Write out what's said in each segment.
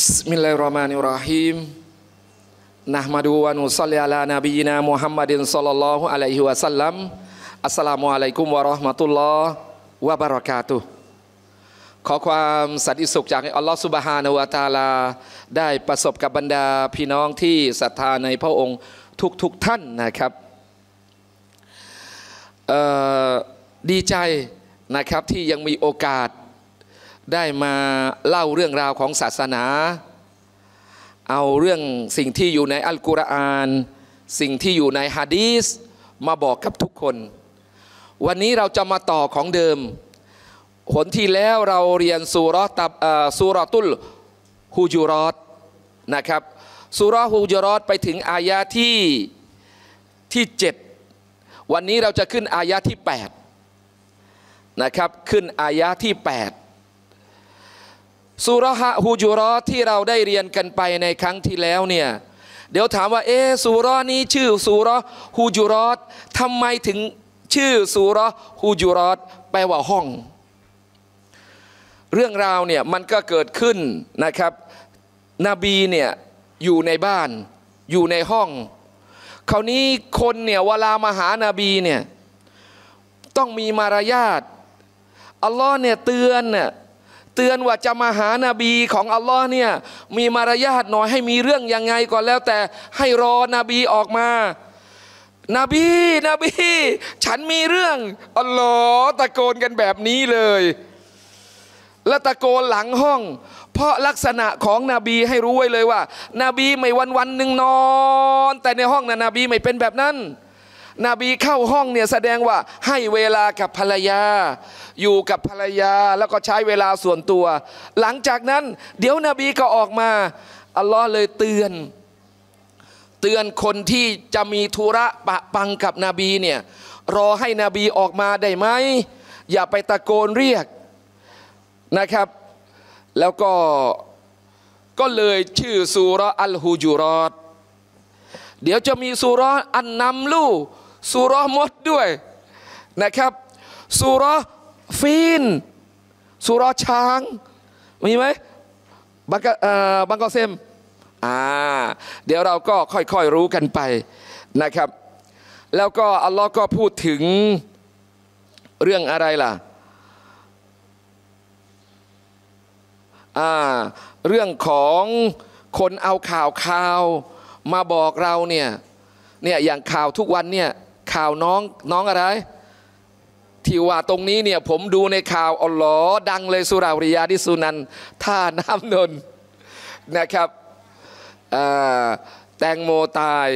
Bismillahirrahmanirrahim. Nahmadu wa nusalli ala nabiyyina Muhammadin sallallahu alaihi wasallam. Assalamualaikum warahmatullahi wabarakatuh. ขอความสันติสุขจากอัลลอฮฺสุบฮานาวะตาลา ได้ประสบกับบรรดาพี่น้องที่ศรัทธาในพระองค์ ทุกๆทท่านนะครับ ดีใจนะครับที่ยังมีโอกาสได้มาเล่าเรื่องราวของศาสนา เอาเรื่องสิ่งที่อยู่ในอัลกุรอาน สิ่งที่อยู่ในฮะดีสมาบอกกับทุกคน วันนี้เราจะมาต่อของเดิมหนที่แล้วเราเรียนสุรตับสุรตุลฮูจุรอตนะครับ สุรฮูจุรอตไปถึงอายาที่ที่ 7 วันนี้เราจะขึ้นอายาที่8นะครับ ขึ้นอายาที่ 8สุรหะฮูจุรอที่เราได้เรียนกันไปในครั้งที่แล้วเนี่ยเดี๋ยวถามว่าเอ๊สุรอนี้ชื่อสุรฮูจุรอทำไมถึงชื่อสุรฮูจุรอแปลว่าห้อง เรื่องราวเนี่ยมันก็เกิดขึ้นนะครับนบีเนี่ยอยู่ในบ้าน อยู่ในห้องคราวนี้คนเนี่ยเวลามาหานาบีเนี่ยต้องมีมารยาทอัลลอฮ์เนี่ยเตือนเนี่ยเตือนว่าจะมาหานาบีของอัลลอฮ์เนี่ยมีมารยาทหน่อยให้มีเรื่องยังไงก่อนแล้วแต่ให้รอนาบีออกมา นาบีนบี ฉันมีเรื่องอัลลอฮ์ตะโกนกันแบบนี้เลย และตะโกนหลังห้อง เพราะลักษณะของนบีให้รู้ไว้เลยว่านาบีไม่วันวันหนึ่งนอน แต่ในห้องนะะนบีไม่เป็นแบบนั้นนบีเข้าห้องเนี่ยแสดงว่าให้เวลากับภรรยา อยู่กับภรรยาแล้วก็ใช้เวลาส่วนตัว หลังจากนั้น เดี๋ยวนบีก็ออกมา อัลลอฮ์เลยเตือน เตือนคนที่จะมีธุระปะปังกับนบีเนี่ยรอให้นบีออกมาได้ไหม อย่าไปตะโกนเรียกนะครับ แล้วก็ก็เลยชื่อสุรอัลฮุจูรอดเดี๋ยวจะมีสุรอันนำลูกสุรมดด้วยนะครับสุรฟีนสุรช้าง มีไหมบังกบังกอเซมอ่าเดี๋ยวเราก็ค่อยๆรู้กันไปนะครับ แล้วก็อัลลอฮ์ก็พูดถึงเรื่องอะไรล่ะ อ่าเรื่องของคนเอาข่าวข่าวมาบอกเราเนี่ยเนี่ยอย่างข่าวทุกวันเนี่ยข่าว น้อง น้องอะไร ที่ว่าตรงนี้เนี่ย ผมดูในข่าวอ๋อหลอ ดังเลยสุราริยาดิสุนันท่าน้ำนน นะครับ แตงโมตาย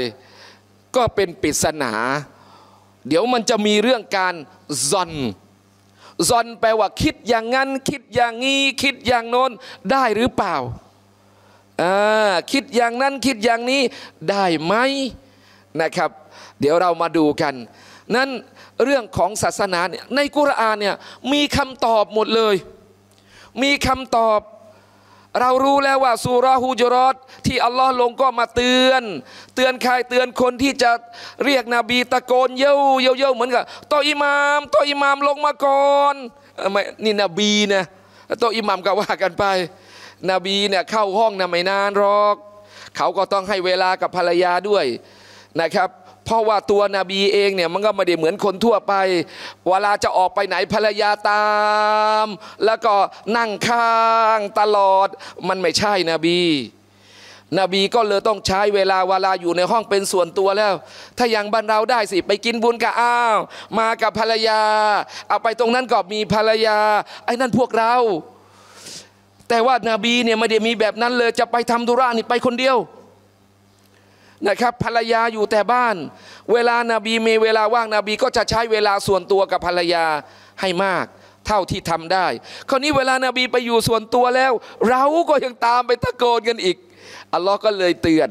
ก็เป็นปริศนา เดี๋ยวมันจะมีเรื่องการซอนซอนแปลว่าคิดอย่าง นั้นคิดอย่าง นี้คิดอย่างโน้น ได้หรือเปล่าคิดอย่างนั้นคิดอย่างนี้ได้ไหมนะครับเดี๋ยวเรามาดูกัน นั้นเรื่องของศาสนาเนี่ยในกุรานเนี่ยมีคำตอบหมดเลย มีคำตอบ เรารู้แล้วว่าสุราฮูจรอดที่อัลลอฮ์ลงก็มาเตือน เตือนใครเตือนคนที่จะเรียกนบีตะโกนเย่าเย่าเย่เหมือนกับต่ออิหมามต่ออิหมามลงมาก่อนไม่นี่นบีนะต่ออิหมามก็ว่ากันไปนบีเนี่ยเข้าห้องนะไม่นานหรอก เขาก็ต้องให้เวลากับภรรยาด้วยนะครับเพราะว่าตัวนบีเองเนี่ยมันก็ไม่ได้เหมือนคนทั่วไป เวลาจะออกไปไหนภรรยาตาม แล้วก็นั่งข้างตลอด มันไม่ใช่นบีนบีก็เลยต้องใช้เวลาเวลาอยู่ในห้องเป็นส่วนตัวแล้ว ถ้ายังบรรเราได้สิไปกินบุญกับอ้าวมากับภรรยา เอาไปตรงนั้นก็มีภรรยา ไอ้นั่นพวกเรา แต่ว่านาบีเนี่ยไม่ได้มีแบบนั้นเลยจะไปทำธุระนี่ไปคนเดียวนะครับภรรยาอยู่แต่บ้าน เวลานาบีมีเวลาว่างนาบีก็จะใช้เวลาส่วนตัวกับภรรยาให้มาก เท่าที่ทำได้ คราวนี้เวลานาบีไปอยู่ส่วนตัวแล้ว เราก็ยังตามไปตะโกนกันอีกอัลลอฮ์ก็เลยเตือน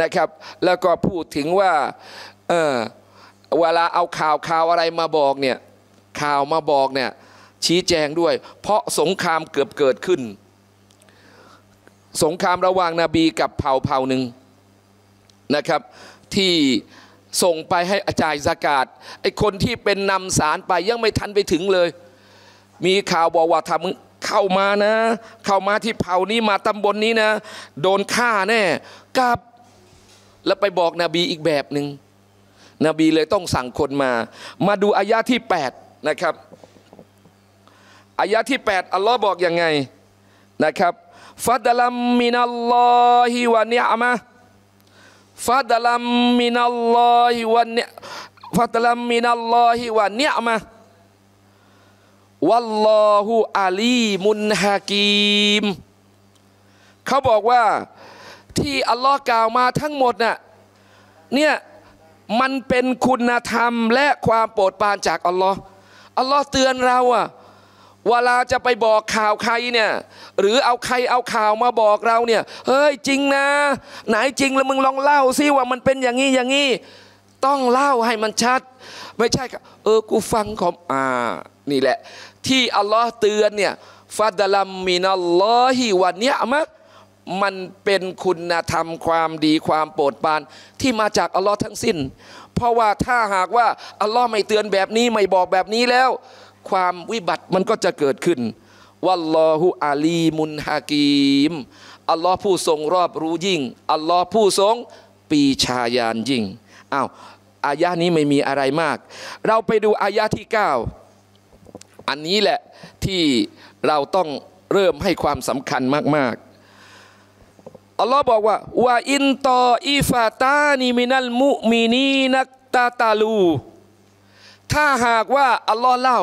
นะครับ แล้วก็พูดถึงว่าเออเวลาเอาข่าวข่าวอะไรมาบอกเนี่ยข่าวมาบอกเนี่ยชี้แจงด้วย เพราะสงครามเกือบเกิดขึ้น สงครามระหว่างนาบีกับเผ่าเผ่าหนึ่งนะครับที่ส่งไปให้อาจารย์สากาศไอ้คนที่เป็นนำสารไปยังไม่ทันไปถึงเลย มีข่าวบอกว่าทำเข้ามานะ เข้ามาที่เผ่านี้มาตำบลนนี้นะ โดนฆ่าแน่กลับ แล้วไปบอกนบีอีกแบบหนึ่งนบีเลยต้องสั่งคนมา มาดูอายะที่ 8 นะครับ อายะที่ 8อัลลอฮ์บอกยังไงนะครับฟัดลัมมินัลลอฮิวะเนียมะฟาดลัมมินัลลอฮิวันเนี่ยฟาดลัมมินัลลอฮิวันเนี่ยมาวัลลอฮูอาลีมุนฮากีม เขาบอกว่า ที่อัลลอฮ์กล่าวมาทั้งหมดเนี่ยเนี่ยมันเป็นคุณธรรมและความโปรดปรานจากอัลลอฮ์อัลลอฮ์เตือนเราอ่ะเวลาจะไปบอกข่าวใครเนี่ย หรือเอาใครเอาข่าวมาบอกเราเนี่ย เฮ้ยจริงนะ ไหนจริง แล้วมึงลองเล่าซิว่ามันเป็นอย่างนี้ อย่างนี้ ต้องเล่าให้มันชัด ไม่ใช่เออ กูฟังของ อ่า นี่แหละ ที่อัลลอฮ์เตือนเนี่ยฟาดลัมมินัลลอฮิวันเนี้ยมะมันเป็นคุณธรรมความดีความโปรดปรานที่มาจากอัลลอฮ์ทั้งสิ้น เพราะว่าถ้าหากว่า อัลลอฮ์ไม่เตือนแบบนี้ไม่บอกแบบนี้แล้วความวิบัติมันก็จะเกิดขึ้นวัลลอฮุอาลีมุนฮากิมอัลลอฮ์ผู้ทรงรอบรู้ยิ่ง อัลลอฮ์ผู้ทรงปีชายานยิ่งอ้าวอายะนี้ไม่มีอะไรมาก เราไปดูอายะที่ 9 อันนี้แหละที่เราต้องเริ่มให้ความสำคัญมาก ๆ อัลลอฮ์บอกว่าว่าอินตออีฟาตานิมินัลมุมินีนักตาตาลูถ้าหากว่าอัลลอฮ์เล่า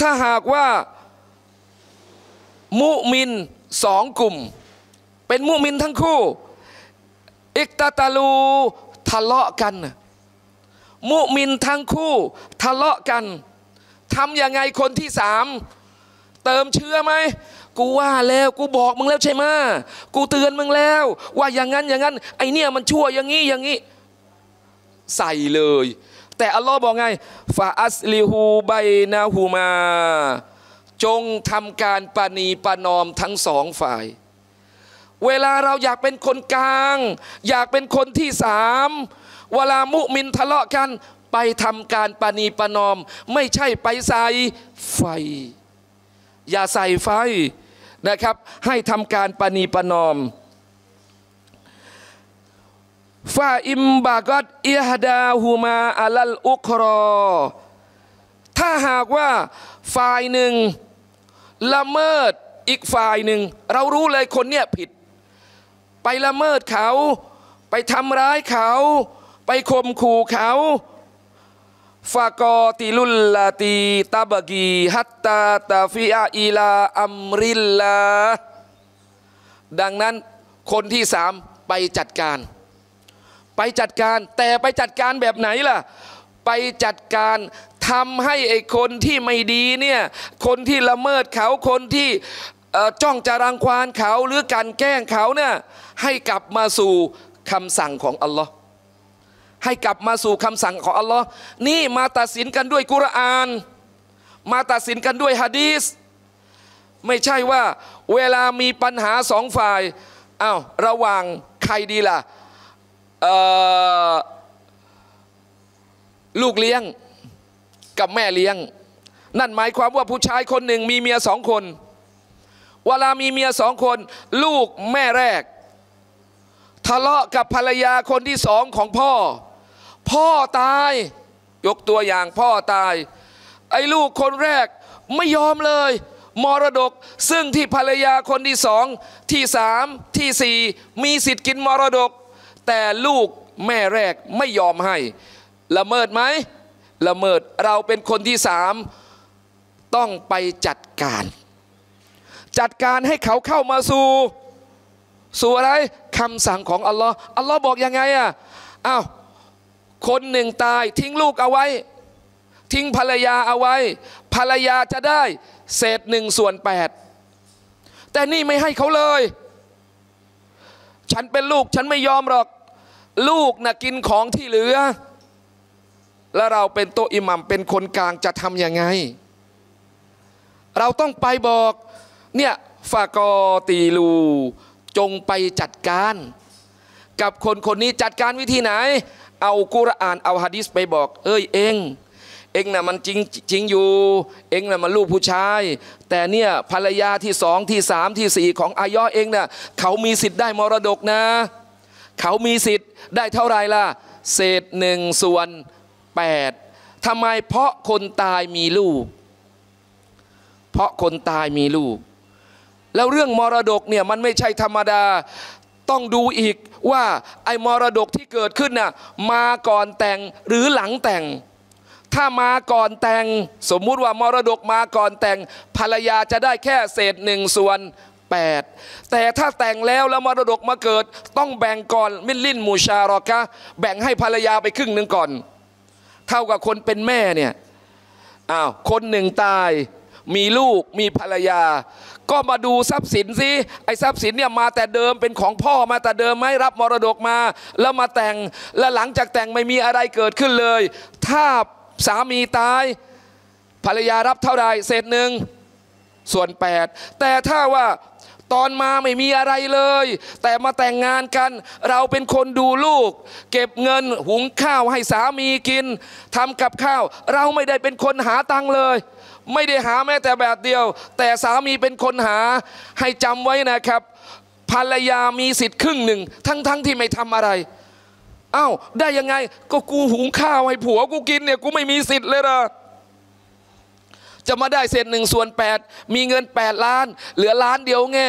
ถ้าหากว่า มุมินสองกลุ่ม เป็นมุมินทั้งคู่อิกตาตาลูทะเลาะกัน มุมินทั้งคู่ ทะเลาะกันทำยังไงคนที่สามเติมเชื่อไหมกูว่าแล้ว กูบอกมึงแล้วใช่ไหมกูเตือนมึงแล้ว ว่าอย่างนั้นอย่างนั้น ไอเนี่ยมันชั่วอย่างนี้อย่างนี้ ใส่เลยแต่อัลลอฮ์บอกไง ฟาอัสลิฮูไบนาฮูมา จงทำการปณีปานอมทั้งสองฝ่าย เวลาเราอยากเป็นคนกลาง อยากเป็นคนที่สาม เวลามุมินทะเลาะกัน ไปทำการปณีปานอม ไม่ใช่ไปใส่ไฟ อย่าใส่ไฟนะครับ ให้ทำการปณีปานอมฟาอิมบากอตอิฮดาฮูมาอัลลอุครอ ถ้าหากว่าฝ่ายหนึ่งละเมิดอีกฝ่ายหนึ่งเรารู้เลยคนเนี่ยผิด ไปละเมิดเขา ไปทำร้ายเขา ไปข่มขู่เขาฟากอติลุลลาตีตาบกีฮัตตาตาฟิอาอีลาอัมริลลาดังนั้นคนที่สามไปจัดการไปจัดการ แต่ไปจัดการแบบไหนล่ะ ไปจัดการทำให้ไอ้คนที่ไม่ดีเนี่ยคนที่ละเมิดเขาคนที่จ้องจะรังควานเขาหรือการแกล้งเขาเนี่ยให้กลับมาสู่คำสั่งของอัลลอฮ์ให้กลับมาสู่คำสั่งของอัลลอฮ์นี่มาตัดสินกันด้วยกุรอาน มาตัดสินกันด้วยฮะดีสไม่ใช่ว่า เวลามีปัญหาสองฝ่ายอา้าว ระหว่างใครดีล่ะลูกเลี้ยงกับแม่เลี้ยง นั่นหมายความว่าผู้ชายคนหนึ่งมีเมียสองคนเวลามีเมียสองคน ลูกแม่แรก ทะเลาะกับภรรยาคนที่สองของพ่อ พ่อตาย ยกตัวอย่างพ่อตายไอ้ลูกคนแรก ไม่ยอมเลย มรดก ซึ่งที่ภรรยาคนที่สองที่สามที่สี่มีสิทธิ์กินมรดกแต่ลูกแม่แรกไม่ยอมให้ ละเมิดไหมละเมิดเราเป็นคนที่สาม ต้องไปจัดการ จัดการให้เขาเข้ามาสู่สู่อะไรคำสั่งของอัลลอฮ์อัลลอฮ์บอกยังไงอ่ะอ้าวคนหนึ่งตาย ทิ้งลูกเอาไว้ ทิ้งภรรยาเอาไว้ ภรรยาจะได้ เศษหนึ่งส่วนแปดแต่นี่ไม่ให้เขาเลย ฉันเป็นลูกฉันไม่ยอมหรอกลูกนะกินของที่เหลือ แล้วเราเป็นโตอิหมัมเป็นคนกลางจะทำยังไง เราต้องไปบอก เนี่ย ฟากอตีลู จงไปจัดการ กับคนคนนี้จัดการวิธีไหน เอากุรอาน เอาฮะดิษไปบอก เอ้ยเอง เองนะ่ะมันจริงจริงอยู่ เองนะ่ะมันลูกผู้ชาย แต่เนี่ยภรรยาที่สองที่สามที่สี่ของอายอเองนะ่ะเขามีสิทธิ์ได้มรดกนะเขามีสิทธิ์ได้เท่าไรล่ะ เศษหนึ่งส่วนแปดทำไมเพราะคนตายมีลูก เพราะคนตายมีลูก แล้วเรื่องมรดกเนี่ยมันไม่ใช่ธรรมดา ต้องดูอีกว่า ไอ้มรดกที่เกิดขึ้นน่ะมาก่อนแต่งหรือหลังแต่ง ถ้ามาก่อนแต่ง สมมุติว่ามรดกมาก่อนแต่ง ภรรยาจะได้แค่เศษหนึ่งส่วน8 แต่ถ้าแต่งแล้วแล้วมรดกมาเกิดต้องแบ่งก่อนมิลลินมูชารอกะแบ่งให้ภรรยาไปครึ่งหนึ่งก่อน เท่ากับคนเป็นแม่เนี่ยอ้าวคนหนึ่งตาย มีลูกมีภรรยา ก็มาดูทรัพย์สินสิไอ้ทรัพย์สินเนี่ยมาแต่เดิมเป็นของพ่อมาแต่เดิมไม่รับมรดกมาแล้วมาแต่งแล้วหลังจากแต่งไม่มีอะไรเกิดขึ้นเลย ถ้าสามีตาย ภรรยารับเท่าไรเศษหนึ่งส่วน 8 แต่ถ้าว่าตอนมาไม่มีอะไรเลย แต่มาแต่งงานกันเราเป็นคนดูลูก เก็บเงินหุงข้าวให้สามีกินทำกับข้าว เราไม่ได้เป็นคนหาตังเลย ไม่ได้หาแม้แต่แบบเดียว แต่สามีเป็นคนหาให้จำไว้นะครับภรรยา มีสิทธิ์ครึ่งหนึ่ง ทั้งๆทที่ไม่ทำอะไรอ้าวได้ยังไงก็กูหุงข้าวให้ผัวกูกินเนี่ยกูไม่มีสิทธิ์เลยนะจะมาได้เศษหนึ่งส่วนแปดมีเงินแปดล้านเหลือล้านเดียวไง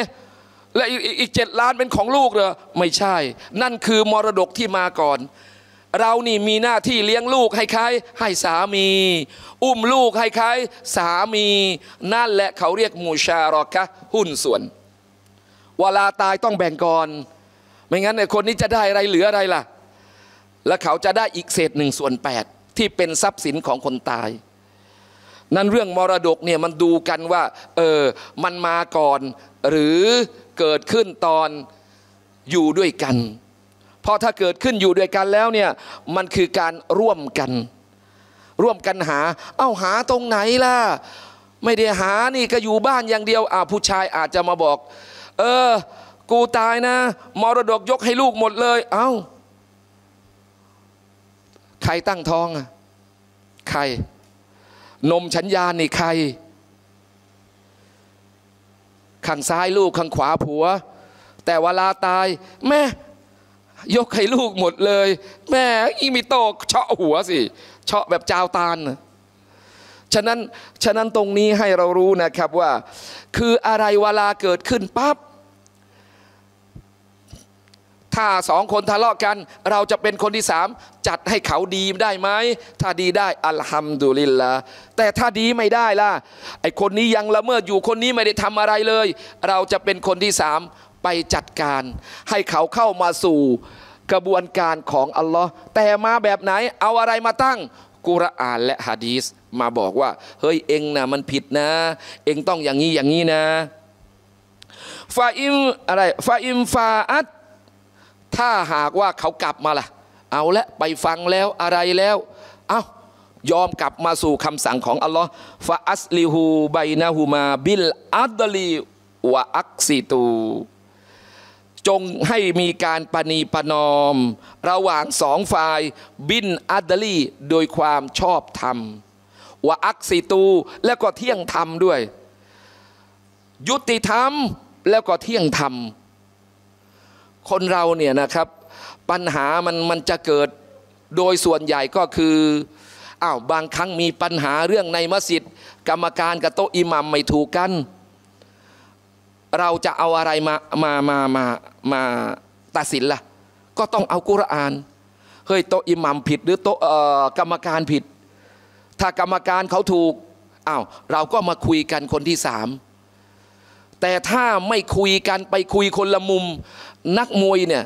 และอีกเจ็ดล้านเป็นของลูกเหรอไม่ใช่ นั่นคือมรดกที่มาก่อน เรานี่มีหน้าที่เลี้ยงลูกให้ใครให้สามี อุ้มลูกให้ใครสามี นั่นแหละเขาเรียกมูชารอกะหุ้นส่วนเวลาตายต้องแบ่งก่อนไม่งั้นไอ้คนนี้จะได้อะไรเหลืออะไรล่ะ และเขาจะได้อีกเศษหนึ่งส่วนแปดที่เป็นทรัพย์สินของคนตายนั่นเรื่องมรดกเนี่ยมันดูกันว่า เออมันมาก่อน หรือเกิดขึ้นตอนอยู่ด้วยกันเพราะถ้าเกิดขึ้นอยู่ด้วยกันแล้วเนี่ย มันคือการร่วมกัน ร่วมกันหา เอ้าหาตรงไหนล่ะไม่ได้หานี่ก็อยู่บ้านอย่างเดียว อ่าผู้ชายอาจจะมาบอก เออ กูตายนะ มรดกยกให้ลูกหมดเลย เอา้า ใครตั้งท้องอ่ะใครนมฉันยานี่ใคร ข้างซ้ายลูก ข้างขวาผัว แต่เวลาตาย แม่ ยกให้ลูกหมดเลย แม่อีมิโตเชาะหัวสิเชาะแบบจาวตาลฉะนั้นฉะนั้นตรงนี้ให้เรารู้นะครับว่า คืออะไรเวลาเกิดขึ้นปั๊บถ้าสองคนทะเลาะกัน เราจะเป็นคนที่สามจัดให้เขาดีได้ไหมถ้าดีได้ อัลฮัมดุลิลละแต่ถ้าดีไม่ได้ล่ะไอคนนี้ยังละเมิดอยู่คนนี้ไม่ได้ทำอะไรเลย เราจะเป็นคนที่สามไปจัดการ ให้เขาเข้ามาสู่กระบวนการของอัลลอฮ์แต่มาแบบไหน เอาอะไรมาตั้ง กุรอานและฮะดีสมาบอกว่า เฮ้ยเองนะมันผิดนะ เองต้องอย่างนี้อย่างนี้นะฟาอิมอะไรฟาอิมฟาอัตถ้าหากว่าเขากลับมาล่ะ เอาละไปฟังแล้วอะไรแล้ว เอา้ายอมกลับมาสู่คำสั่งของอัลลอฮ์ฟาอัสลิฮูไบนาฮูมาบิลอัดลีวะอักซิตู จงให้มีการปณีปนอม ระหว่างสองฝ่ายบินอัดลีโดยความชอบธรรมวะอักซิตู และก็เที่ยงธรรมด้วย ยุติธรรมแล้วก็เที่ยงธรรมคนเราเนี่ยนะครับปัญหามันมันจะเกิดโดยส่วนใหญ่ก็คืออ้าวบางครั้งมีปัญหาเรื่องในมัสยิดกรรมการกับโต๊ะอิหมัมไม่ถูกกัน เราจะเอาอะไรมามามามามาตัดสินละ่ะก็ต้องเอากุรอานเฮ้ยโต๊ะอิหมัมผิดหรือโต๊ะกรรมการผิด ถ้ากรรมการเขาถูกอ้าวเราก็มาคุยกันคนที่สามแต่ถ้าไม่คุยกันไปคุยคนละมุมนักมวยเนี่ย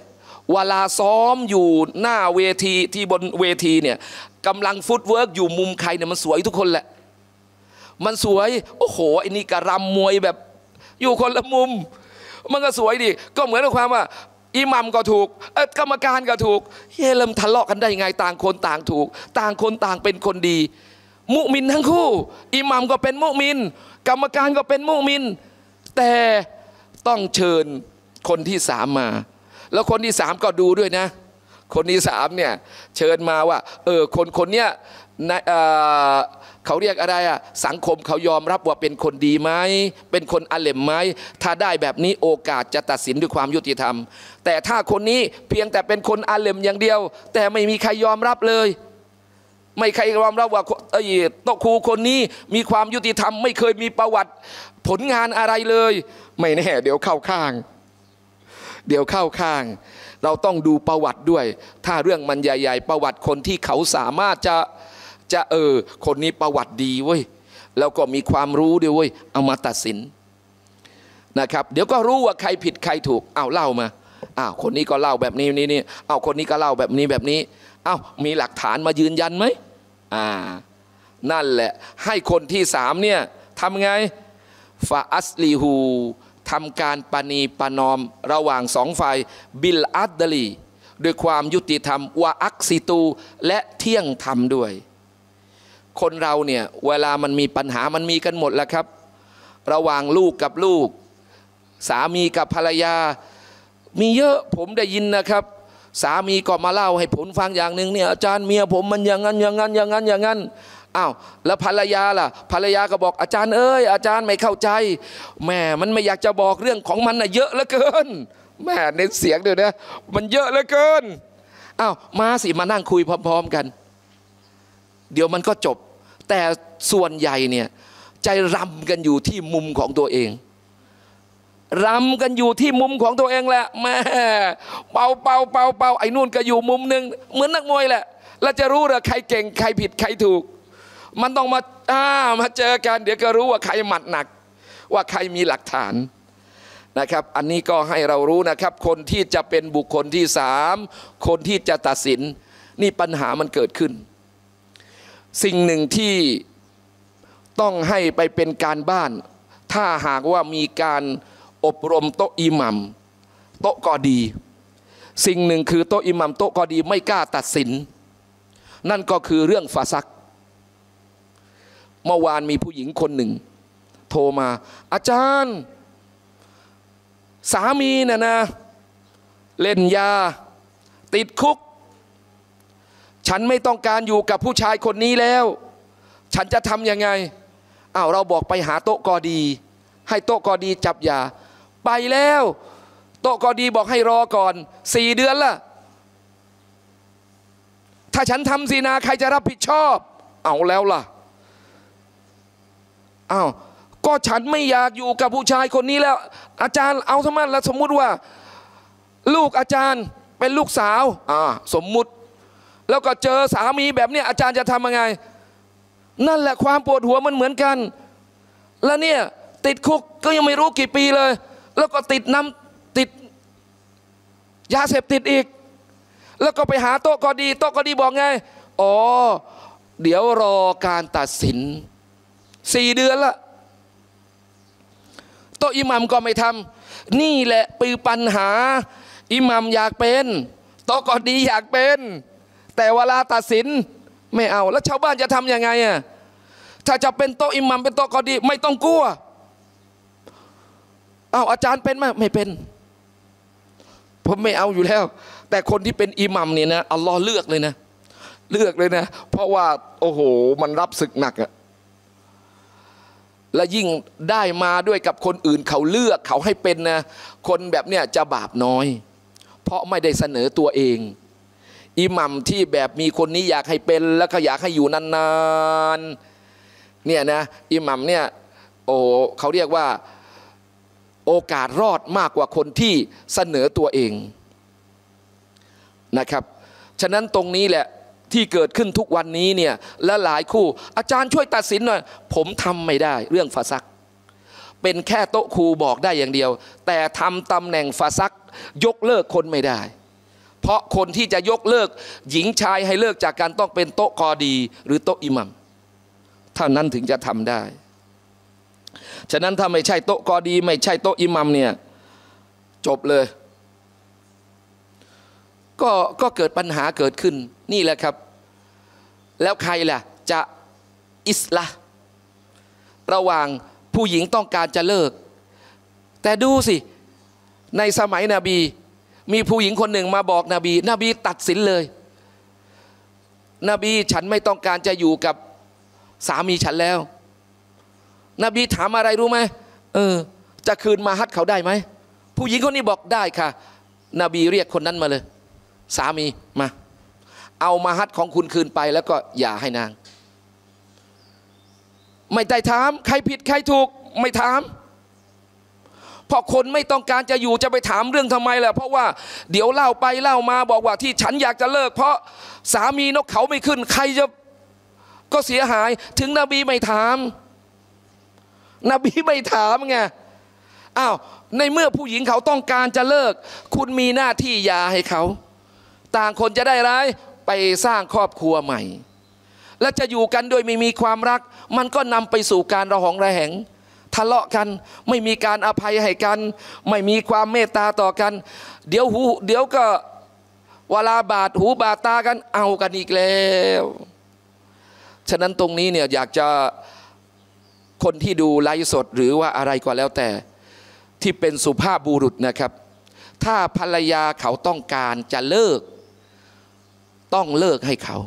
เวลาซ้อมอยู่หน้าเวทีที่บนเวทีเนี่ยกำลังฟุตเวิร์กอยู่มุมใครเนี่ยมันสวยทุกคนแหละ มันสวย โอ้โหไอ้นี่กระรำมวยแบบ อยู่คนละมุม มันก็สวยดิก็เหมือนกับความว่า อิหมัมก็ถูก กรรมการก็ถูก เฮ้เริ่มทะเลาะกันได้ไงต่างคนต่างถูก ต่างคนต่างเป็นคนดี มุมินทั้งคู่ อิหมัมก็เป็นมุมิน กรรมการก็เป็นมุมิน แต่ต้องเชิญคนที่สามมา แล้วคนที่สามก็ดูด้วยนะ คนที่สามเนี่ยเชิญมาว่าเออคนคนเนี้ยเขาเรียกอะไรอะสังคมเขายอมรับว่าเป็นคนดีไหม เป็นคนอเลมไหม ถ้าได้แบบนี้โอกาสจะตัดสินด้วยความยุติธรรม แต่ถ้าคนนี้เพียงแต่เป็นคนอเลมอย่างเดียว แต่ไม่มีใครยอมรับเลย ไม่ใครยอมรับว่าไอ้โตครูคนนี้มีความยุติธรรม ไม่เคยมีประวัติผลงานอะไรเลย ไม่แน่เดี๋ยวเข้าข้างเดี๋ยวเข้าข้าง เราต้องดูประวัติด้วย ถ้าเรื่องมันใหญ่ ๆ ประวัติคนที่เขาสามารถจะจะเออ คนนี้ประวัติดี เว้ย แล้วก็มีความรู้ด้วยเว้ยเอามาตัดสินนะครับ เดี๋ยวก็รู้ว่าใครผิดใครถูกเอาเล่ามาอ้าวคนนี้ก็เล่าแบบนี้นี่นี่เอาคนนี้ก็เล่าแบบนี้แบบนี้เอา้ามีหลักฐานมายืนยันไหมอ่านั่นแหละให้คนที่สามเนี่ยทำไงฟาอัสลีฮูทำการปณีปนอมระหว่างสองฝ่ายบิลอัดดลีด้วยความยุติธรรมวาอักซิตูและเที่ยงธรรมด้วย คนเราเนี่ยเวลามันมีปัญหามันมีกันหมดแล้วครับ ระหว่างลูกกับลูก สามีกับภรรยา มีเยอะผมได้ยินนะครับ สามีก็มาเล่าให้ผมฟังอย่างหนึ่งเนี่ยอาจารย์เมียผมมันอย่างนั้นอย่างนั้นอย่างนั้นอย่างนั้นอ้าวแล้วภรรยาล่ะภรรยาก็บอกอาจารย์เอ้ยอาจารย์ไม่เข้าใจแม่มันไม่อยากจะบอกเรื่องของมันนะเยอะเหลือเกินแม่เน้นเสียงเดี๋ยวนะ มันเยอะเหลือเกินอ้าวมาสิมานั่งคุยพร้อมๆกัน เดี๋ยวมันก็จบ แต่ส่วนใหญ่เนี่ยใจรำกันอยู่ที่มุมของตัวเองรำกันอยู่ที่มุมของตัวเองแหละแม่เป่าเป่าเป่าเป่าไอ้นู่นก็อยู่มุมหนึ่งเหมือนนักมวยแหละแล้วจะรู้เหรอใครเก่งใครผิด ใครถูกมันต้องมาอ้ามาเจอกัน เดี๋ยวก็รู้ว่าใครหมัดหนัก ว่าใครมีหลักฐานนะครับ อันนี้ก็ให้เรารู้นะครับ คนที่จะเป็นบุคคลที่สามคนที่จะตัดสินนี่ปัญหามันเกิดขึ้น สิ่งหนึ่งที่ต้องให้ไปเป็นการบ้าน ถ้าหากว่ามีการอบรมโต๊ะอิหมัมโต๊ะกอดี สิ่งหนึ่งคือโต๊ะอิหมัมโต๊ะกอดีไม่กล้าตัดสิน นั่นก็คือเรื่องฟาซักเมื่อวานมีผู้หญิงคนหนึ่ง โทรมา อาจารย์ สามีน่ะนะ เล่นยา ติดคุก ฉันไม่ต้องการอยู่กับผู้ชายคนนี้แล้ว ฉันจะทำยังไงอา้าวเราบอกไปหาโต๊ะกอดี ให้โต๊ะกอดีจับยา ไปแล้ว โต๊ะกอดีบอกให้รอก่อน สี่เดือนละถ้าฉันทำสีนาใครจะรับผิดชอบเอาแล้วล่ะอ้าว ก็ฉันไม่อยากอยู่กับผู้ชายคนนี้แล้ว อาจารย์เอาสมมติแล้วสมมุติว่า ลูกอาจารย์เป็นลูกสาวอ่าสมมุติ แล้วก็เจอสามีแบบนี้อาจารย์จะทำยังไงนั่นแหละ ความปวดหัวมันเหมือนกัน แล้วเนี่ย ติดคุกก็ยังไม่รู้กี่ปีเลย แล้วก็ติดน้ำติด ยาเสพติดอีก แล้วก็ไปหาโต๊ะกอดีโต๊ะกอดีบอกไงอ๋อเดี๋ยวรอการตัดสินสี่เดือนละโตอิหมัมก็ไม่ทำนี่แหละปือปัญหา อิหมัมอยากเป็นโตก็ดี อยากเป็น แต่เวลาตัดสินไม่เอาแล้วชาวบ้านจะทำยังไงอ่ะถ้าจะเป็นโตอิหมัมเป็นโตก็ดี ไม่ต้องกลัว เอาอาจารย์เป็นไหมไม่เป็นผมไม่เอาอยู่แล้ว แต่คนที่เป็นอิหมัมเนี่ยนะอัลลอฮ์เลือกเลยนะ เลือกเลยนะ เพราะว่าโอ้โหมันรับศึกหนักอะและยิ่งได้มาด้วยกับคนอื่นเขาเลือกเขาให้เป็นนะคนแบบเนี้ยจะบาปน้อย เพราะไม่ได้เสนอตัวเอง อิหมัมที่แบบมีคนนี้อยากให้เป็นแล้วก็อยากให้อยู่นานๆเนี่ยนะอิหมัมเนี่ยโอ้เขาเรียกว่าโอกาสรอดมากกว่าคนที่เสนอตัวเองนะครับ ฉะนั้นตรงนี้แหละที่เกิดขึ้นทุกวันนี้เนี่ยและหลายคู่ อาจารย์ช่วยตัดสินหน่อยผมทำไม่ได้ เรื่องฟาซัก เป็นแค่โต๊ะครูบอกได้อย่างเดียว แต่ทำตำแหน่งฟาซัก ยกเลิกคนไม่ได้ เพราะคนที่จะยกเลิกหญิงชายให้เลิกจากการต้องเป็นโต๊ะกอดีหรือโต๊ะอิหมัมเท่านั้นถึงจะทำได้ ฉะนั้นถ้าไม่ใช่โต๊ะกอดี ไม่ใช่โต๊ะอิหมัมเนี่ยจบเลยก็ก็เกิดปัญหาเกิดขึ้นนี่แหละครับ แล้วใครล่ะ จะอิสละ ระหว่างผู้หญิงต้องการจะเลิก แต่ดูสิ ในสมัยนบี มีผู้หญิงคนหนึ่งมาบอกนบีนบีตัดสินเลยนบีฉันไม่ต้องการจะอยู่กับสามีฉันแล้วนบีถามอะไรรู้ไหมเออจะคืนมาฮัดเขาได้ไหมผู้หญิงคนนี้บอกได้ค่ะนบีเรียกคนนั้นมาเลย สามีมาเอามาฮัดของคุณคืนไปแล้วก็อย่าให้นาง ไม่ได้ถาม ใครผิด ใครถูก ไม่ถาม เพราะคนไม่ต้องการจะอยู่จะไปถามเรื่องทำไมล่ะเพราะว่า เดี๋ยวเล่าไปเล่ามาบอกว่าที่ฉันอยากจะเลิก เพราะสามีนกเขาไม่ขึ้น ใครจะก็เสียหาย ถึงนบีไม่ถาม นบีไม่ถามไงอ้าวในเมื่อผู้หญิงเขาต้องการจะเลิก คุณมีหน้าที่ยาให้เขา ต่างคนจะได้ไรไปสร้างครอบครัวใหม่ และจะอยู่กันโดยไม่มีความรัก มันก็นำไปสู่การระหองระแหงทะเลาะกันไม่มีการอภัยให้กัน ไม่มีความเมตตาต่อกัน เดี๋ยวหูเดี๋ยวก็เวลาบาดหูบาดตากันเอากันอีกแล้ว ฉะนั้นตรงนี้เนี่ยอยากจะคนที่ดูไลฟ์สด หรือว่าอะไรก็แล้วแต่ที่เป็นสุภาพบุรุษนะครับ ถ้าภรรยาเขาต้องการจะเลิกต้องเลิกให้เขา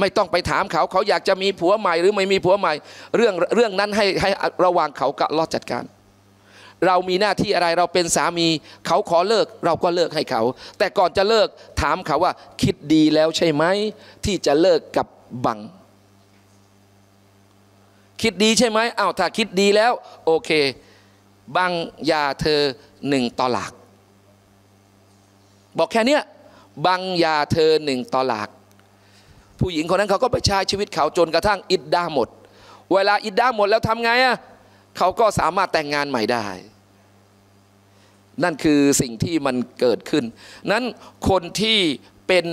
ไม่ต้องไปถามเขา เขาอยากจะมีผัวใหม่หรือไม่มีผัวใหม่ เรื่องเรื่องนั้นให้ให้ระวังเขากับลอดจัดการ เรามีหน้าที่อะไรเราเป็นสามีเขาขอเลิกเราก็เลิกให้เขา แต่ก่อนจะเลิก ถามเขาว่า คิดดีแล้วใช่ไหมที่จะเลิกกับบัง คิดดีใช่ไหมอ้าวถ้าคิดดีแล้ว โอเคบังยาเธอหนึ่งตอหลักบอกแค่เนี้ยบังยาเธอหนึ่งตอลากผู้หญิงคนนั้นเขาก็ไปใช้ชีวิตเขา จนกระทั่งอิดด้าหมด เวลาอิดด้าหมดแล้วทำไงอ่ะเขาก็สามารถแต่งงานใหม่ได้ นั่นคือสิ่งที่มันเกิดขึ้น นั้นคนที่เป็น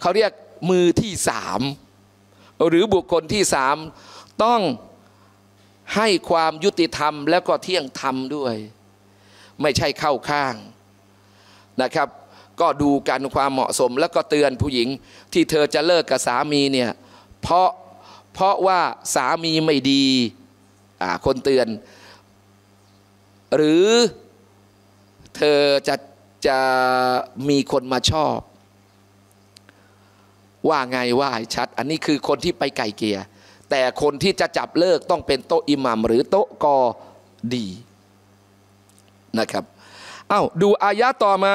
เขาเรียกมือที่สามหรือบุคคลที่สามต้องให้ความยุติธรรมแล้วก็เที่ยงธรรมด้วย ไม่ใช่เข้าข้างนะครับก็ดูการความเหมาะสมแล้วก็เตือนผู้หญิงที่เธอจะเลิกกับสามีเนี่ยเพราะเพราะว่าสามีไม่ดี คนเตือน หรือเธอจะจะมีคนมาชอบ ว่าไงว่าชัด อันนี้คือคนที่ไปไก่เกียร์แต่คนที่จะจับเลิกต้องเป็นโต๊ะอิหมัมหรือโต๊ะกอดีนะครับเอา้าดูอายะต่อมา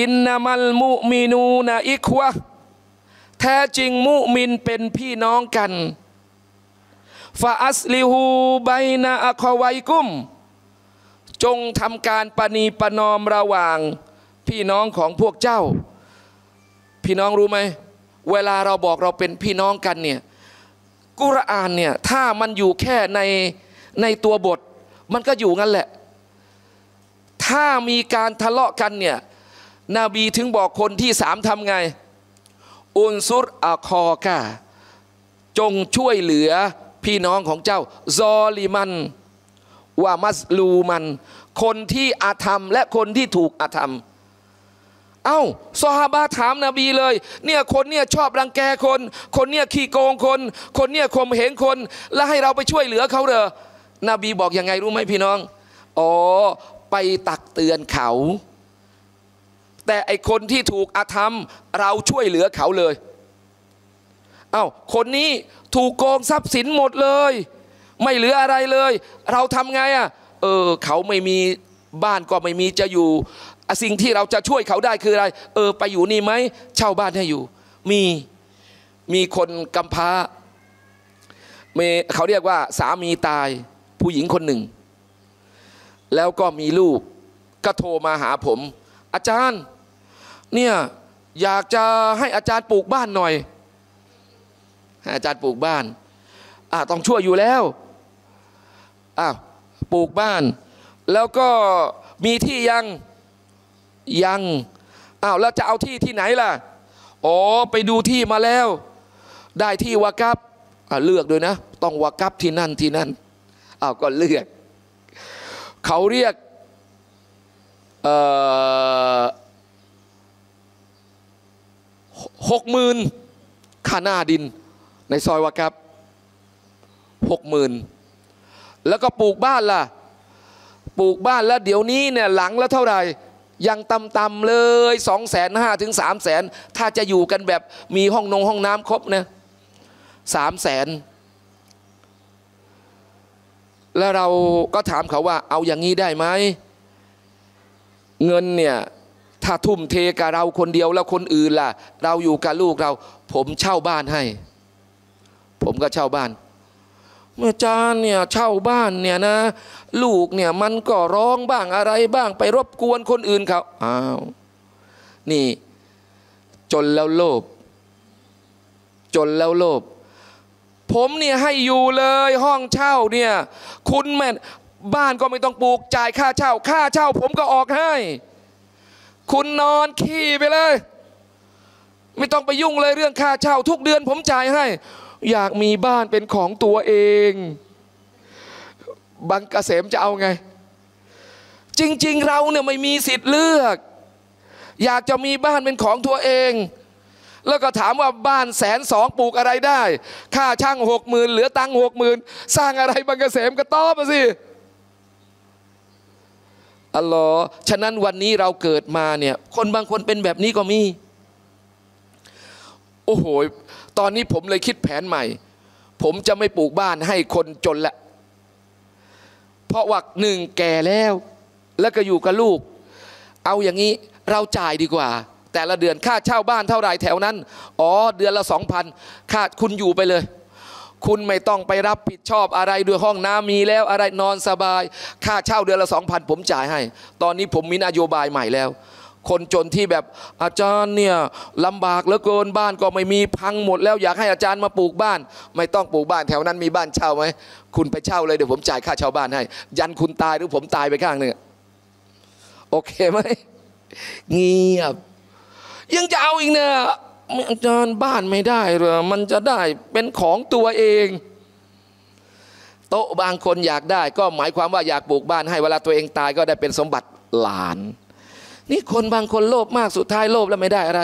อินนามัลมุมินูนะอิควะแท้จริงมุมินเป็นพี่น้องกันฟาอัสลิฮูไบนาอควัยกุม จงทำการปณีปนอมระหว่างพี่น้องของพวกเจ้า พี่น้องรู้ไหม เวลาเราบอกเราเป็นพี่น้องกันเนี่ยกุรอานเนี่ยถ้ามันอยู่แค่ในในตัวบท มันก็อยู่งั้นแหละ ถ้ามีการทะเลาะกันเนี่ยนบีถึงบอกคนที่สามทำไง อุนซุรอะคอกาจงช่วยเหลือพี่น้องของเจ้า ซอลิมันวามัสลูมัน คนที่อาธรรมและคนที่ถูกอาธรรม เอา้าซอฮาบะถามนาบีเลย เนี่ยคนเนี่ยชอบรังแกคน คนเนี่ยขี้โกงคน คนเนี่ยข่มเหงคนแล้วให้เราไปช่วยเหลือเขาเหรอนบีบอกยังไงรู้ไหมพี่น้อง อ๋อ ไปตักเตือนเขาแต่ไอคนที่ถูกอาธรรม เราช่วยเหลือเขาเลย เอา้า คนนี้ถูกโกงทรัพย์สินหมดเลย ไม่เหลืออะไรเลย เราทำไงอะ่ะ เออเขาไม่มีบ้านก็ไม่มีจะอยู่สิ่งที่เราจะช่วยเขาได้คืออะไร เออ ไปอยู่นี่ไหมเช่าบ้านให้อยู่ มีมีคนกำพร้าเขาเรียกว่า สามีตายผู้หญิงคนหนึ่ง แล้วก็มีลูกก็โทรมาหาผม อาจารย์เนี่ยอยากจะให้อาจารย์ปลูกบ้านหน่อย ให้อาจารย์ปลูกบ้านอ่าต้องช่วยอยู่แล้ว อ้าวปลูกบ้าน แล้วก็มีที่ยังยัง อ้าวแล้วจะเอาที่ที่ไหนล่ะอ๋อไปดูที่มาแล้ว ได้ที่วากับอ่าเลือกด้วยนะ ต้องวากับที่นั่นที่นั่นอ้าวก็เลือก เขาเรียก เอ่อหกหมื่นค่าหน้าดิน ในซอยวะครับหกหมื่นแล้วก็ปลูกบ้านล่ะ ปลูกบ้านแล้วเดี๋ยวนี้เนี่ยหลังแล้วเท่าไหร่ยังต่ำๆเลยสองแสนห้าถึงสามแสนถ้าจะอยู่กันแบบมีห้องนงห้องน้ำครบนะสามแสนแล้วเราก็ถามเขาว่าเอาอย่างนี้ได้ไหม เงินเนี่ยถ้าทุ่มเทกับเราคนเดียวแล้วคนอื่นล่ะ เราอยู่กับลูกเรา ผมเช่าบ้านให้ ผมก็เช่าบ้าน เมื่อจานเนี่ยเช่าบ้านเนี่ยนะ ลูกเนี่ยมันก็ร้องบ้างอะไรบ้างไปรบกวนคนอื่นเขา อ้าว นี่ จนแล้วโลภ จนแล้วโลภ ผมเนี่ยให้อยู่เลย ห้องเช่าเนี่ย คุณแม่บ้านก็ไม่ต้องปลูกจ่ายค่าเช่า ค่าเช่า ผมก็ออกให้คุณนอนขี้ไปเลย ไม่ต้องไปยุ่งเลยเรื่องค่าเช่าทุกเดือนผมจ่ายให้ อยากมีบ้านเป็นของตัวเองบางกเกษมจะเอาไง จริง ๆ เราเนี่ยไม่มีสิทธิ์เลือก อยากจะมีบ้านเป็นของตัวเอง แล้วก็ถามว่าบ้านแสนสองปลูกอะไรได้ ค่าช่างหกหมื่นเหลือตังหกหมื่นสร้างอะไรบางกเกษมก็ตอบมาสิอัลลอฮ์ฉะนั้นวันนี้เราเกิดมาเนี่ย คนบางคนเป็นแบบนี้ก็มี โอ้โห ตอนนี้ผมเลยคิดแผนใหม่ ผมจะไม่ปลูกบ้านให้คนจนละ เพราะว่าหนึ่งแก่แล้ว แล้วก็อยู่กับลูก เอาอย่างนี้เราจ่ายดีกว่า แต่ละเดือน ค่าเช่าบ้านเท่าไรแถวนั้น อ๋อ เดือนละสองพันค่าคุณอยู่ไปเลยคุณไม่ต้องไปรับผิดชอบอะไรด้วยห้องน้ำมีแล้วอะไรนอนสบาย ค่าเช่าเดือนละสองพันผมจ่ายให้ ตอนนี้ผมมีนโยบายใหม่แล้ว คนจนที่แบบอาจารย์เนี่ยลำบากเหลือเกินบ้านก็ไม่มีพังหมด แล้วอยากให้อาจารย์มาปลูกบ้าน ไม่ต้องปลูกบ้านแถวนั้นมีบ้านเช่าไหมคุณไปเช่าเลยเดี๋ยวผมจ่ายค่าเช่าบ้านให้ ยันคุณตายหรือผมตายไปข้างหนึ่งโอเคไหมเงียบยังจะเอาอีกเนี่ยมันจาบ้านไม่ได้หรอมันจะได้เป็นของตัวเอง โต๊ะบางคนอยากได้ก็หมายความว่าอยากปลูกบ้านให้เวลาตัวเองตายก็ได้เป็นสมบัติหลาน นี่คนบางคนโลภมากสุดท้ายโลภแล้วไม่ได้อะไร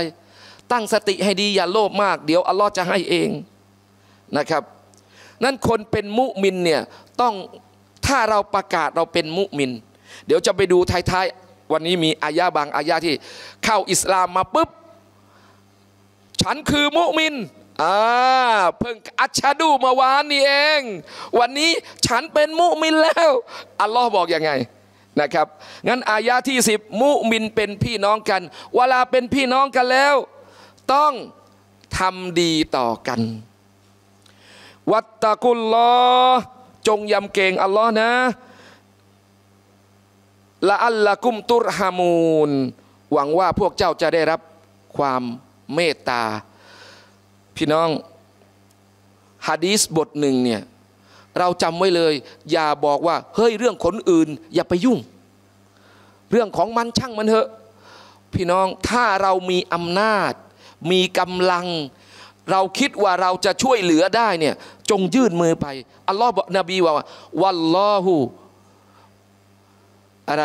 ตั้งสติให้ดีอย่าโลภมากเดี๋ยวอัลลอฮ์จะให้เองนะครับนั่นคนเป็นมุมินเนี่ยต้องถ้าเราประกาศเราเป็นมุมิน เดี๋ยวจะไปดูท้ายๆ วันนี้มีอายะบางอายะที่ เข้าอิสลามมาปุ๊บฉันคือมุมิน อ่า เพิ่ง อัชาดูเมื่อวานนี่เอง วันนี้ฉันเป็นมุมินแล้ว อัลลอฮ์บอกอยังไงนะครับ งั้นอายาที่ 10มุมินเป็นพี่น้องกัน เวลาเป็นพี่น้องกันแล้ว ต้องทำดีต่อกัน วัตตะกุลลอ จงยำเกรงอัลลอฮ์นะละอัลละกุมตุรฮามูนหวังว่าพวกเจ้าจะได้รับความเมตตาพี่น้องฮะดีสบทหนึ่งเนี่ยเราจำไว้เลย อย่าบอกว่าเฮ้ยเรื่องคนอื่นอย่าไปยุ่ง เรื่องของมันช่างมันเถอะพี่น้องถ้าเรามีอำนาจ มีกำลัง เราคิดว่าเราจะช่วยเหลือได้เนี่ยจงยื่นมือไปอัลลอฮ์บอกนบีว่าวัลลอฮูอะไร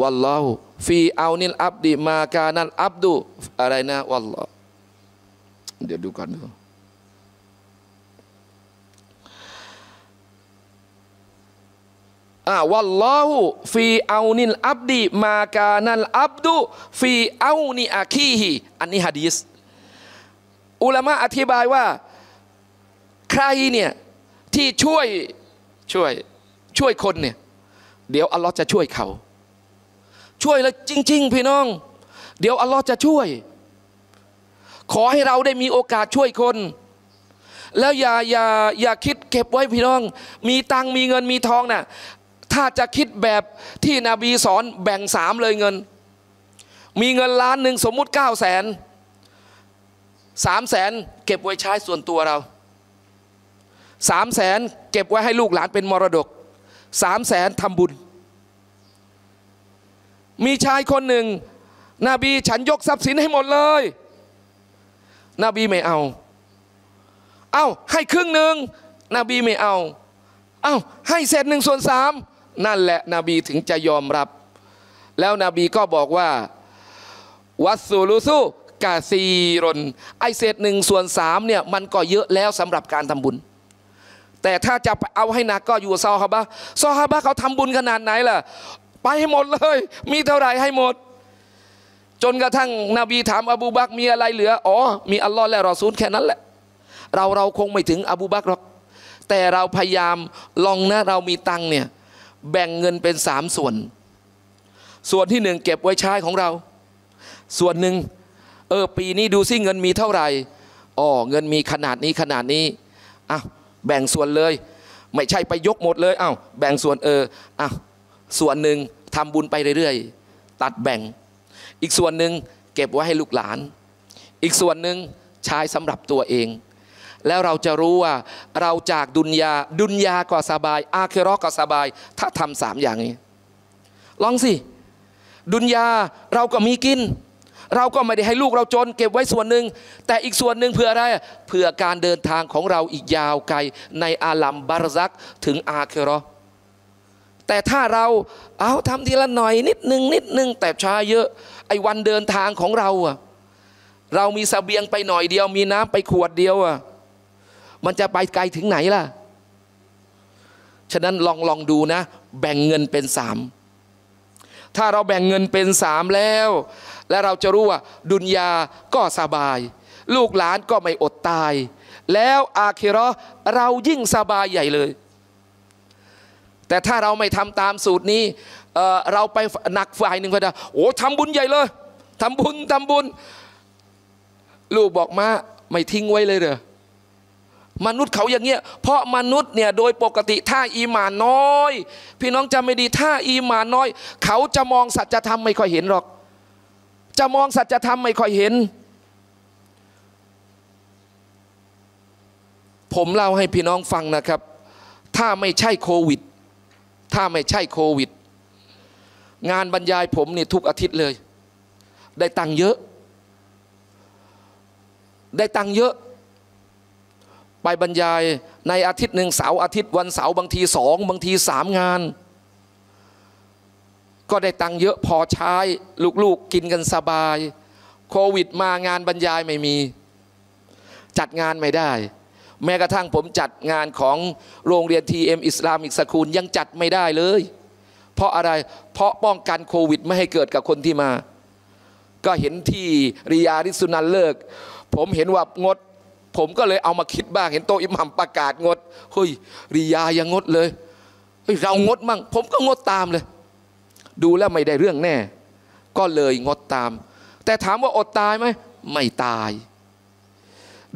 วัลลอฮูฟีเอานิลอับดีมากานัลอับดุอะไรนะวัลลอฮ์เดี๋ยว ดูก่อนดูอ่าวัลลอฮุฟีเอานิลอับดีมากานัลอับดุฟีเอานิอาคีฮีอันนี้ฮะดีสอุลามะอธิบายว่า ใครเนี่ยที่ช่วยช่วย ช่วยคนเนี่ย เดี๋ยวอัลลอฮ์จะช่วยเขาช่วยแล้วจริง ๆ พี่น้อง เดี๋ยวอัลลอฮ์จะช่วย ขอให้เราได้มีโอกาสช่วยคน แล้วอย่าอย่าอย่าคิดเก็บไว้พี่น้อง มีตังมีเงินมีทองนะ่ะถ้าจะคิดแบบที่นบีสอนแบ่งสามเลยเงิน มีเงินล้านหนึ่งสมมุติ9ก้าแสนสามแสนเก็บไว้ใช้ส่วนตัวเราสามแสนเก็บไว้ให้ลูกหลานเป็นมรดกสามแสนทำบุญมีชายคนหนึ่งนบีฉันยกทรัพย์สินให้หมดเลยนบีไม่เอา เอา้าให้ครึ่งหนึ่งนบีไม่เอาเอา้าให้เศษหนึ่งส่วนสามนั่นแหละนบีถึงจะยอมรับ แล้วนบีก็บอกว่า วัสูลุสุกาซีรนไอเศษหนึ่งส่วนสามเนี่ยมันก็เยอะแล้วสำหรับการทำบุญ แต่ถ้าจะเอาให้นักก็อยู่ซอฮาบะซอฮาบะเขาทำบุญขนาดไหนล่ะไปให้หมดเลย มีเท่าไหร่ให้หมด จนกระทั่ง นบี ถามอบูบักมีอะไรเหลืออ๋อมีอัลลอฮ์และรอซูลแค่นั้นแหละเราเราคงไม่ถึงอบูบักหรอก แต่เราพยายามลองนะ เรามีตังเนี่ย แบ่งเงินเป็นสามส่วน ส่วนที่หนึ่งเก็บไว้ใช้ของเรา ส่วนหนึ่ง เออ ปีนี้ดูซิเงินมีเท่าไหร่อ๋อเงินมีขนาดนี้ขนาดนี้อ่ะแบ่งส่วนเลย ไม่ใช่ไปยกหมดเลยอ้าวแบ่งส่วนเอออ้าวส่วนหนึ่งทำบุญไปเรื่อยๆ ตัดแบ่ง อีกส่วนหนึ่งเก็บไว้ให้ลูกหลาน อีกส่วนหนึ่งใช้สำหรับตัวเอง แล้วเราจะรู้ว่าเราจากดุนยาดุนยาก็สบาย อาเครอก็สบายถ้าทำสามอย่างนี้ลองสิ ดุนยาเราก็มีกิน เราก็ไม่ได้ให้ลูกเราจน เก็บไว้ส่วนหนึ่ง แต่อีกส่วนหนึ่งเพื่ออะไร เพื่อการเดินทางของเราอีกยาวไกลในอาลัมบารซักถึงอาเครอแต่ถ้าเราเอาทำทีละหน่อยนิดหนึ่งนิดหนึ่งแต่ช้าเยอะไอ้วันเดินทางของเราอะเรามีสเสบียงไปหน่อยเดียวมีน้ำไปขวดเดียวอะมันจะไปไกลถึงไหนล่ะ ฉะนั้นลองลองดูนะ แบ่งเงินเป็นสาม ถ้าเราแบ่งเงินเป็นสามแล้ว และเราจะรู้ว่า ดุนยาก็สบาย ลูกหลานก็ไม่อดตาย แล้วอาคิรอเรายิ่งสบายใหญ่เลยแต่ถ้าเราไม่ทำตามสูตรนี้เเราไปหนักฝ่ายหนึ่งก็ด้โอ้ทำบุญใหญ่เลยทำบุญทำบุญ ลูกบอกมาไม่ทิ้งไว้เลยเหรอมนุษย์เขาอย่างเงี้ยเพราะมนุษย์เนี่ยโดยปกติถ้าอีมานน้อย พี่น้องจำไม่ดีถ้าอีมานน้อย เขาจะมองสัจธรรมไม่ค่อยเห็นหรอก จะมองสัจธรรมไม่ค่อยเห็น ผมเล่าให้พี่น้องฟังนะครับ ถ้าไม่ใช่โควิดถ้าไม่ใช่โควิด งานบรรยายผมนี่ทุกอาทิตย์เลย ได้ตังค์เยอะ ได้ตังค์เยอะ ไปบรรยายในอาทิตย์หนึ่งเสาร์อาทิตย์วันเสาร์บางทีสองบางทีสามงาน ก็ได้ตังค์เยอะพอใช้ลูก ๆ กินกันสบาย โควิด มางานบรรยายไม่มี จัดงานไม่ได้แม้กระทั่งผมจัดงานของโรงเรียนทีเอ็มอิสลามอิกสคูลยังจัดไม่ได้เลยเพราะอะไรเพราะป้องกันโควิดไม่ให้เกิดกับคนที่มา ก็เห็นที่ริยาริสุนันเลิก ผมเห็นว่างดผมก็เลยเอามาคิดบ้างเห็นโตอิหมัมประกาศงดเฮ้ยริยายังงดเลยเฮ้ยเรางดมั่งผมก็งดตามเลย ดูแล้วไม่ได้เรื่องแน่ ก็เลยงดตาม แต่ถามว่าอดตายไหมไม่ตาย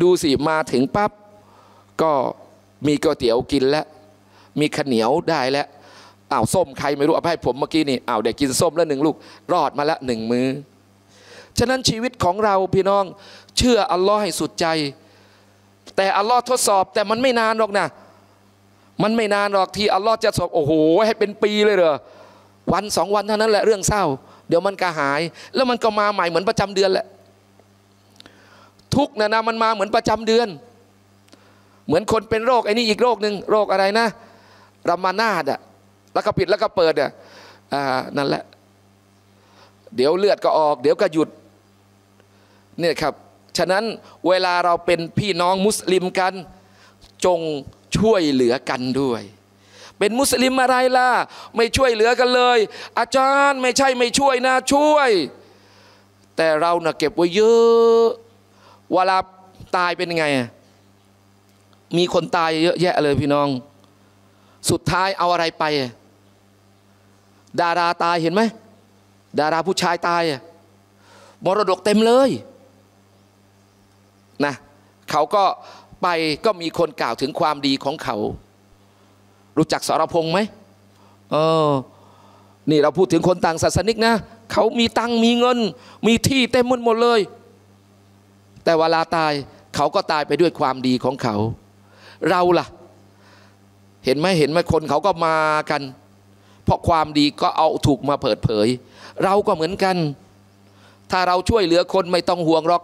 ดูสิมาถึงปั๊บก็มีก๋วยเตี๋ยวกินแล้วมีข้าวเหนียวได้แล้วอ้าวส้มใครไม่รู้เอาให้ผมเมื่อกี้นี่อ้าวเด็กกินส้มแล้วหนึ่งลูกรอดมาละหนึ่งมือฉะนั้นชีวิตของเราพี่น้องเชื่ออัลลอฮ์ให้สุดใจ แต่อัลลอฮ์ทดสอบแต่มันไม่นานหรอกนะมันไม่นานหรอกที่ อัลลอฮ์จะสอบโอ้โห ให้เป็นปีเลยเหรอวันสองวันเท่านั้นแหละเรื่องเศร้าเดี๋ยวมันก็หาย แล้วมันก็มาใหม่เหมือนประจำเดือนแหละ ทุกนะนะมันมาเหมือนประจำเดือนเหมือนคนเป็นโรคไอ้นี่อีกโรคหนึ่งโรคอะไรนะ รัมานาดอะแล้วก็ปิดแล้วก็เปิดอ่ะนั่นแหละเดี๋ยวเลือดก็ออกเดี๋ยวก็หยุดเนี่ยครับฉะนั้นเวลาเราเป็นพี่น้องมุสลิมกัน จงช่วยเหลือกันด้วย เป็นมุสลิมอะไรล่ะ ไม่ช่วยเหลือกันเลย อาจารย์ไม่ใช่ไม่ช่วยนะ ช่วย แต่เราเนะ่ะเก็บไว้เยอะ เวลาตายเป็นไงอะมีคนตายเยอะ แยะเลยพี่น้อง สุดท้ายเอาอะไรไป ดาราตายเห็นไหม ดาราผู้ชายตาย มรดกเต็มเลย นะ เขาก็ไปก็มีคนกล่าวถึงความดีของเขา รู้จักสรพงษ์ไหมเออนี่เราพูดถึงคนต่างศาสนิกนะ เขามีตังมีเงิน มีที่เต็มมุดหมดเลย แต่เวลาตาย เขาก็ตายไปด้วยความดีของเขาเราล่ะ เห็นไหมเห็นไหมคนเขาก็มากัน เพราะความดีก็เอาถูกมาเปิดเผย เราก็เหมือนกัน ถ้าเราช่วยเหลือคนไม่ต้องห่วงหรอก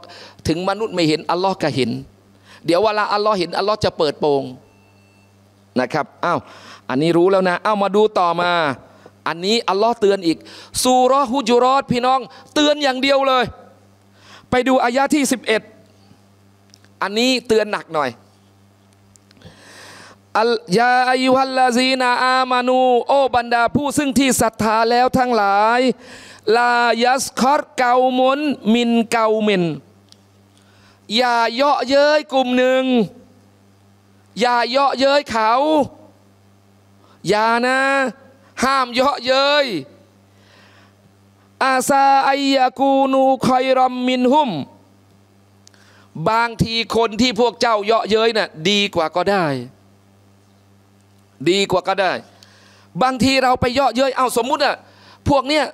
ถึงมนุษย์ไม่เห็นอัลลอฮ์ก็เห็น เดี๋ยวเวลาอัลลอฮ์เห็นอัลลอฮ์จะเปิดโปงนะครับอ้าวอันนี้รู้แล้วนะเอามาดูต่อมา อันนี้อัลลอฮ์เตือนอีกซูรอฮุจุรอดพี่น้องเตือนอย่างเดียวเลย ไปดูอายะที่ 11 อันนี้เตือนหนักหน่อยอัลยาอายุฮัลลาซีนาอามานู โอบรรดาผู้ซึ่งที่ศรัทธาแล้วทั้งหลาย ลายัสคอรเกามุนมินเกาเมนอย่าเยาะเย้ยกลุ่มหนึ่ง อย่าเยาะเย้ยเขา อย่านะ ห้ามเยาะเย้ยอาซาไอยากูนูคอยรอมมินหุม บางทีคนที่พวกเจ้า เยาะเย้ยนะ่ะดีกว่าก็ได้ดีกว่าก็ได้ บางทีเราไปเยาะเย้ยเอาสมมุติอ่ะพวกเนี้ย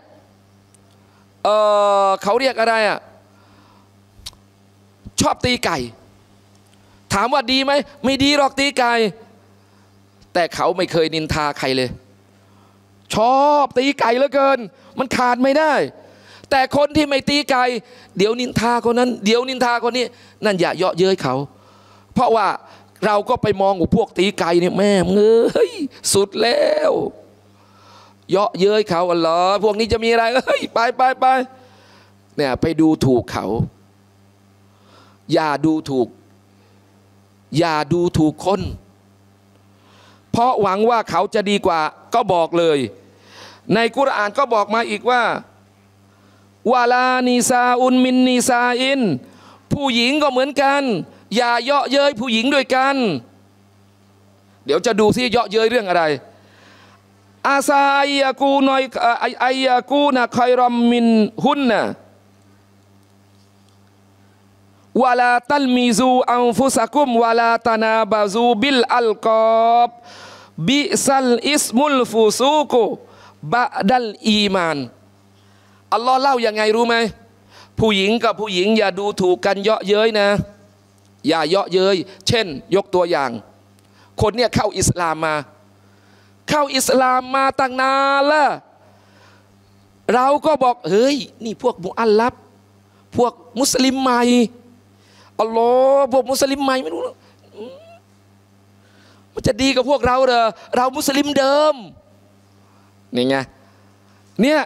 เเขาเรียกอะไรอ่ะชอบตีไก่ ถามว่าดีไหมไม่ดีหรอกตีไก่แต่เขาไม่เคยนินทาใครเลย ชอบตีไก่เหลือเกิน มันขาดไม่ได้ แต่คนที่ไม่ตีไก่ เดี๋ยวนินทาคนนั้นเดี๋ยวนินทาคนนี้ นั่นอย่าเยาะเย้ยเขา เพราะว่าเราก็ไปมองพวกตีไก่เนี่ยแม่เง้ย สุดแล้ว เยาะเย้ยเขาเหรอพวกนี้จะมีอะไรเฮ้ยไปไปไปเนี่ยไปดูถูกเขา อย่าดูถูก อย่าดูถูกคน เพราะหวังว่าเขาจะดีกว่าก็บอกเลย ในกุรอานก็บอกมาอีกว่า วาลานีซาอุนมินนีซาอิน ผู้หญิงก็เหมือนกันอย่าเยาะเย้ยผู้หญิงด้วยกัน เดี๋ยวจะดูซิเยาะเย้ยเรื่องอะไร อาซาอยากูนอยอยากูนะคอยรอมมินหุนนะวลาตัลมิซูอัลฟุสักุมวลาตานาบาซูบิลอัลกอบบิซัลอิสมุลฟุซูกุบะดัลอีมานอัลลอฮ์เล่ายังไงรู้ไหมผู้หญิงกับผู้หญิง อย่าดูถูกกันเยาะเย้ยนะอย่าเยาะเย้ยเช่น ยกตัวอย่าง คนเนี่ยเข้าอิสลามมา เข้าอิสลามมาตั้งนานละเราก็บอกเฮ้ยนี่พวกมุอัลลับพวกมุสลิมใหม่อัลลอฮ์พวกมุสลิมใหม่ไม่รู้มันจะดีกับพวกเราเหรอ เรามุสลิมเดิม นี่ไงเนี่ย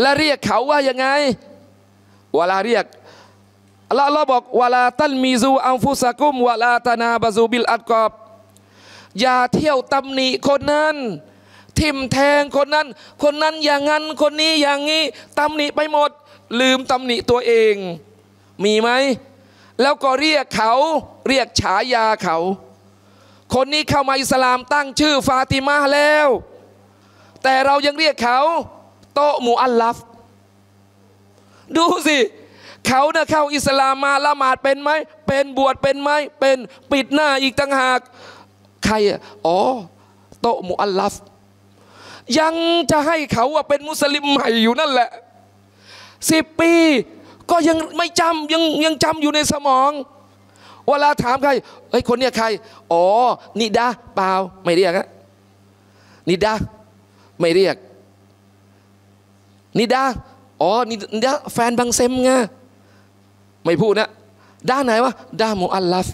และเรียกเขาว่ายังไงเวลาเรียกแล้วเราบอกวลาตันมีซูอัมฟุสกุมวลาตนาบาซูบิลอัดกอบ อย่าเที่ยวตำหนิคนนั้นทิมแทงคนนั้น คนนั้นอย่างนั้น คนนี้อย่างนี้ตำหนิไปหมด ลืมตำหนิตัวเอง มีไหมแล้วก็เรียกเขาเรียกฉายาเขา คนนี้เข้ามาอิสลามตั้งชื่อฟาติมาแล้ว แต่เรายังเรียกเขา โตมูอัลลัฟดูสิเขาเนี่ยเข้าอิสลามมาละหมาดเป็นไหมเป็นบวชเป็นไหม เป็นปิดหน้าอีกต่างหาก ใครอ๋อโตมุอัลลัฟ ยังจะให้เขาว่าเป็นมุสลิมใหม่อยู่นั่นแหละสิบปี ก็ยังไม่จำยังยังจำอยู่ในสมอง เวลาถามใครเฮ้ยคนเนี้ยใครอ๋อนิดาเปล่าไม่เรียกนะนิดาไม่เรียกนิดาอ๋อนิดาแฟนบางเซมไงไม่พูดนะ ด้านไหนวะด้านมุอัลลัฟ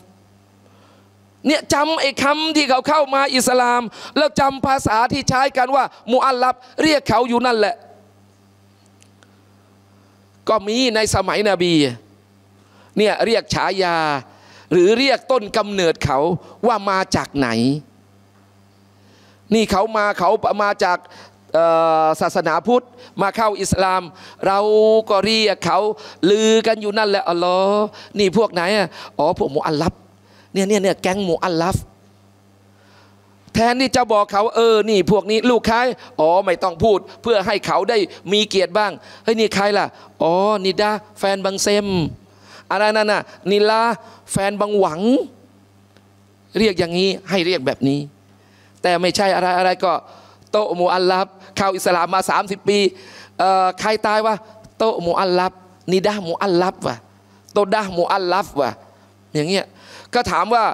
เนี่ยจำไอ้คำที่เขาเข้ามาอิสลาม แล้วจำภาษาที่ใช้กันว่า มุอัลลัฟเรียกเขาอยู่นั่นแหละ ก็มีในสมัยนบี เนี่ยเรียกฉายา หรือเรียกต้นกำเนิดเขาว่ามาจากไหน นี่เขามาเขามาจากศาสนาพุทธมาเข้าอิสลาม เราก็เรียกเขาลือกันอยู่นั่นแหละอ๋อนี่พวกไหนอ๋อพวกมูอัลลัฟเนี่ยเนี่ยเนี่ยแก๊งมูอัลลัฟแทนที่จะบอกเขา เออนี่พวกนี้ลูกค้าอ๋อ ไม่ต้องพูด เพื่อให้เขาได้มีเกียรติบ้างเฮ้ยนี่ใครล่ะอ๋อนิดาแฟนบางเซมอะไรนั่นน่ะนิลาแฟนบางหวัง เรียกอย่างนี้ให้เรียกแบบนี้ แต่ไม่ใช่อะไรอะไรก็ โตมูอัลลับเข้าอิสลามมา 30 ปี ใครตายวะโตโมอัลลับนิดาโมอัลลับวะโตดาโมอัลลับวะอย่างเงี้ยก็ถามว่า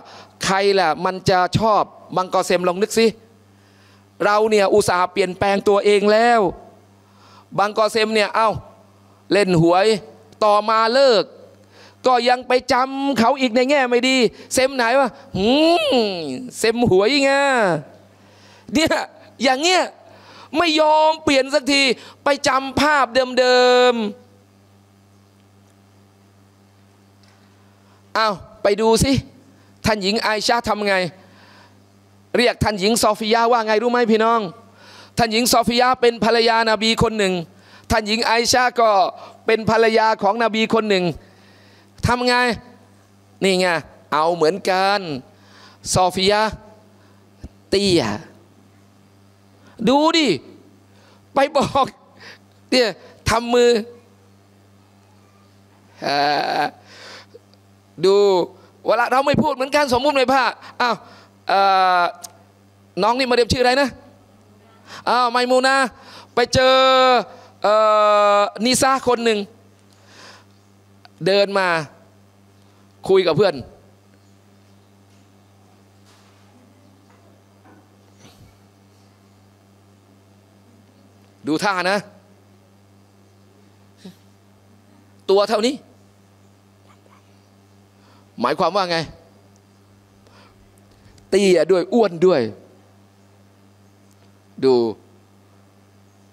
ใครล่ะ มันจะชอบบังกอเซมลองนึกสิเราเนี่ยอุตส่าห์เปลี่ยนแปลงตัวเองแล้วบางกอเซมเนี่ยเอา้าเล่นหวยต่อมาเลิก ก็ยังไปจำเขาอีกในแง่ไม่ดีเซมไหนวะหืมเซมหวยไงเนี่ยอย่างเงี้ยไม่ยอม เปลี่ยนสักทีไปจำภาพเดิมๆเอาไปดูสิท่านหญิงไอชาทำไง เรียกท่านหญิง ซอฟิยาว่าไงรู้ไหมพี่น้อง ท่านหญิงซอฟิยาเป็นภรรยานาบีคนหนึ่ง ท่านหญิงไอชาก็เป็นภรรยาของนบีคนหนึ่งทำไงนี่ไงเอาเหมือนกันซอฟิยาเตี้ยดูดิ ไปบอก เนี่ยทำมือ ดู เวลาเราไม่พูดเหมือนกันสมมุติในผ้าอ้าวน้องนี่มาเรียบชื่ออะไรนะอ้าวไมมูนาไปเจอ นิซา คนหนึ่ง เดินมา คุยกับเพื่อนดูท่านะ ตัวเท่านี้ หมายความว่าไง ตี้ด้วย อ้วนด้วย ดู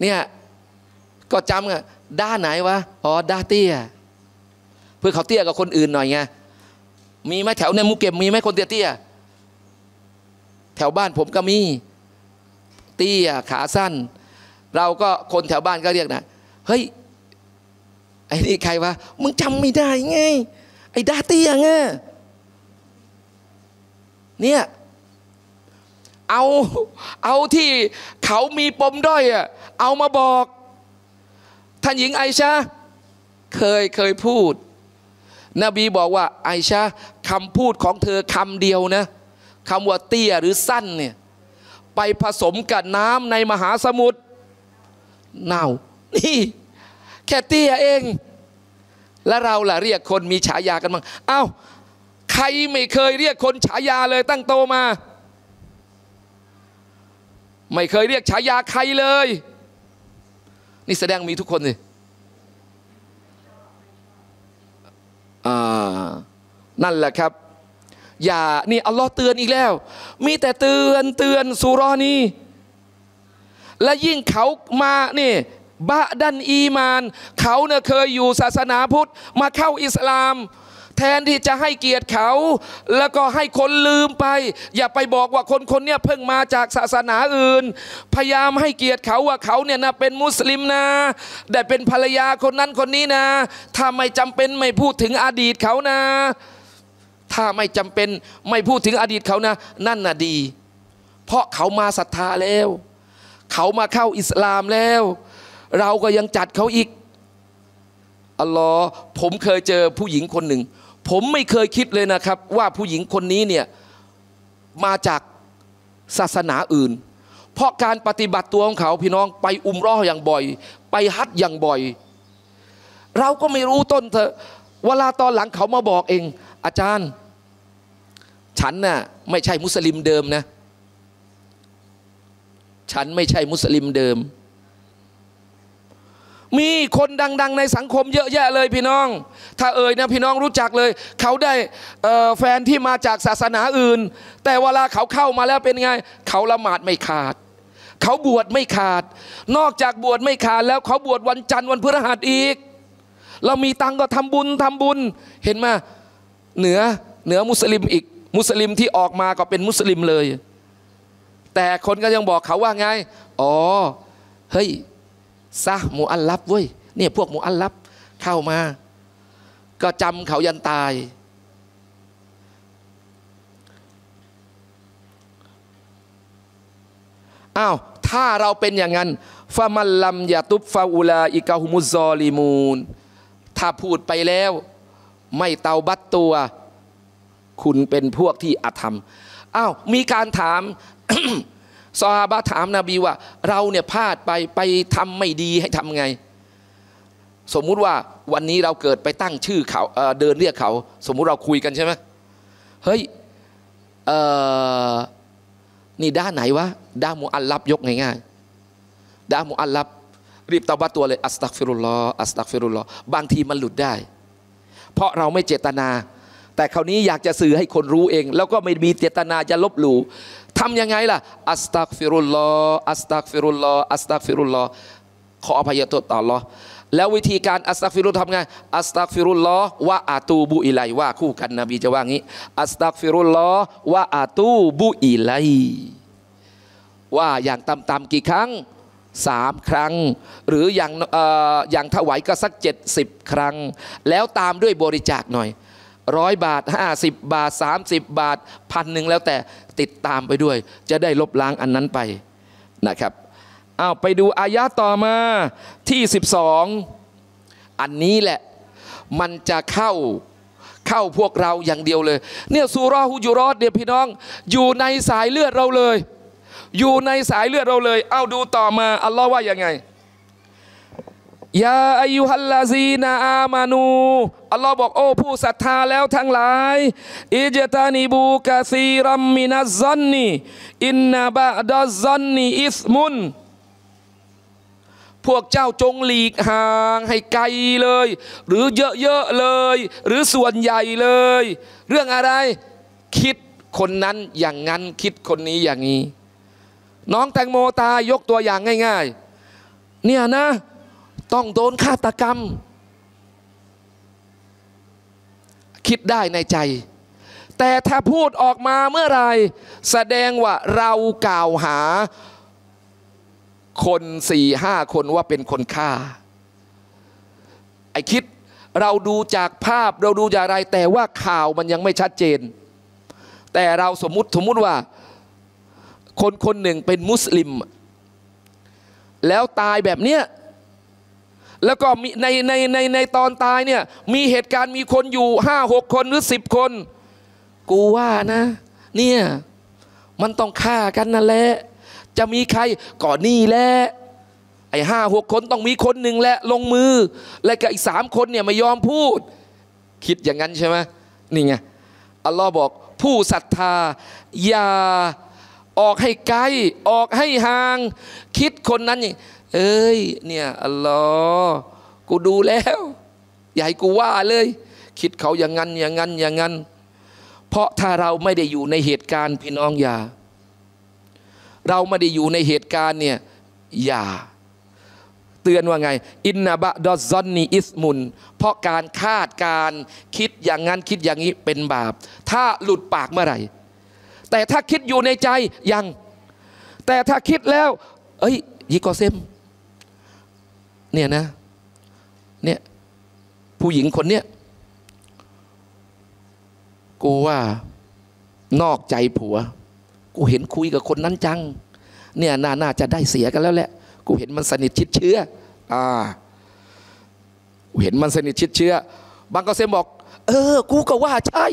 เนี่ยก็จำไงด้านไหนวะอ๋อด้าเตี้ยเพื่อเขาเตี้ยกับคนอื่นหน่อยไงมีไหมแถวในมุกเก็บมีไหมคนเตี้ยเตี้ยแถวบ้านผมก็มี เตี้ยขาสั้นเราก็คนแถวบ้านก็เรียกนะ เฮ้ย ไอ้นี่ใครวะ มึงจำไม่ได้ไง ไอ้ดาเตียงเนี่ย เอา เอาที่เขามีปมด้อยอะเอามาบอก ท่านหญิงไอชาเคยเคยพูด นบีบอกว่า ไอชาคำพูดของเธอคำเดียวนะ คำว่าเตี้ยหรือสั้นเนี่ย ไปผสมกับน้ำในมหาสมุทรเน่านี่แค่เตี้ยเอง และเราล่ะเรียกคนมีฉายากันบ้างเอา้าใครไม่เคยเรียกคนฉายาเลยตั้งโตมา ไม่เคยเรียกฉายาใครเลย นี่แสดงมีทุกคนสิอนั่นแหละครับ อย่า นี่อัลลอฮ์เตือนอีกแล้ว มีแต่เตือน เตือนสุรานี้และยิ่งเขามาเนี่ยบะดันอีมาน เขาเนี่ยเคยอยู่ศาสนาพุทธมาเข้าอิสลาม แทนที่จะให้เกียรติเขา แล้วก็ให้คนลืมไป อย่าไปบอกว่าคนคนนี้เพิ่งมาจากศาสนาอื่น พยายามให้เกียรติเขาว่าเขาเนี่ยนะเป็นมุสลิมนะได้เป็นภรรยาคนนั้นคนนี้นะถ้าไม่จำเป็นไม่พูดถึงอดีตเขานะถ้าไม่จำเป็นไม่พูดถึงอดีตเขานะ นั่นน่ะดี เพราะเขามาศรัทธาแล้วเขามาเข้าอิสลามแล้ว เราก็ยังจัดเขาอีกอัลลอฮ์ผมเคยเจอผู้หญิงคนหนึ่ง ผมไม่เคยคิดเลยนะครับว่าผู้หญิงคนนี้เนี่ยมาจากศาสนาอื่น เพราะการปฏิบัติตัวของเขาพี่น้องไปอุมร้ออย่างบ่อย ไปฮัทอย่างบ่อย เราก็ไม่รู้ต้นเธอเวลาตอนหลังเขามาบอกเอง อาจารย์ ฉันน่ะไม่ใช่มุสลิมเดิมนะฉันไม่ใช่มุสลิมเดิม มีคนดังๆ ในสังคมเยอะแยะเลยพี่น้อง ถ้าเอ่ยนะพี่น้องรู้จักเลย เขาได้แฟนที่มาจากศาสนาอื่น แต่เวลาเขาเข้ามาแล้วเป็นไง เขาละหมาดไม่ขาด เขาบวชไม่ขาด นอกจากบวชไม่ขาด แล้วเขาบวชวันจันทร์วันพฤหัสอีก เรามีตังก็ทำบุญทำบุญ เห็นไหมเหนือเหนือมุสลิมอีกมุสลิมที่ออกมาก็เป็นมุสลิมเลยแต่คนก็ยังบอกเขาว่าไง อ๋อ เฮ้ย ซะหมูอัลลับเว้ย เนี่ยพวกหมูอัลลับเข้ามา ก็จำเขายันตาย อ้าว ถ้าเราเป็นอย่างนั้นฟามัลลัม ยาตุบ ฟาอุลาอิกาฮุมุซอลิมูน ถ้าพูดไปแล้ว ไม่เตาบัตตัว คุณเป็นพวกที่อธรรม อ้าว มีการถามซาบะถามนาบีว่า เรา เนี่ยพลาดไปไปทำไม่ดีให้ทำไง สมมุติว่าวันนี้เราเกิดไปตั้งชื่อเขาเเดินเรียกเขา สมมุติเราคุยกันใช่ไหมเฮ้ย นี่ด้านไหนวะด้ามุอัลลับยกง่ายๆด้ามุอัลลับ รีบตาบัตตัวเลยอัสตักฟิรุลลออัสตักฟิรุลลอบางทีมันหลุดได้ เพราะเราไม่เจตนา แต่คราวนี้อยากจะสื่อให้คนรู้เอง แล้วก็ไม่มีเจตนาจะลบหลู่ทำยังไงล่ะ อัสตักฟิรุลลออัสตักฟิรุลลออัสตักฟิรุลลอขออภัยโทษต่อรอแล้ววิธีการอัสตักฟิรุลทำไง อัสตักฟิรุลลอวาอาตูบุอิไลว่าคู่กันนบีจะว่างี้อัสตักฟิรุลลอวาอาตูบุอิไลว่าอย่างต่ำๆกี่ครั้ง สามครั้ง หรืออย่างอย่างถวายก็สักเจ็ดสิบครั้ง แล้วตามด้วยบริจาคหน่อยร้อยบาท 50 บาท 30 บาทพันหนึ่งแล้วแต่ติดตามไปด้วย จะได้ลบล้างอันนั้นไปนะครับเอาไปดูอายะต่อมาที่ 12 อันนี้แหละ มันจะเข้าเข้าพวกเราอย่างเดียวเลย เนี่ยซูรอฮุยุรอดเนี่ยพี่น้อง อยู่ในสายเลือดเราเลย อยู่ในสายเลือดเราเลย เอาดูต่อมาอัลลอฮ์ว่ายังไงยาอายุฮัลลาซีนาอามานูอัลลอฮ์บอกโอ้ผู้ศรัทธาแล้วทั้งหลายอิจตานิบูกาซีรัมมินาซันนีอินนาบะดัซซันนีอิสมุนพวกเจ้าจงหลีกห่าง ให้ไกลเลย หรือเยอะๆ เลย หรือส่วนใหญ่เลย เรื่องอะไร คิดคนนั้นอย่างนั้นคิดคนนี้อย่างนี้ น้องแตงโมตายยกตัวอย่างง่ายๆ เนี่ยนะต้องโดนฆาตกรรม คิดได้ในใจ แต่ถ้าพูดออกมาเมื่อไร แสดงว่าเรากล่าวหา คนสี่ห้าคนว่าเป็นคนฆ่าไอคิดเราดูจากภาพเราดูจากอะไร แต่ว่าข่าวมันยังไม่ชัดเจน แต่เราสมมติสมมติว่า คนคนหนึ่งเป็นมุสลิม แล้วตายแบบเนี้ยแล้วก็มีในในในในตอนตายเนี่ยมีเหตุการณ์มีคนอยู่ห้าหกคนหรือสิบคน กูว่านะเนี่ยมันต้องฆ่ากันนั่นแหละ จะมีใครก่อนนี่แหละไอ้ห้าหกคนต้องมีคนหนึ่งแหละลงมือ และกับอีกสามคนเนี่ยไม่ยอมพูด คิดอย่างนั้นใช่ไหมนี่ไงอัลลอฮ์บอกผู้ศรัทธา อย่าออกให้ไกลออกให้ห่าง คิดคนนั้นเอ้ย เนี่ย อัลลอฮ์กูดูแล้ว อย่าให้กูว่าเลย คิดเขาอย่างนั้น อย่างนั้น อย่างนั้น เพราะถ้าเราไม่ได้อยู่ในเหตุการณ์พี่น้องอย่า เราไม่ได้อยู่ในเหตุการณ์เนี่ย อย่า เตือนว่าไง อินนาบะดอซอนนีอิสมุนเพราะการคาดการคิดอย่างนั้นคิดอย่างนี้เป็นบาป ถ้าหลุดปากเมื่อไหร่ แต่ถ้าคิดอยู่ในใจยัง แต่ถ้าคิดแล้ว เอ้ย ยิโกเซมเนี่ยนะ เนี่ยผู้หญิงคนเนี้ยกูว่านอกใจผัว กูเห็นคุยกับคนนั้นจัง เนี่ยน่าน่าจะได้เสียกันแล้วแหละกูเห็นมันสนิทชิดเชื้ออ่ากูเห็นมันสนิทชิดเชื้อบางก็เซมบอก เออ กูก็ว่า ใช่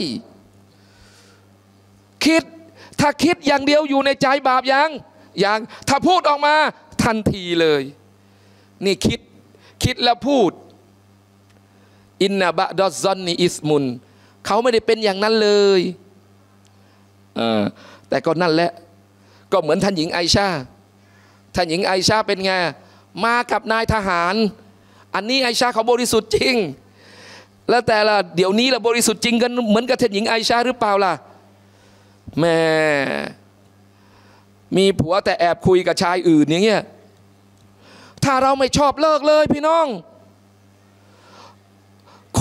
คิด ถ้าคิดอย่างเดียวอยู่ในใจบาปยังยัง ถ้าพูดออกมา ทันทีเลย นี่คิดคิดและพูดอินนาบะดอซอนนีอิสมุนเขาไม่ได้เป็นอย่างนั้นเลยเออแต่ก็นั่นแหละก็เหมือนท่านหญิงไอชา ท่านหญิงไอชาเป็นไง มากับนายทหาร อันนี้ไอชาเขาบริสุทธิ์จริง แล้วแต่ละเดี๋ยวนี้ละบริสุทธิ์จริงกันเหมือนกับท่านหญิงไอชาหรือเปล่าล่ะแม่มีผัวแต่แอบคุยกับชายอื่นอย่างเงี้ยถ้าเราไม่ชอบเลิกเลยพี่น้อง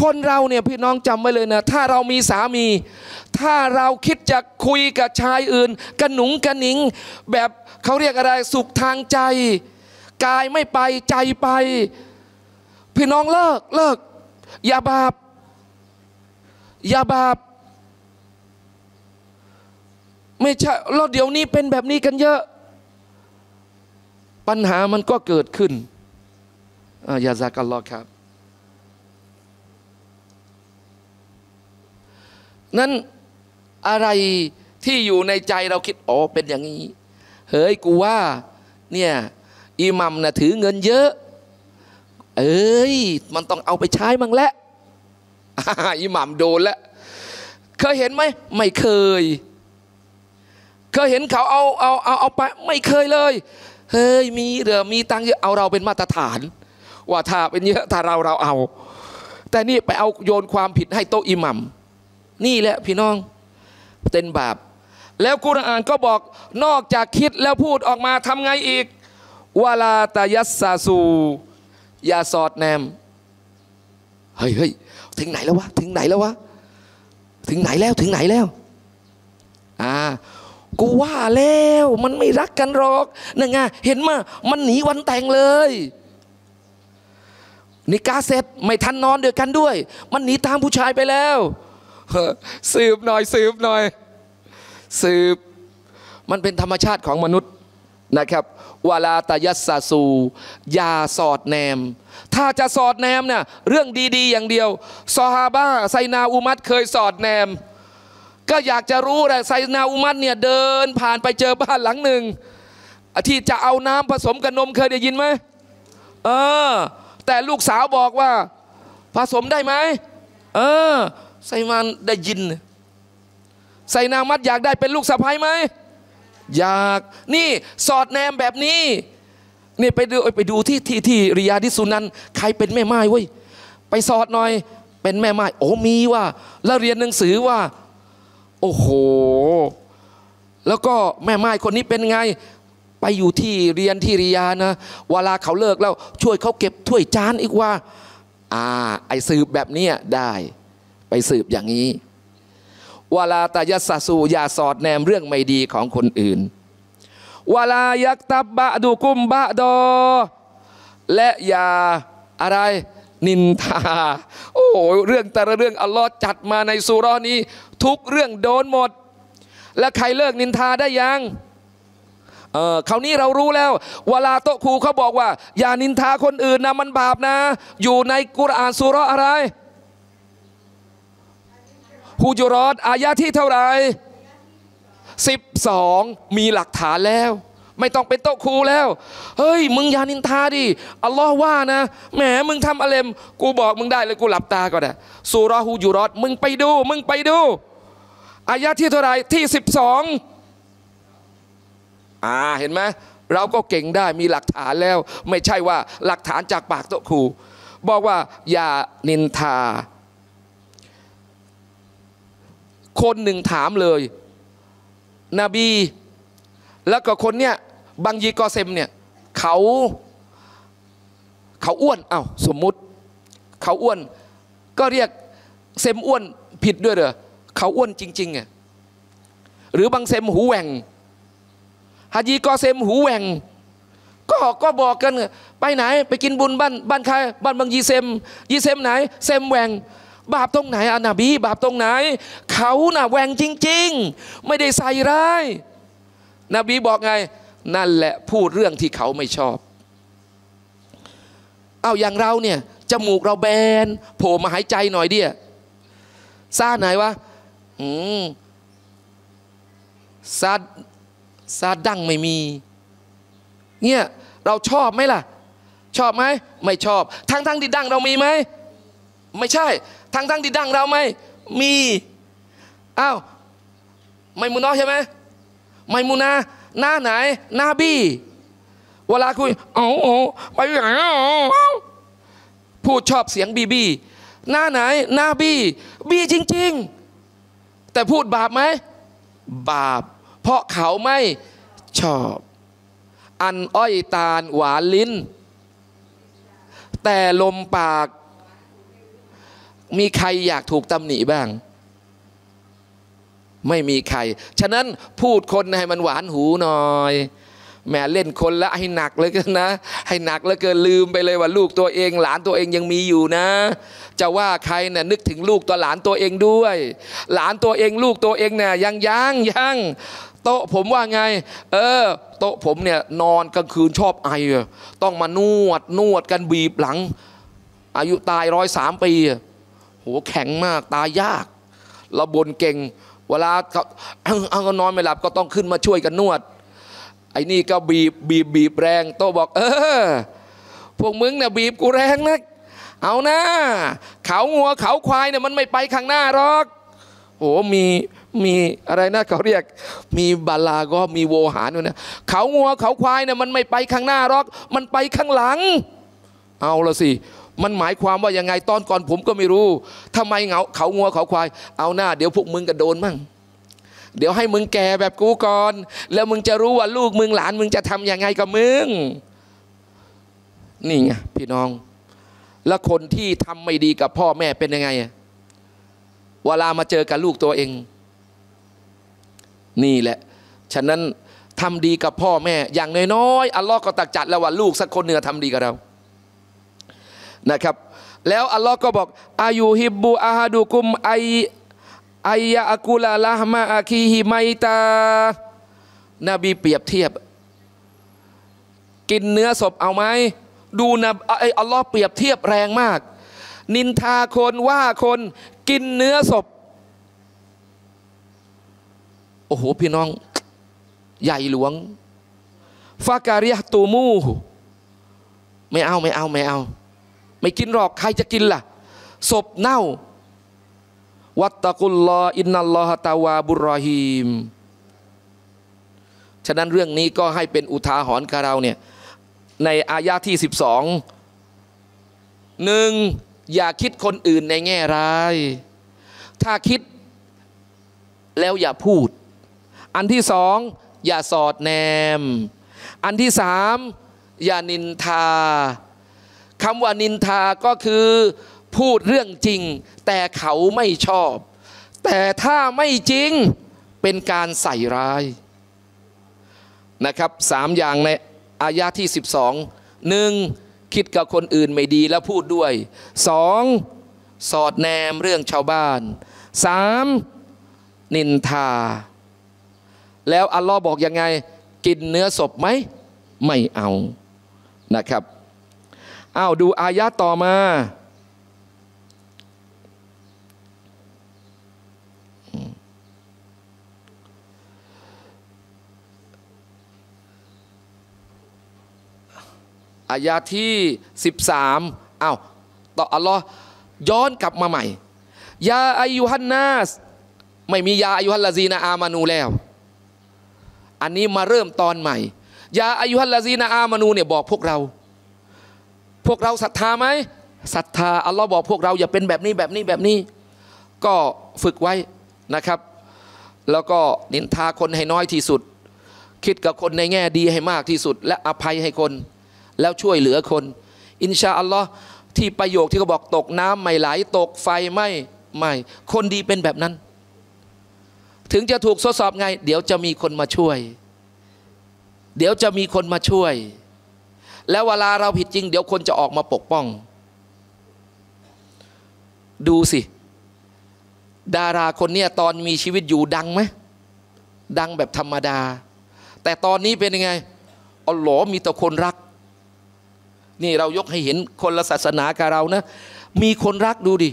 คนเราเนี่ยพี่น้องจำไว้เลยนะถ้าเรามีสามี ถ้าเราคิดจะคุยกับชายอื่นกระหนุงกระหนิง แบบเขาเรียกอะไรสุขทางใจ กายไม่ไปใจไป พี่น้องเลิกเลิกอย่าบาปอย่าบาปไม่ใช่แล้วเดี๋ยวนี้เป็นแบบนี้กันเยอะปัญหามันก็เกิดขึ้นอย่าซากัลลอครับ นั้นอะไรที่อยู่ในใจเราคิดอ๋อเป็นอย่างนี้ เฮ้ย กูว่า เนี่ย อิหมัมนะ่ะถือเงินเยอะ เอ้ย มันต้องเอาไปใช้มั้งแหละ อิหมัมโดนแล้ว เคยเห็นไหมไม่เคย เคยเห็นเขาเอาเอาเอาเอาไป ไม่เคยเลยเฮ้ยมีเรือมีตังเยอะเอาเราเป็นมาตรฐาน ว่าถ้าเป็นเยอะถ้าเราเราเอา แต่นี่ไปเอาโยนความผิดให้โตอิหมัมนี่แหละพี่น้องเป็นบาปแล้วกุรอานก็บอกนอกจากคิดแล้วพูดออกมาทำไงอีก วาลาตายัสซาสูยาสอดแนมเฮ้ยเฮ้ยถึงไหนแล้ววะถึงไหนแล้ววะถึงไหนแล้ว ถึงไหนแล้วอ่ากูว่าแล้วมันไม่รักกันหรอกนั่นไงเห็นมามันหนีวันแต่งเลยนิกาเสร็จไม่ทันนอนเดียวกันด้วย มันหนีตามผู้ชายไปแล้วสืบหน่อย สืบหน่อย สืบ มันเป็นธรรมชาติของมนุษย์นะครับวาลาตยัสสูยาสอดแนม ถ้าจะสอดแนมเนี่ยเรื่องดี ๆ อย่างเดียวซอฮาบะไซนาอุมัตเคยสอดแนมก็อยากจะรู้แหละไซนาอุมัตเนี่ยเดินผ่านไปเจอบ้านหลังหนึ่ง ที่จะเอาน้ำผสมกับนมเคยได้ยินไหม เออ แต่ลูกสาวบอกว่า ผสมได้ไหม เออไซมันได้ยินไซนามัดอยากได้เป็นลูกสะพ้ายไหมอยากนี่สอดแนมแบบนี้นี่ไปดูไปดูที่ที่ที่ริยาดิสุนันใครเป็นแม่ไม้เว้ยไปสอดหน่อยเป็นแม่ไม้โอ้มีว่าแล้วเรียนหนังสือว่าโอ้โห แล้วก็แม่ไม้คนนี้เป็นไง ไปอยู่ที่เรียนที่ริยานะ เวลาเขาเลิกแล้วช่วยเขาเก็บถ้วยจานอีกว่า อ่า ไอสืบแบบนี้ได้ ไปสืบอย่างนี้วลาตายสัสูอย่าสอดแนมเรื่องไม่ดีของคนอื่น วลายักตับบะดูกุมบะดอและอย่าอะไร นินทา โอ้เรื่องแต่ละเรื่องอัลลอฮ์จัดมาในสุรนี้ทุกเรื่องโดนหมด และใครเลิกนินทาได้ยัง เอ่อคราวนี้เรารู้แล้ว เวลาโตครูเขาบอกว่า อย่านินทาคนอื่นนะ มันบาปนะ อยู่ในกุรอานสุรอะไรฮูจุรอดอายะที่เท่าไหร่สิบสองมีหลักฐานแล้ว ไม่ต้องเป็นโต๊ะครูแล้ว เฮ้ย มึงอย่านินทาดิ อัลลอฮ์ว่านะแหมมึงทำอะเลม กูบอกมึงได้เลยกูหลับตาก็ได้สุรอฮูยุรอดมึงไปดู มึงไปดูอายะที่เท่าไรที่ 12อ่า เห็นไหมเราก็เก่งได้มีหลักฐานแล้ว ไม่ใช่ว่าหลักฐานจากปากโตครู บอกว่าอย่านินทา คนหนึ่งถามเลยนบี แล้วก็คนเนี้ยบางยีกอเซมเนี่ย เขา เขาอ้วน เอา้าสมมุติ เขาอ้วน ก็เรียก เซมอ้วนผิดด้วยเหรอเขาอ้วนจริงๆอ่ะหรือบางเซมหูแหว่งฮัจีก็เซมหูแหว่งก็ก็บอกกันไปไหนไปกินบุญบ้านบ้านใครบ้านบางยีเซมยีเซมไหนเซมแหวง บาปตรงไหนอานาบีบาปตรงไหน เขาน่ะแหวงจริงๆ ไม่ได้ใส่ร้ายนบีบอกไง นั่นแหละพูดเรื่องที่เขาไม่ชอบ เอาอย่างเราเนี่ยจมูกเราแบน โผล่มาหายใจหน่อยเดียซ่าไหนวะอืมซาซาดั้งไม่มี เนี่ยเราชอบไหมล่ะ ชอบไหม ไม่ชอบ ทั้งทั้งที่ดั้งเรามีไหม ไม่ใช่ ทั้งทั้งที่ดั้งเราไหม มี อ้าว ไม่มูนอใช่ไหม ไม่มูนา หน้าไหน หน้าบี้เวลาคุยโอ้โหไปไนพูดชอบเสียงบีบีหน้าไหน หน้าบี้บี้จริง ๆแต่พูดบาปไหม บาป เพราะเขาไม่ชอบ อันอ้อยตาลหวานลิ้น แต่ลมปาก มีใครอยากถูกตำหนิบ้าง ไม่มีใคร ฉะนั้นพูดคนให้มันหวานหูหน่อยแม่เล่นคนละให้หนักเลยกันนะ ให้หนักแล้วเกินลืมไปเลยว่าลูกตัวเอง หลานตัวเองยังมีอยู่นะ จะว่าใครนะ่ะนึกถึงลูกตัวหลานตัวเองด้วย หลานตัวเองลูกตัวเองนะ่ะยังยังยังโต๊ะผมว่าไง เออโต๊ะผมเนี่ยนอนกลางคืนชอบไอต้องมานวดนวดกันบีบหลัง อายุตายร้อยสามปีโหแข็งมากตายยากระบนเก่ง เวลาเขานอนไม่หลับ ก็ต้องขึ้นมาช่วยกันนวดไอ้นี่ก็บีบบีบบีบแรงโตบอกเออพวกมึงเนี่ยบีบกูแรงนะเอานะเขางัวเขาควายเนี่ยมันไม่ไปข้างหน้าหรอกโอ้มีมีอะไรนะเขาเรียกมีบาลาก็มีโวหารเนี่ยเขางัวเขาควายเนี่ยมันไม่ไปข้างหน้าหรอก มันไปข้างหลัง เอาละสิ มันหมายความว่ายังไงตอนก่อนผมก็ไม่รู้ ทำไมเงาเขางัวเขาควาย เอาหน้า เดี๋ยวพวกมึงก็โดนมั่งเดี๋ยวให้มึงแก่แบบกูก่อนแล้วมึงจะรู้ว่าลูกมึงหลานมึงจะทำยังไงกับมึง นี่ไง พี่น้อง แล้วคนที่ทำไม่ดีกับพ่อแม่เป็นยังไง เวลามาเจอกับลูกตัวเอง นี่แหละ ฉะนั้นทำดีกับพ่อแม่ อย่างน้อยๆอัลลอฮ์ก็ตักจัดแล้วว่าลูกสักคนเนื้อทำดีกับเรานะครับ แล้วอัลลอฮ์ก็บอก อายูฮิบบูอาฮาดูกุมไออายะอากุลาลามาอาคีฮิไมตานบีเปรียบเทียบ กินเนื้อศพเอาไหม ดูนะ ไออัลลอฮ์เปรียบเทียบแรงมาก นินทาคนว่าคนกินเนื้อศพโอ้โหพี่น้อง ใหญ่หลวงฟาการิยตูมู ไม่เอาไม่เอาไม่เอา ไม่กินหรอก ใครจะกินล่ะศพเน่าวัตตะกุลลออินนัลลอฮตาวาบุรอฮิมฉะนั้นเรื่องนี้ก็ให้เป็นอุทาหรณ์กับเราเนี่ย ในอายะที่ 12หนึ่งอย่าคิดคนอื่นในแง่ร้าย ถ้าคิดแล้วอย่าพูด อันที่สองอย่าสอดแนม อันที่สามอย่านินทา คำว่านินทาก็คือพูดเรื่องจริงแต่เขาไม่ชอบ แต่ถ้าไม่จริงเป็นการใส่ร้ายนะครับสามอย่างในอายาที่ 12หนึ่ง คิดกับคนอื่นไม่ดีแล้วพูดด้วยสอง สอดแนมเรื่องชาวบ้านสามนินทา แล้วอัลลอฮ์บอกยังไงกินเนื้อศพไหมไม่เอานะครับ อ้าวดูอายะต่อมาอายาที่ 13อา้าวต่ออัลลอฮ์ย้อนกลับมาใหม่ ยาอายุฮันนาส ไม่มียาอายุฮันลาซีนาอามานูแล้ว อันนี้มาเริ่มตอนใหม่ยาอายุฮันลาซีนาอามานูเนี่ยบอกพวกเรา พวกเราศรัทธาไหมศรัทธาอัลลอฮ์บอกพวกเราอย่าเป็นแบบนี้แบบนี้แบบนี้ ก็ฝึกไว้นะครับ แล้วก็นินทาคนให้น้อยที่สุด คิดกับคนในแง่ดีให้มากที่สุด และอภัยให้คนแล้วช่วยเหลือคน อินชาอัลลอฮ์ที่ประโยคที่เขาบอกตกน้ำไม่ไหลตกไฟไม่ไม่ คนดีเป็นแบบนั้น ถึงจะถูกทดสอบไงเดี๋ยวจะมีคนมาช่วย เดี๋ยวจะมีคนมาช่วย แล้วเวลาเราผิดจริง เดี๋ยวคนจะออกมาปกป้อง ดูสิ ดาราคนเนี้ยตอนมีชีวิตอยู่ดังไหมดังแบบธรรมดา แต่ตอนนี้เป็นยังไงอ๋อหลอมีแต่คนรักนี่เรายกให้เห็นคนละศาสนากับเรานะ มีคนรักดูดิ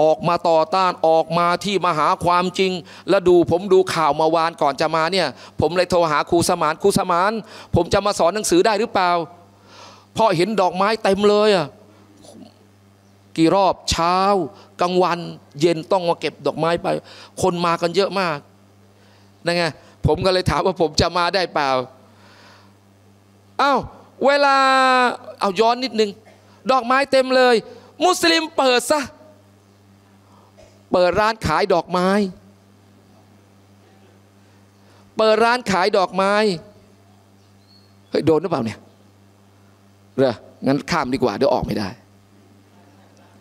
ออกมาต่อต้านออกมาที่ มาหาความจริง แล้วดูผมดูข่าวมาวานก่อนจะมาเนี่ย ผมเลยโทรหาครูสมานครูสมาน ผมจะมาสอนหนังสือได้หรือเปล่าพอเห็นดอกไม้เต็มเลยอ่ะกี่รอบเช้ากลางวัน เย็นต้องมาเก็บดอกไม้ไป คนมากันเยอะมากนั่นไงผมก็เลยถาม ว่าผมจะมาได้เปล่าอ้าวเวลาเอาย้อนนิดนึง ดอกไม้เต็มเลย มุสลิมเปิดซะเปิดร้านขายดอกไม้ เปิดร้านขายดอกไม้เฮ้ยโดนหรือเปล่าเนี่ยเหรองั้นข้ามดีกว่าเดี๋ยวออกไม่ได้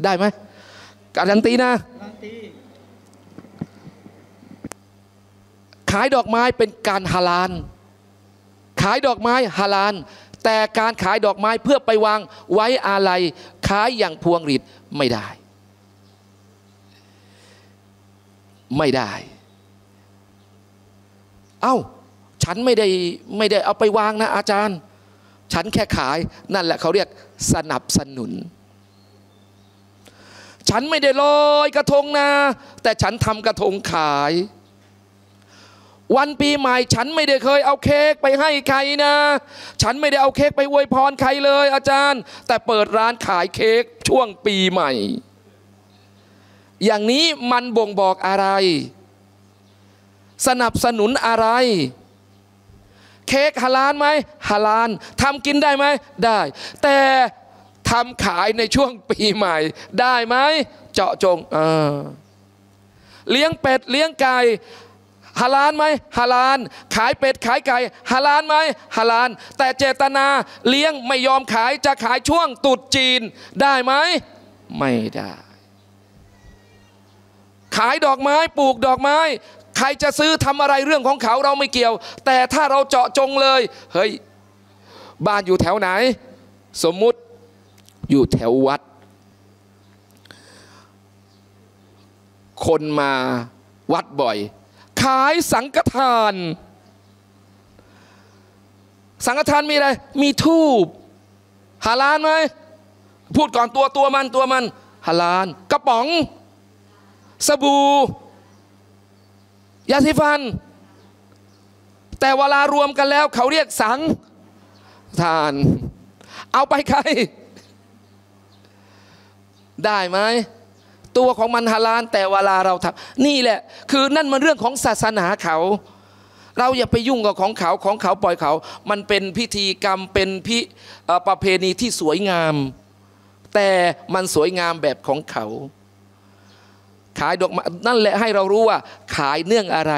ได้ไหมการันตีนะขายดอกไม้เป็นการฮาลานขายดอกไม้ฮาลานแต่การขายดอกไม้เพื่อไปวางไว้อาลัยขายอย่างพวงหรีดไม่ได้ ไม่ได้ เอา้า ฉันไม่ได้ไม่ได้ เอาไปวางนะ อาจารย์ ฉันแค่ขายนั่นแหละเขาเรียกสนับสนุน ฉันไม่ได้ลอยกระทงนะแต่ฉันทำกระทงขายวันปีใหม่ ฉันไม่ได้เคยเอาเค้กไปให้ใครนะ ฉันไม่ได้เอาเค้กไปอวยพรใครเลย อาจารย์ แต่เปิดร้านขายเค้กช่วงปีใหม่ อย่างนี้มันบ่งบอกอะไร สนับสนุนอะไร เค้กฮาลานไหมฮาลานทำกินได้ไหม ได้ แต่ทำขายในช่วงปีใหม่ ได้ไหม เจาะจงเเลี้ยงเป็ดเลี้ยงไก่ฮาลานไหมฮาลาน ขายเป็ด ขายไก่ฮาลานไหมฮาลาน แต่เจตนา เลี้ยงไม่ยอมขายจะขายช่วงตุดจีน ได้ไหมไม่ได้ ขายดอกไม้ปลูกดอกไม้ ใครจะซื้อทำอะไรเรื่องของเขาเราไม่เกี่ยว แต่ถ้าเราเจาะจงเลย เฮ้ย บ้านอยู่แถวไหน สมมุติอยู่แถววัด คนมาวัดบ่อยขายสังฆทาน สังฆทานมีอะไร มีทูบฮาลานไหม พูดก่อนตัวตัวมันตัวมันฮาลาน กระป๋อง สบู่ยาสีฟัน แต่เวลารวมกันแล้ว เขาเรียกสัง ทาน เอาไปใคร ได้ไหมตัวของมันฮาลาลแต่เวลาเราทำนี่แหละคือนั่นมันเรื่องของศาสนาเขา เราอย่าไปยุ่งกับของเขาของเขาปล่อยเขา มันเป็นพิธีกรรมเป็นพิประเพณีที่สวยงาม แต่มันสวยงามแบบของเขา ขายดอกไม้นั่นแหละให้เรารู้ว่า ขายเนื่องอะไร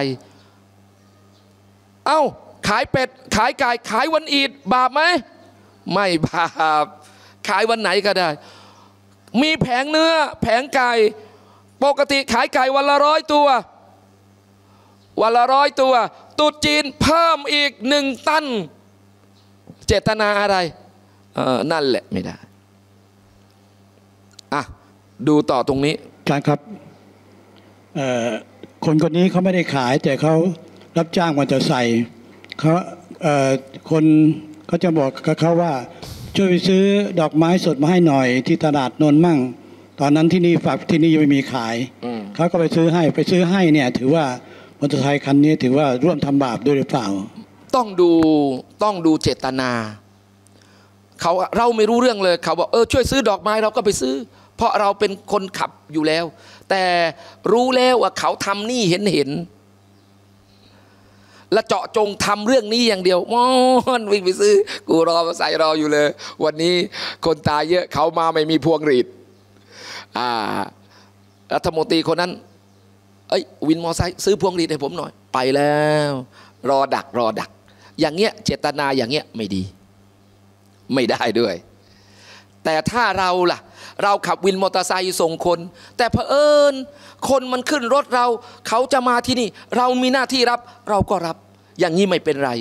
เอา้า ขายเป็ดขายไก่ขายวันอีด บาปไหม ไม่บาปขายวันไหนก็ได้มีแผงเนื้อแผงไก่ปกติขายไก่วันละร้อยตัว วันละร้อยตัว ตุดจีนเพิ่มอีกหนึ่งตันเจตนาอะไรเออนั่นแหละไม่ได้ อ่ะ ดูต่อตรงนี้อารครับคนคนนี้เขาไม่ได้ขายแต่เขารับจ้างมันจะใส่เขาคนเขาจะบอกกับเขาว่าช่วยไปซื้อดอกไม้สดมาให้หน่อยที่ตลาดนนท์มั่ง ตอนนั้นที่นี่ฝากที่นี่ยังไม่มีขายเขาก็ไปซื้อให้ไปซื้อให้เนี่ย ถือว่ามอเตอร์ไซค์คันนี้ถือว่าร่วมทำบาปด้วยหรือเปล่า ต้องดูต้องดูเจตนาเขาเราไม่รู้เรื่องเลยเขาบอกเออช่วยซื้อดอกไม้เราก็ไปซื้อ เพราะเราเป็นคนขับอยู่แล้ว แต่รู้แล้วว่าเขาทำนี่ เห็นเห็นและเจาะจงทำเรื่องนี้อย่างเดียวมอนวิ่งไปซื้อ กูรอมาใส่รออยู่เลย วันนี้คนตายเยอะ เขามาไม่มีพวงหรีดอ่ารัฐมนตรีคนนั้น เอ้ยวินมอไซค์ซื้อพวงหรีดให้ผมหน่อย ไปแล้ว รอดักรอดัก อย่างเงี้ยเจตนาอย่างเงี้ย ไม่ดี ไม่ได้ด้วย แต่ถ้าเราล่ะ เราขับวินมอเตอร์ไซค์ส่งคน แต่เผอิญ คนมันขึ้นรถเรา เขาจะมาที่นี่ เรามีหน้าที่รับเราก็รับอย่างนี้ไม่เป็นไร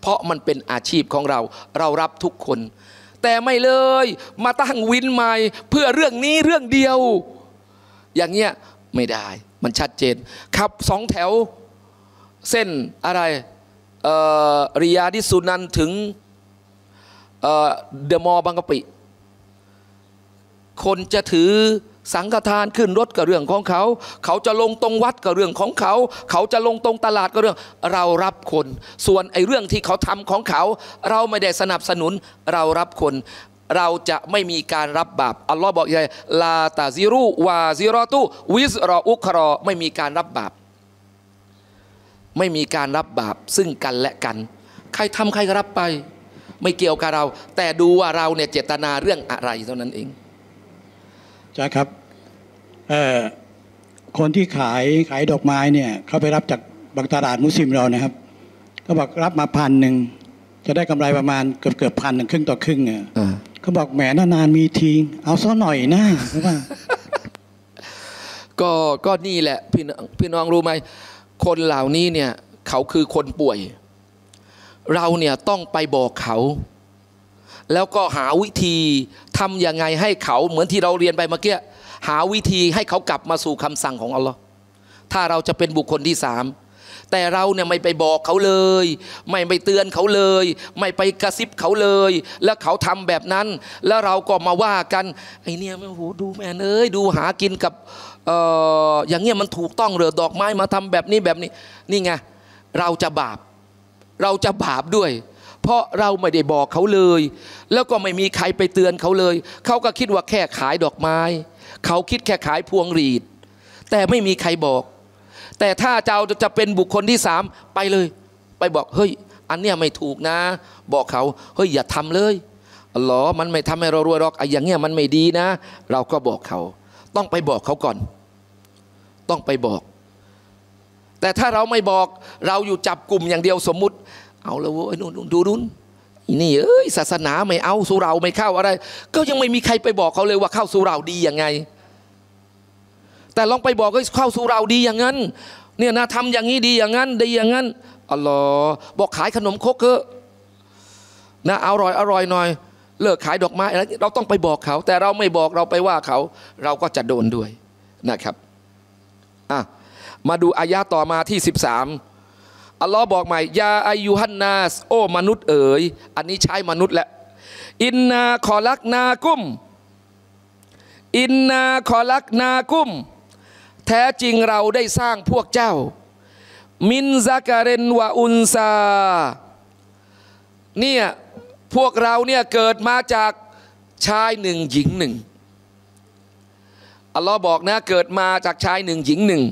เพราะมันเป็นอาชีพของเรา เรารับทุกคน แต่ไม่เลยมาตั้งวินใหม่เพื่อเรื่องนี้เรื่องเดียว อย่างเงี้ยไม่ได้มันชัดเจนขับสองแถว เส้นอะไรเออ่ริยาดิสุนันถึงเอดอะมอลบางกะปิ คนจะถือสังฆทานขึ้นรถกับเรื่องของเขา เขาจะลงตรงวัดกับเรื่องของเขา เขาจะลงตรงตลาดกับเรื่อง เรารับคน ส่วนไอ้เรื่องที่เขาทำของเขา เราไม่ได้สนับสนุน เรารับคน เราจะไม่มีการรับบาป อัลลอฮ์บอกยังลาตาซิรุวาซิรอตุวิสรออุครอไม่มีการรับบาป ไม่มีการรับบาปซึ่งกันและกัน ใครทำใครก็รับไป ไม่เกี่ยวกับเรา แต่ดูว่าเราเนี่ยเจตนาเรื่องอะไรเท่านั้นเองจ้าครับ คนที่ขายขายดอกไม้เนี่ย เขาไปรับจากบางตลาดมุสลิมเรานะครับเขาบอกรับมาพันหนึ่งจะได้กำไรประมาณเกือบเกือบพันหนึ่งครึ่งต่อครึ่งี่ยเขาบอกแหมนานๆมีที เอาซะหน่อยนะเขาว่าก็ก็นี่แหละ พี่พี่น้องรู้ไหม คนเหล่านี้เนี่ย เขาคือคนป่วย เราเนี่ยต้องไปบอกเขาแล้วก็หาวิธีทํำยังไงให้เขาเหมือนที่เราเรียนไปเมื่อกี้หาวิธีให้เขากลับมาสู่คำสั่งของอัลลอฮ์ถ้าเราจะเป็นบุคคลที่สามแต่เราเนี่ยไม่ไปบอกเขาเลย ไม่ไปเตือนเขาเลย ไม่ไปกระซิบเขาเลย แล้วเขาทำแบบนั้น แล้วเราก็มาว่ากันไอเนี่ยโอ้โหดูแม่เอ้ยดูหากินกับเอออย่างเงี้ยมันถูกต้องเหรอดอกไม้มาทำแบบนี้แบบนี้นี่ไงเราจะบาปเราจะบาปด้วยเพราะเราไม่ได้บอกเขาเลย แล้วก็ไม่มีใครไปเตือนเขาเลย เขาก็คิดว่าแค่ขายดอกไม้ เขาคิดแค่ขายพวงหรีด แต่ไม่มีใครบอก แต่ถ้าเจ้าจะเป็นบุคคลที่สามไปเลย ไปบอก เฮ้ย อันเนี้ยไม่ถูกนะ บอกเขาเฮ้ยอย่าทำเลยหรอมันไม่ทำให้เรารวยหรอกไอ้อย่างเงี้ยมันไม่ดีนะ เราก็บอกเขา ต้องไปบอกเขาก่อน ต้องไปบอก แต่ถ้าเราไม่บอกเราอยู่จับกลุ่มอย่างเดียวสมมุติเอาแล้วเว้ยนู่นดูนู่นนี่เอ้ยศาสนาไม่เอาสุราไม่เข้าอะไร ก็ยังไม่มีใครไปบอกเขาเลยว่าเข้าสุราดียังไง แต่ลองไปบอกก็เข้าสุราดีอย่างนั้นเนี่ยนะทำอย่างนี้ดีอย่างนั้น ดีอย่างนั้นอ๋อ์บอกขายขนมคกเกอนะอร่อย อร่อยหน่อยเลิกขายดอกไม้อะไรเราต้องไปบอกเขา แต่เราไม่บอกเราไปว่าเขา เราก็จะโดนด้วยนะครับอ่ะมาดูอายะต่อมาที่ 13อัลลอฮ์บอกใหม่ยาอายุฮันนาสโอ้มนุษย์ เอ๋ยอันนี้ใช้มนุษย์แหละอินนาขอลักนากุม อินนาขอลักนากุม แท้จริงเราได้สร้างพวกเจ้า มินซากาเรนวาอุนซาเนี่ยพวกเราเนี่ยเกิดมาจากชายหนึ่งหญิงหนึ่งอัลลอฮ์บอกนะเกิดมาจากชายหนึ่งหญิงหนึ่ง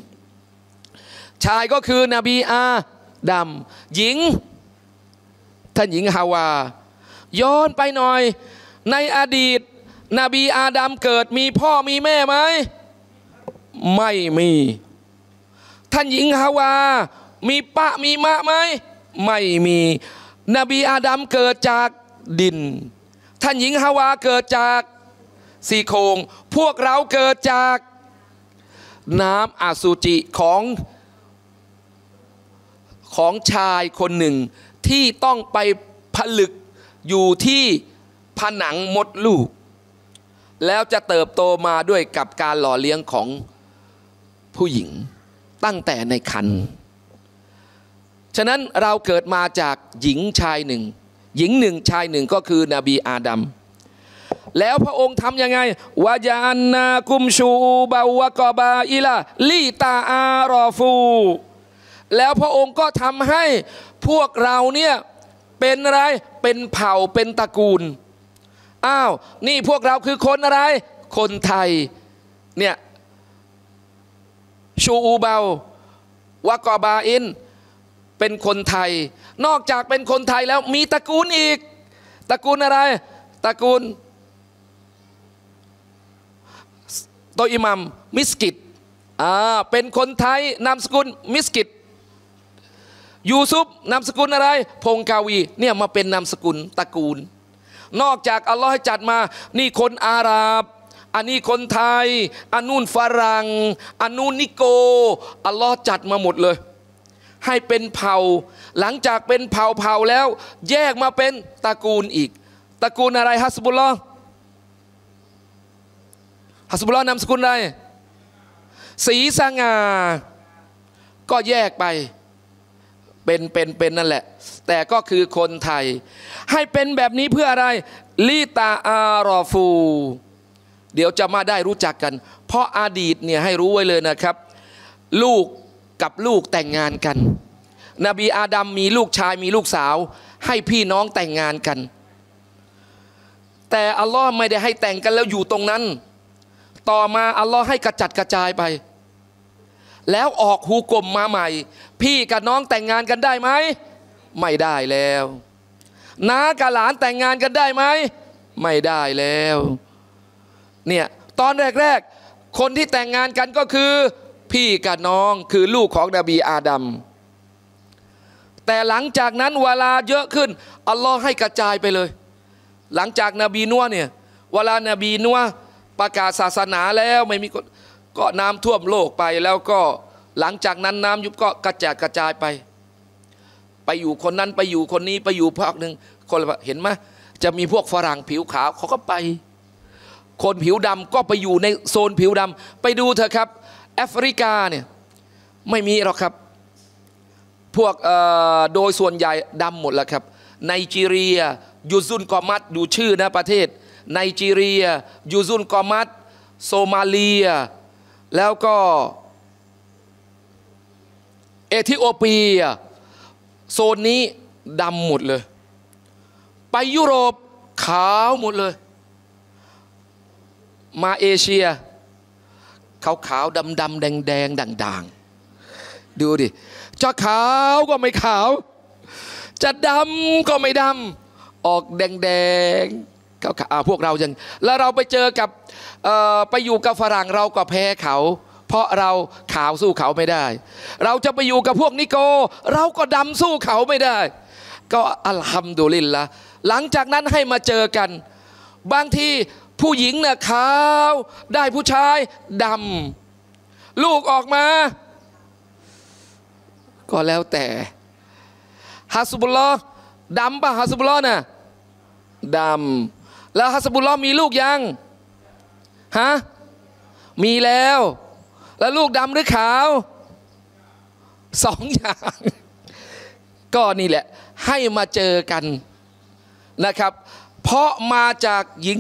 ชายก็คือนบีอาดำหญิงท่านหญิงฮาวา ย้อนไปหน่อย ในอดีตนบีอาดัมเกิดมีพ่อมีแม่ไหมไม่มี ท่านหญิงฮาวา มีปะมีมะไหมไม่มีนบีอาดัมเกิดจากดิน ท่านหญิงฮาวาเกิดจากสี่โครงพวกเราเกิดจาก น้ำอสุจิของของชายคนหนึ่งที่ต้องไปผลึกอยู่ที่ผนังมดลูก แล้วจะเติบโตมาด้วยกับการหล่อเลี้ยงของผู้หญิงตั้งแต่ในคัน ฉะนั้นเราเกิดมาจากหญิงชายหนึ่ง หญิงหนึ่งชายหนึ่งก็คือนบีอาดัมแล้วพระองค์ทำยังไงวายานนากุมชูบาวกบาอิลาลีตาอารอฟูแล้วพระองค์ก็ทำให้ พวกเราเนี่ย เป็นอะไร เป็นเผ่า เป็นตระกูล อ้าว นี่พวกเราคือคนอะไร คนไทย เนี่ย ชูอูเบาวากอบาอิน เป็นคนไทย นอกจากเป็นคนไทยแล้วมีตระกูลอีก ตระกูลอะไร ตระกูลโตอิมัมมิสกิด อ่า เป็นคนไทยนามสกุลมิสกิดยูซุปนามสกุลอะไร พงกาวี เนี่ยมาเป็นนามสกุลตระกูล นอกจากอัลลอฮ์ให้จัดมา นี่คนอาหรับอันนี้คนไทยอันนู่นฝรั่งอันนู่นนิโก อัลลอฮ์จัดมาหมดเลย ให้เป็นเผ่า หลังจากเป็นเผ่าเผ่าแล้ว แยกมาเป็นตระกูลอีกตระกูลอะไรฮัสบุลลอฮัสบุลลอ์นามสกุลอะไรสีสง่าก็แยกไปเป็นเป็นเป็นนั่นแหละ แต่ก็คือคนไทย ให้เป็นแบบนี้เพื่ออะไร ลีตาอารอฟู เดี๋ยวจะมาได้รู้จักกัน เพราะอดีตเนี่ยให้รู้ไว้เลยนะครับ ลูกกับลูกแต่งงานกัน นบีอาดัมมีลูกชายมีลูกสาว ให้พี่น้องแต่งงานกัน แต่อัลลอฮ์ไม่ได้ให้แต่งกันแล้วอยู่ตรงนั้น ต่อมาอัลลอฮ์ให้กระจัดกระจายไปแล้วออกฮูกลมมาใหม่ พี่กับน้องแต่งงานกันได้ไหมไม่ได้แล้วน้ากับหลานแต่งงานกันได้ไหม ไม่ได้แล้วเนี่ยตอนแรกๆคนที่แต่งงานกันก็คือ พี่กับน้องคือลูกของนบีอาดัมแต่หลังจากนั้นเวลาเยอะขึ้น อัลลอฮ์ให้กระจายไปเลย หลังจากนบีนัวเนี่ยเวลานบีนัวประกาศศาสนาแล้วไม่มีคนก็น้ำท่วมโลกไปแล้วก็หลังจากนั้นน้ำยุบก็กระจายกระจายไป ไปอยู่คนนั้นไปอยู่คนนี้ไปอยู่พักหนึ่งคนเห็นไหมจะมีพวกฝรั่งผิวขาวเขาก็ไป คนผิวดำก็ไปอยู่ในโซนผิวดำ ไปดูเถอะครับแอฟริกาเนี่ย ไม่มีหรอกครับ พวกโดยส่วนใหญ่ดำหมดแล้วครับไนจีเรียยูซุนกอมัด ดูชื่อนะประเทศไนจีเรียยูซุนกอมัดโซมาเลียแล้วก็เอธิโอเปีย โซนนี้ดำหมดเลย ไปยุโรปขาวหมดเลย มาเอเชีย ขาวขาวดำดำแดงแดงด่างด่างดูดิ จะขาวก็ไม่ขาว จะดำก็ไม่ดำออกแดงแดงขาวขาวพวกเรายังแล้วเราไปเจอกับไปอยู่กับฝรั่งเราก็แพ้เขา เพราะเราขาวสู้เขาไม่ได้ เราจะไปอยู่กับพวกนิโก เราก็ดำสู้เขาไม่ได้ ก็อัลฮัมดุลิลละหลังจากนั้นให้มาเจอกันบางทีผู้หญิงเนี่ยขาว ได้ผู้ชายดำลูกออกมา ก็แล้วแต่ฮัสบุลลอดำปะฮัสบุลลอน่ะดำแล้วฮัสบุลลอมีลูกยังฮะ มีแล้ว แล้วลูกดำหรือขาว สองอย่าง ก็นี่แหละให้มาเจอกันนะครับ เพราะมาจากหญิง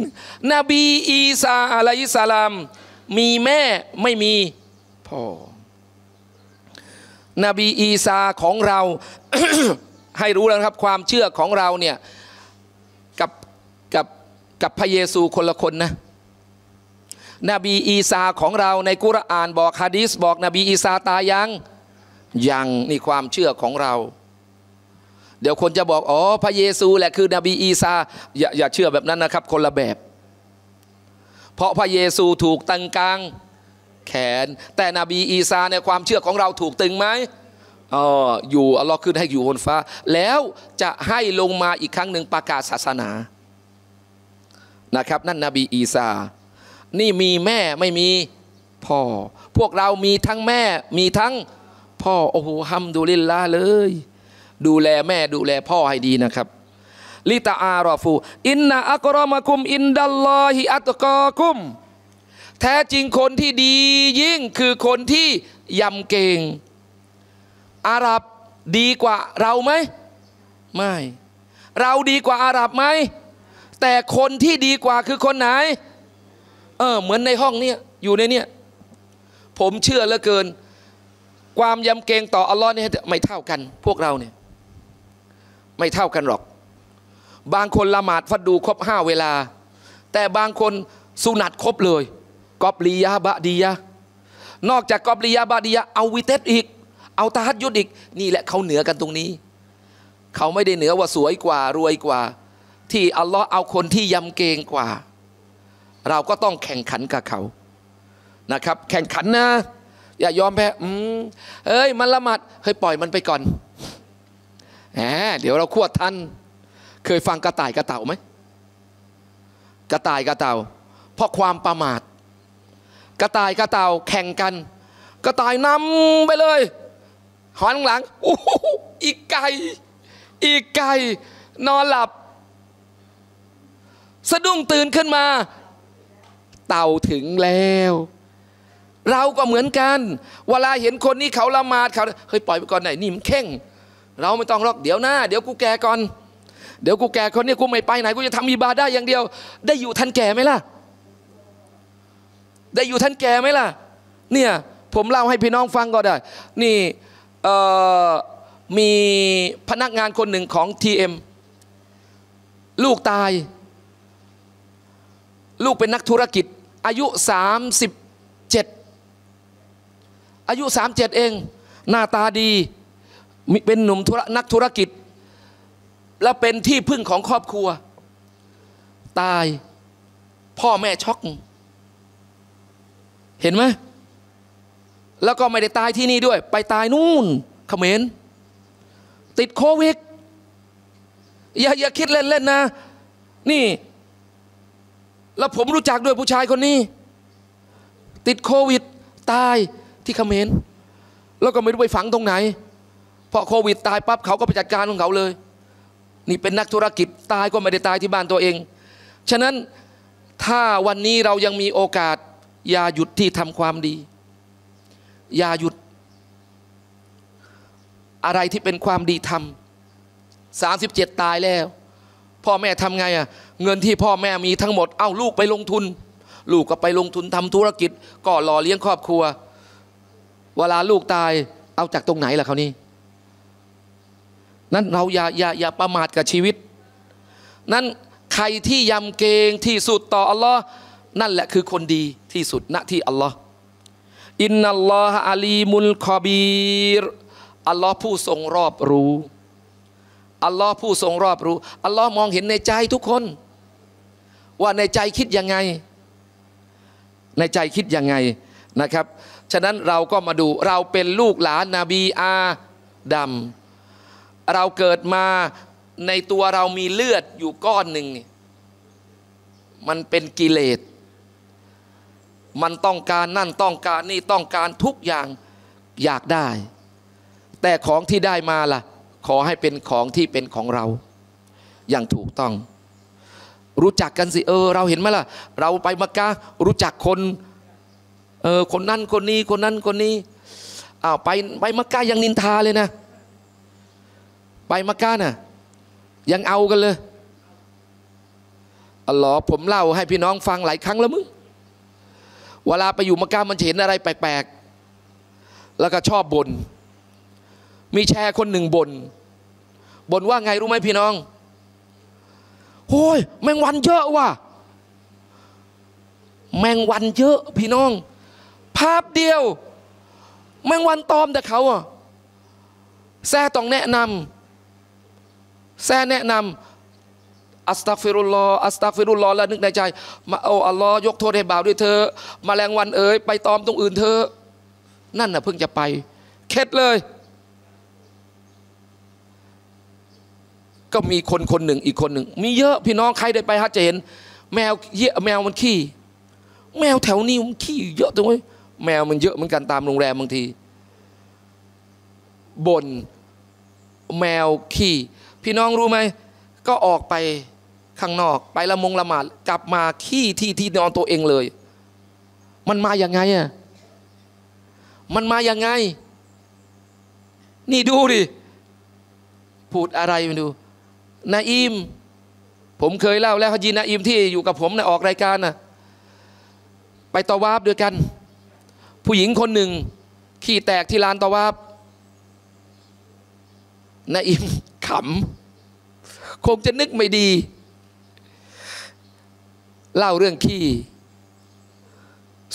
นบีอีสาอะลัยสลาม มีแม่ไม่มีพ่อ นบีอีสาของเรา ให้รู้แล้วครับ ความเชื่อของเราเนี่ย กับ กับ กับพระเยซูคนละคนนะนบีอีซาของเราในกุรอานบอกฮะดีสบอกนบีอีซาตายยัง ยังนี่ความเชื่อของเรา เดี๋ยวคนจะบอก อ๋อพระเยซูแหละคือนบีอีซาอย่าอย่าเชื่อแบบนั้นนะครับ คนละแบบ เพราะพระเยซูถูกตึงกลางแขน แต่นบีอีซาในความเชื่อของเราถูกตึงไหมอ๋ออยู่อัลลอฮ์ขึ้นให้อยู่บนฟ้า แล้วจะให้ลงมาอีกครั้งหนึ่งประกาศศาสนานะครับ นั่นนบีอีซานี่มีแม่ไม่มีพ่อ พวกเรามีทั้งแม่มีทั้งพ่อ โอ้โหฮัมดูลิลลาเลย ดูแลแม่ดูแลพ่อให้ดีนะครับลิตาอารอฟูอินนาอักรอมะคุมอินดัลลอฮิอัตกอคุมแท้จริงคนที่ดียิ่งคือคนที่ยำเกงอาหรับดีกว่าเราไหม ไม่ เราดีกว่าอาหรับไหม แต่คนที่ดีกว่าคือคนไหนเออเหมือนในห้องเนี่ยอยู่ในเนี่ยผมเชื่อเหลือเกิน ความยำเกรงต่ออัลลอฮ์เนี่ยไม่เท่ากัน พวกเราเนี่ย ไม่เท่ากันหรอก บางคนละหมาดฟัดดูครบห้าเวลา แต่บางคนสุนัตครบเลยกอบลียาบะดียะนอกจากกอบลียาบะดียะเอาวิเตสอีก เอาตาฮัดยุดอีก นี่แหละเขาเหนือกันตรงนี้ เขาไม่ได้เหนือว่าสวยกว่ารวยกว่า ที่อัลลอฮ์เอาคนที่ยำเกรงกว่าเราก็ต้องแข่งขันกับเขา นะครับ แข่งขันนะ อย่ายอมแพ้เฮ้ย มันละหมาดเฮ้ยปล่อยมันไปก่อน แหม เดี๋ยวเราขวดทัน เคยฟังกระต่ายกระเต่าไหมกระต่ายกระเต่าเพราะความประมาท กระต่ายกระเต่าแข่งกัน กระต่ายนำไปเลยหันหลังอ้อีกไก่อีกไก่นอนหลับ สะดุ้งตื่นขึ้นมาเต่าถึงแล้ว เราก็เหมือนกัน เวลาเห็นคนนี้เขาละหมาดเขาเฮ้ยปล่อยไปก่อนไหนนี่มันเข่งเราไม่ต้องหรอกเดี๋ยวหน้า เดี๋ยวกูแก่ก่อนเดี๋ยวกูแก่คนนี้กูไม่ไปไหนกูจะทำมีบาได้ อย่างเดียว ได้อยู่ทันแก่ไหมล่ะได้อยู่ทันแก่ไหมล่ะเนี่ยผมเล่าให้พี่น้องฟังก็ได้ นี่มีพนักงานคนหนึ่งของทีเอ็มลูกตาย ลูกเป็นนักธุรกิจอายุ 37 อายุ 37 เอง หน้าตาดี เป็นหนุ่มธุรนักธุรกิจ และเป็นที่พึ่งของครอบครัว ตาย พ่อแม่ช็อก เห็นไหม แล้วก็ไม่ได้ตายที่นี่ด้วย ไปตายนู่นเขมรติดโควิด อย่าอย่าคิดเล่นๆนะ นี่แล้วผมรู้จักด้วยผู้ชายคนนี้ ติดโควิด ตายที่เขมรแล้วก็ไม่รู้ไปฝังตรงไหนพอโควิด ตายปั๊บเขาก็ไปจัดการของเขาเลย นี่เป็นนักธุรกิจตายก็ไม่ได้ตายที่บ้านตัวเองฉะนั้นถ้าวันนี้เรายังมีโอกาสอย่าหยุดที่ทำความดี อย่าหยุด อะไรที่เป็นความดีทำสามสิบเจ็ดตายแล้วพ่อแม่ทำไงอ่ะเงินที่พ่อแม่มีทั้งหมด เอ้าลูกไปลงทุน ลูกก็ไปลงทุนทำธุรกิจ ก็หล่อเลี้ยงครอบครัว เวลาลูกตาย เอาจากตรงไหนล่ะเขานี่ นั้นเราอย่าอย่าอย่า ประมาทกับชีวิต นั้นใครที่ยำเกรงที่สุดต่ออัลลอฮ์นั่นแหละคือคนดีที่สุดณที่อัลลอฮ์อินนัลลอฮะอาลีมุลคอบีรอัลลอฮ์ผู้ทรงรอบรู้ อัลลอฮ์ผู้ทรงรอบรู้ อัลลอฮ์มองเห็นในใจทุกคนว่าในใจคิดยังไง ในใจคิดยังไงนะครับ ฉะนั้นเราก็มาดู เราเป็นลูกหลานนาบีอาดัมเราเกิดมาในตัวเรามีเลือดอยู่ก้อนหนึ่ง มันเป็นกิเลสมันต้องการนั่นต้องการนี่ต้องการทุกอย่างอยากได้ แต่ของที่ได้มาล่ะ ขอให้เป็นของที่เป็นของเรา อย่างถูกต้องรู้จักกันสิเออเราเห็นไหมล่ะเราไปมักกะรู้จักคนเออคนนั่นคนนี้ คนนั้นคนนี้อ้าวไปไปมักกะยังนินทาเลยนะ ไปมักกะน่ะยังเอากันเลยอ๋อผมเล่าให้พี่น้องฟังหลายครั้งแล้วมึงเวลาไปอยู่มักกะมันเห็นอะไรแปลกๆแล้วก็ชอบบน่นมีแชร์คนหนึ่งบน่นบ่นว่าไงรู้ไหมพี่น้องโอ้ยแมงวันเยอะว่ะแมงวันเยอะพี่น้อง ภาพเดียว แมงวันตอมแต่เขาอ่ะแซ่ต้องแนะนำแซ่แนะนำอัสตัฟิรุลลออัสตัฟิรุลลอแล้วนึกในใจมาเอาอัลลอฮ์ยกโทษให้บ่าวด้วยเธอมาแรงวันเอ๋ยไปตอมตรงอื่นเธอนั่นน่ะเพิ่งจะไป เค็ดเลยก็มีคนคนหนึ่งอีกคนหนึ่งมีเยอะ พี่น้องใครได้ไปฮะจะเห็นแมว เยอะ แมวมัน ขี้แมว แถวนี้มันขี้เยอะจังเี้ยแมวมัน เยอะเหมือนกันตามโรงแรมบางที บน แมวขี้พี่น้องรู้ไหมก็ออกไป ข้างนอก ไปละมงละหมาดกลับมาขี้ที่ที่นอนตัวเองเลย มันมาอย่างไงอ่ะมันมาอย่างไง นี่ดูดิพูดอะไรมาดูนาอิมผมเคยเล่าแล้วฮจีนาอิมที่อยู่กับผมนะออกรายการนะไปตะวาบด้วยกัน ผู้หญิงคนหนึ่ง ขี่แตกที่ลานตะวาบนาอิมขำ คงจะนึกไม่ดี เล่าเรื่องขี้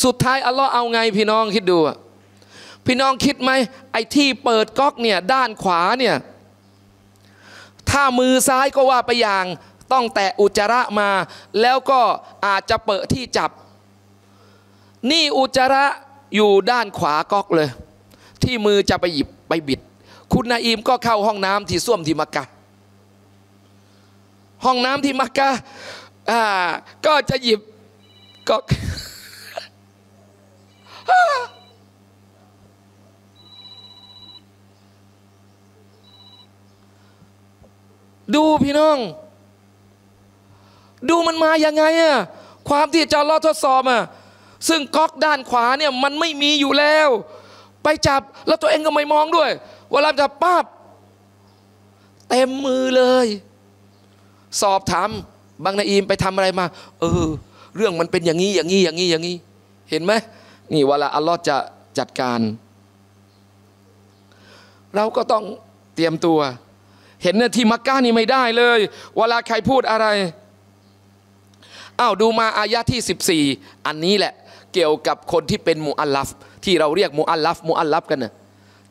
สุดท้ายอัลลอฮ์เอาไงพี่น้องคิดดูพี่น้องคิดไหม ไอ้ที่เปิดก๊อกเนี่ย ด้านขวาเนี่ยถ้ามือซ้ายก็ว่าไปอย่าง ต้องแตะอุจจาระมา แล้วก็อาจจะเปิดที่จับ นี่อุจจาระอยู่ด้านขวาก๊อกเลย ที่มือจะไปหยิบไปบิด คุณนาอิมก็เข้าห้องน้ำที่ส้วมที่มักกะ ห้องน้ำที่มักกะก็จะหยิบก๊อกดูพี่น้อง ดูมันมาอย่างไงอะความที่จะลอทดสอบอะซึ่งก๊อกด้านขวาเนี่ยมันไม่มีอยู่แล้ว ไปจับ แล้วตัวเองก็ไม่มองด้วยเวลาจับปาบ เต็มมือเลย สอบถามบางนาอีมไปทำอะไรมา เออเรื่องมันเป็นอย่างนี้อย่างนี้อย่างนี้อย่างนี้ เห็นไหมนี่ เวลาอัลลอฮ์จะจัดการ เราก็ต้องเตรียมตัวเห็นเนี่ยที่มักกะนี่ไม่ได้เลย เวลาใครพูดอะไร อ้าว ดูมาอายะที่ 14 อันนี้แหละเกี่ยวกับคนที่เป็นมูอัลลัฟ ที่เราเรียกมูอัลลัฟมูอัลลัฟกันน่ะ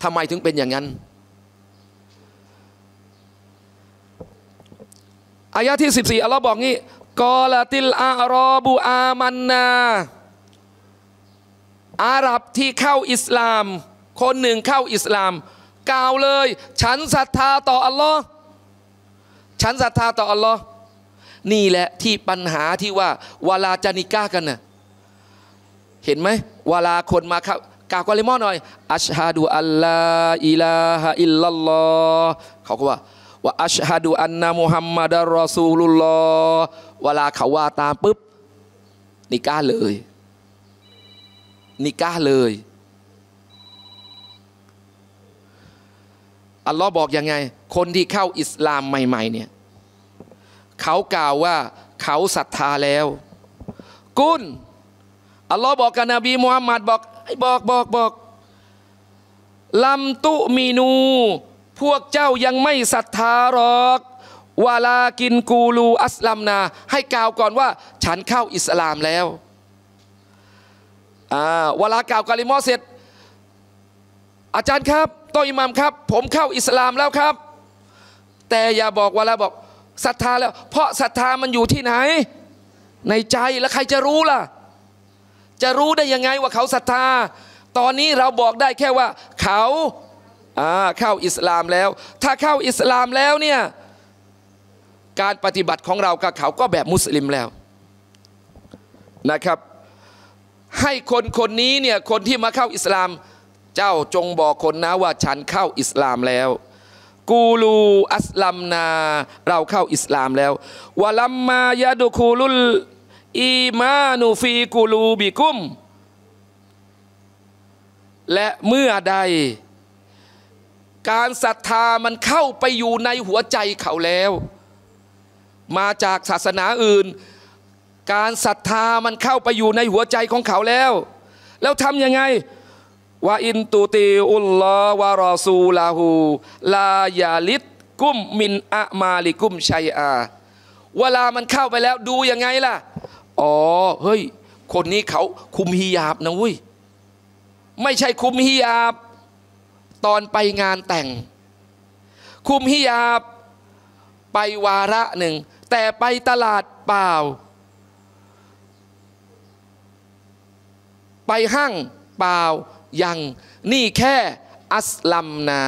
ทำไมถึงเป็นอย่างนั้น อายะที่ 14อัลลอฮ์บอกงี้กอลาติลอาลอบูอามันนา อาหรับที่เข้าอิสลาม คนหนึ่งเข้าอิสลามกล่าวเลย ฉันศรัทธาต่ออัลลอฮ์ฉันศรัทธาต่ออัลลอฮ์นี่แหละที่ปัญหาที่ว่าเวลาจะนิก้ากันนะ่ะเห็นไหมเวลาคนมาครับกล่าวกัเลิมอหน่อยอัชฮะดูอัลลาอิลาฮะอิลลัลลอฮ์เขาก็ว่าว่าอัชฮะดูอันนะมุฮัมมัดรอซูลุลลอฮ์เวลาเขาว่าตามปุ๊บนิก้าเลย นิก้าเลยอัลลอฮ์บอกยังไง คนที่เข้าอิสลามใหม่ ๆ เนี่ยเขากล่าวว่าเขาศรัทธาแล้ว กุน อัลลอฮ์บอกกับนบีมุฮัมมัดบอกบอกบอกบอกลัมตุมีนู พวกเจ้ายังไม่ศรัทธาหรอกวาลากินกูลู อัสลัมนา ให้กล่าวก่อนว่า ฉันเข้าอิสลามแล้ว อ่าวลากล่าวกาลิมอเสร็จ อาจารย์ครับตอิหมัมครับผมเข้าอิสลามแล้วครับ แต่อย่าบอกว่าแล้วบอกศรัทธาแล้ว เพราะศรัทธามันอยู่ที่ไหน ในใจแล้ว ใครจะรู้ล่ะ จะรู้ได้ยังไงว่าเขาศรัทธา ตอนนี้เราบอกได้แค่ว่า เขาเข้าอิสลามแล้ว ถ้าเข้าอิสลามแล้วเนี่ยการปฏิบัติของเรากับเขาก็แบบมุสลิมแล้วนะครับ ให้คนคนนี้เนี่ยคนที่มาเข้าอิสลามเจ้าจงบอกคนนะว่าฉันเข้าอิสลามแล้ว กูลูอัสลัมนา เราเข้าอิสลามแล้ววะลัมมายาดุคูลุลอีมานูฟีกูลูบิกุม และเมื่อใด การศรัทธามันเข้าไปอยู่ในหัวใจเขาแล้ว มาจากศาสนาอื่น การศรัทธามันเข้าไปอยู่ในหัวใจของเขาแล้ว แล้วทำยังไงว่าอินตุติอุลลอวารอซูลาหูลายาลิตกุมมินอะมาลิกุมชัยอาเวลามันเข้าไปแล้ว ดูยังไงล่ะ อ๋อเฮ้ยคนนี้เขาคุมฮิยาบนะเว้ยไม่ใช่คุมฮิยาบตอนไปงานแต่ง คุมฮิยาบ ไปวาระหนึ่งแต่ไปตลาดเปล่า ไปห้างเปล่ายังนี่แค่อัสลัมนา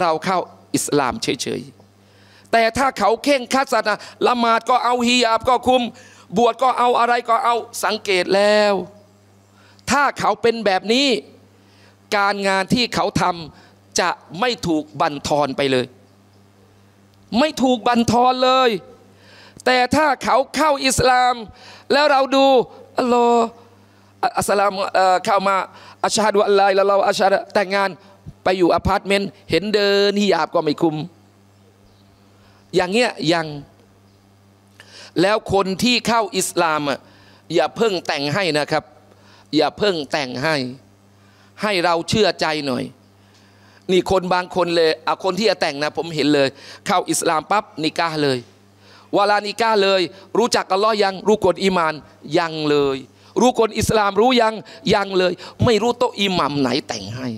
เราเข้าอิสลามเฉยๆ แต่ถ้าเขาเข่งคัดศาสนาละหมาดก็เอาฮิอาบก็คุมบวชก็เอาอะไรก็เอาสังเกตแล้ว ถ้าเขาเป็นแบบนี้การงานที่เขาทำจะไม่ถูกบันทอนไปเลย ไม่ถูกบันทอนเลย แต่ถ้าเขาเข้าอิสลาม แล้วเราดูอัลลอฮ์อัสลามเข้ามาอชาดวัลลแล้วเราอาชาแต่งงานไปอยู่อพาร์ตเมนต์เห็นเดินที่หยาบก็ไม่คุม อย่างเงี้ยยัง แล้วคนที่เข้าอิสลามอ่ะอย่าเพิ่งแต่งให้นะครับ อย่าเพิ่งแต่งให้ ให้เราเชื่อใจหน่อย นี่คนบางคนเลยเอาคนที่จะแต่งนะ ผมเห็นเลย เข้าอิสลามปั๊บนิกาเลยวาลานิกาเลย รู้จักอัลลอฮ์ยัง รู้กฎอีมานยังเลยรู้คนอิสลามรู้ยัง ยังเลย ไม่รู้โต๊ะอิหมัมไหนแต่งให้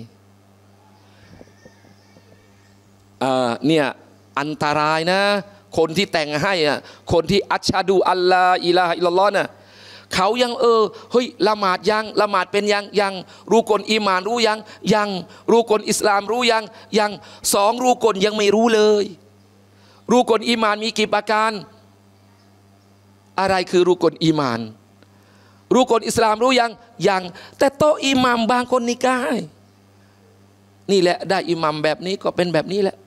เนี่ยอันตรายนะ คนที่แต่งให้อ่ะคนที่อัชชาดูอัลลาอิลาอิลลอฮ์น่ะเขายังเออเฮ้ยละหมาดยังละหมาดเป็นยังยังรู้กลอีมานรู้ยังยังรู้กลอิสลามรู้ยัง ยังสองรู้กลยังไม่รู้เลย รู้กลอีมาน มีกี่ประการ อะไรคือรู้กลอีมานรู้คนอิสลามรู้ยังยังแต่โตอิหมัมบางคนนิกายนี่แหละได้อิหมัมแบบนี้ ก็เป็นแบบนี้แหละ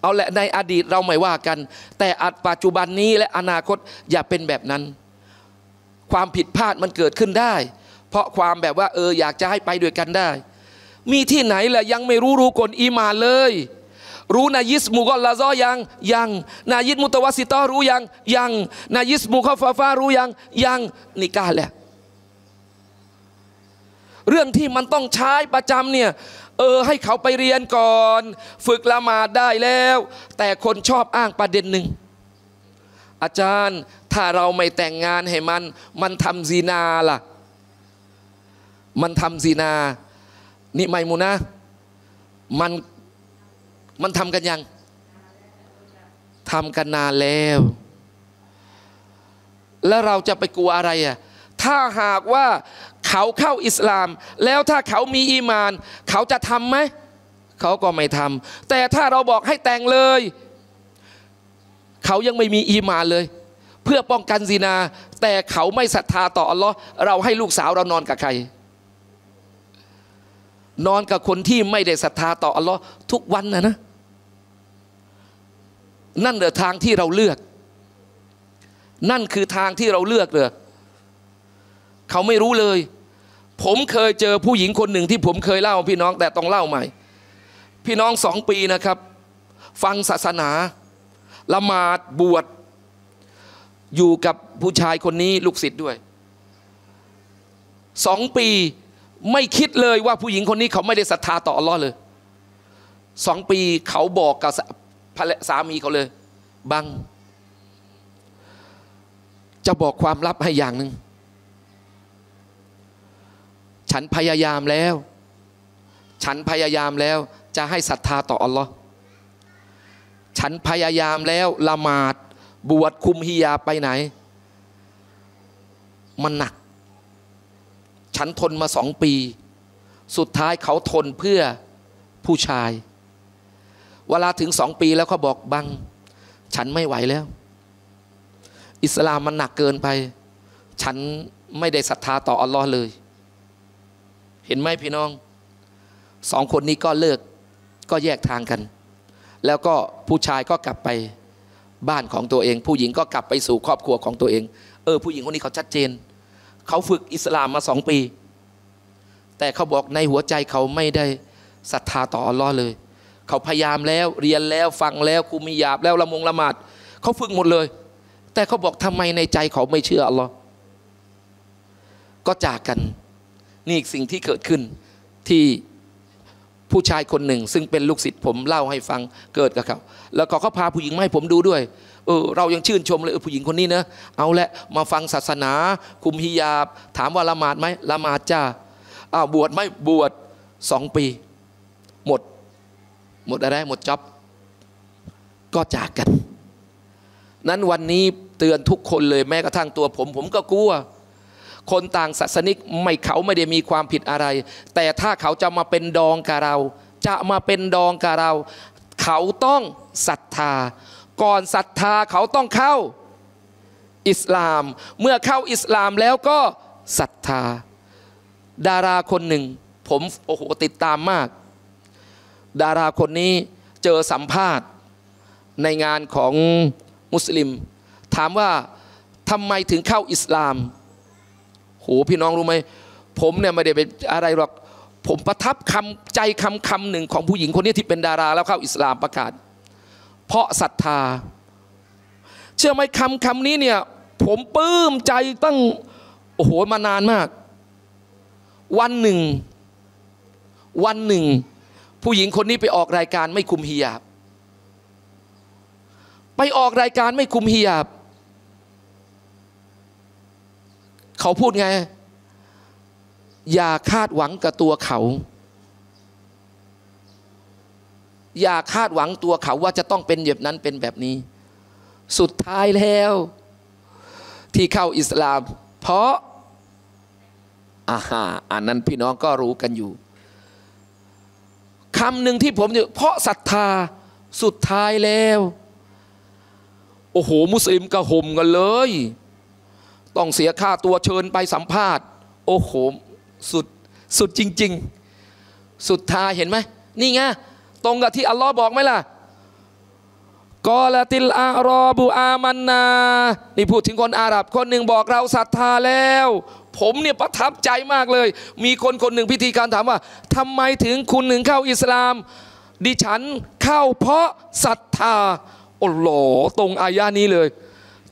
เอาแหละในอดีตเราไม่ว่ากัน แต่อัปัจจุบันนี้และอนาคตอย่าเป็นแบบนั้น ความผิดพลาดมันเกิดขึ้นได้ เพราะความแบบว่าเอออยากจะให้ไปด้วยกันได้ มีที่ไหนแหละยังไม่รู้รู้คนอิมานเลยรู้นายิสมูกอลลาซอยัง ยัง นายิสมุตวัสิตอรู้ยัง ยังนายิสมูคอฟาฟารู้ยังยังนี่กาแหละเรื่องที่มันต้องใช้ประจำเนี่ย เออให้เขาไปเรียนก่อน ฝึกละหมาดได้แล้ว แต่คนชอบอ้างประเด็นหนึ่ง อาจารย์ถ้าเราไม่แต่งงานให้มัน มันทำซีนาล่ะมันทำซีนานี่ไม่มูนะมันมันทำกันยัง ทำกันนานแล้ว แล้วเราจะไปกลัวอะไรอ่ะถ้าหากว่าเขาเข้าอิสลาม แล้วถ้าเขามีอีมาน เขาจะทำไหมเขาก็ไม่ทำ แต่ถ้าเราบอกให้แต่งเลย เขายังไม่มีอีมานเลย เพื่อป้องกันซีนา แต่เขาไม่ศรัทธาต่ออัลลอฮ์เราให้ลูกสาวเรานอนกับใคร นอนกับคนที่ไม่ได้ศรัทธาต่ออัลลอฮ์ทุกวันนะนะนั่นเหือทางที่เราเลือก นั่นคือทางที่เราเลือกเลยเขาไม่รู้เลย ผมเคยเจอผู้หญิงคนหนึ่งที่ผมเคยเล่า พี่น้องแต่ต้องเล่าใหม่ พี่น้องสองปีนะครับ ฟังศาสนา ละหมาดบวช อยู่กับผู้ชายคนนี้ลูกศิษย์ด้วยสองปีไม่คิดเลยว่าผู้หญิงคนนี้เขาไม่ได้ศรัทธาต่ออัลลอฮ์เลย สองปีเขาบอกกับภรสามีเขาเลย บัง จะบอกความลับให้อย่างหนึ่งฉันพยายามแล้ว ฉันพยายามแล้วจะให้ศรัทธาต่ออัลลอฮ์ฉันพยายามแล้วละหมาดบวชคุมฮิยาไปไหน มันหนัก ฉันทนมาสองปี สุดท้ายเขาทนเพื่อผู้ชายเวลาถึงสองปีแล้วเขาบอกบังฉันไม่ไหวแล้ว อิสลามมันหนักเกินไป ฉันไม่ได้ศรัทธาต่ออัลลอฮ์เลย เห็นไหมพี่น้อง สองคนนี้ก็เลิกก็แยกทางกัน แล้วก็ผู้ชายก็กลับไปบ้านของตัวเอง ผู้หญิงก็กลับไปสู่ครอบครัวของตัวเอง เออผู้หญิงคนนี้เขาชัดเจน เขาฝึกอิสลามมาสองปี แต่เขาบอกในหัวใจเขาไม่ได้ศรัทธาต่ออัลลอฮ์เลยเขาพยายามแล้วเรียนแล้วฟังแล้วครูมีหยาบแล้วละมงละหมาดเขาฝึกหมดเลย แต่เขาบอกทำไมในใจเขาไม่เชื่ออัลลอฮ์ก็จากกันนี่สิ่งที่เกิดขึ้นที่ผู้ชายคนหนึ่ง ซึ่งเป็นลูกศิษย์ผมเล่าให้ฟังเกิดกับเขา แล้วเขาก็พาผู้หญิงมาให้ผมดูด้วยเออเรายังชื่นชมเลยผู้หญิงคนนี้เนะเอาละมาฟังศาสนาคุมฮิยาบ ถามว่าละหมาดไหมละหมาดจ้าอ้าวบวชไหมบวชสองปีหมดหมดอะไรหมดจ็อบก็จากกัน นั้นวันนี้เตือนทุกคนเลยแม้กระทั่งตัวผม ผมก็กลัว คนต่างศาสนิกไม่เขาไม่ได้มีความผิดอะไร แต่ถ้าเขาจะมาเป็นดองกับเรา จะมาเป็นดองกับเรา เขาต้องศรัทธา ก่อนศรัทธาเขาต้องเข้า อิสลามเมื่อเข้าอิสลามแล้วก็ศรัทธา ดาราคนหนึ่ง ผมโอ้โหติดตามมากดาราคนนี้เจอสัมภาษณ์ในงานของมุสลิม ถามว่าทำไมถึงเข้าอิสลามโหพี่น้องรู้ไหมผมเนี่ยไม่ได้เป็นอะไรหรอก ผมประทับคำใจคำคำหนึ่งของผู้หญิงคนนี้ที่เป็นดาราแล้วเข้าอิสลามประกาศ เพราะศรัทธา เชื่อไหมคำคำนี้เนี่ยผมปลื้มใจตั้ง โอ้โหมานานมาก วันหนึ่งวันหนึ่งผู้หญิงคนนี้ไปออกรายการไม่คุมฮิญาบไปออกรายการไม่คุมฮิญาบเขาพูดไง อย่าคาดหวังกับตัวเขา อย่าคาดหวังตัวเขาว่าจะต้องเป็นแบบนั้นเป็นแบบนี้ สุดท้ายแล้ว ที่เข้าอิสลาม เพราะอาหาอันนั้นพี่น้องก็รู้กันอยู่คำหนึ่งที่ผมเพราะศรัทธาสุดท้ายแล้ว โอ้โหมุสลิมกระห่มกันเลย ต้องเสียค่าตัวเชิญไปสัมภาษณ์ โอ้โห สุดสุดจริงๆสุดท้าย เห็นไหม นี่ไงตรงกับที่อัลลอฮ์บอกไหมล่ะ กอลติลอารอบูอามันนา นี่พูดถึงคนอาหรับ คนหนึ่งบอกเราศรัทธาแล้วผมเนี่ยประทับใจมากเลย มีคนคนหนึ่งพิธีการถามว่าทำไมถึงคุณถึงเข้าอิสลาม ดิฉันเข้าเพราะศรัทธาโอ้โหตรงอายานี้เลย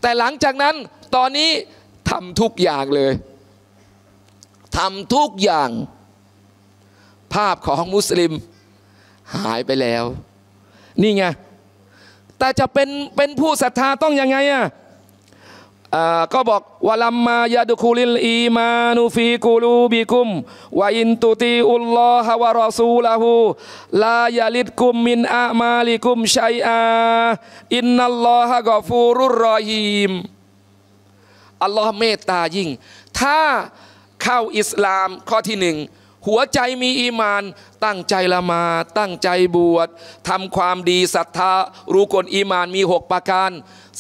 แต่หลังจากนั้นตอนนี้ทำทุกอย่างเลยทำทุกอย่าง ภาพของมุสลิม หายไปแล้ว นี่ไงแต่จะเป็นเป็นผู้ศรัทธาต้องยังไงอะ่ะก็บอกวะลัมมายาดุคุลิลอีมานุฟีกูลูบิคุมวะอินตุตีอุลลอฮะวะรอซูละหูลายาลิดคุม มินอามาลิกุมชัยอาอินนัลลอฮะกอฟูรุรอฮีมอัลลอฮ์เมตตายิ่ง ถ้าเข้าอิสลาม ข้อที่หนึ่งหัวใจมีอีมานตั้งใจละมา ตั้งใจบวชทำความดีศรัทธารู้กลอีมานมีหกประการ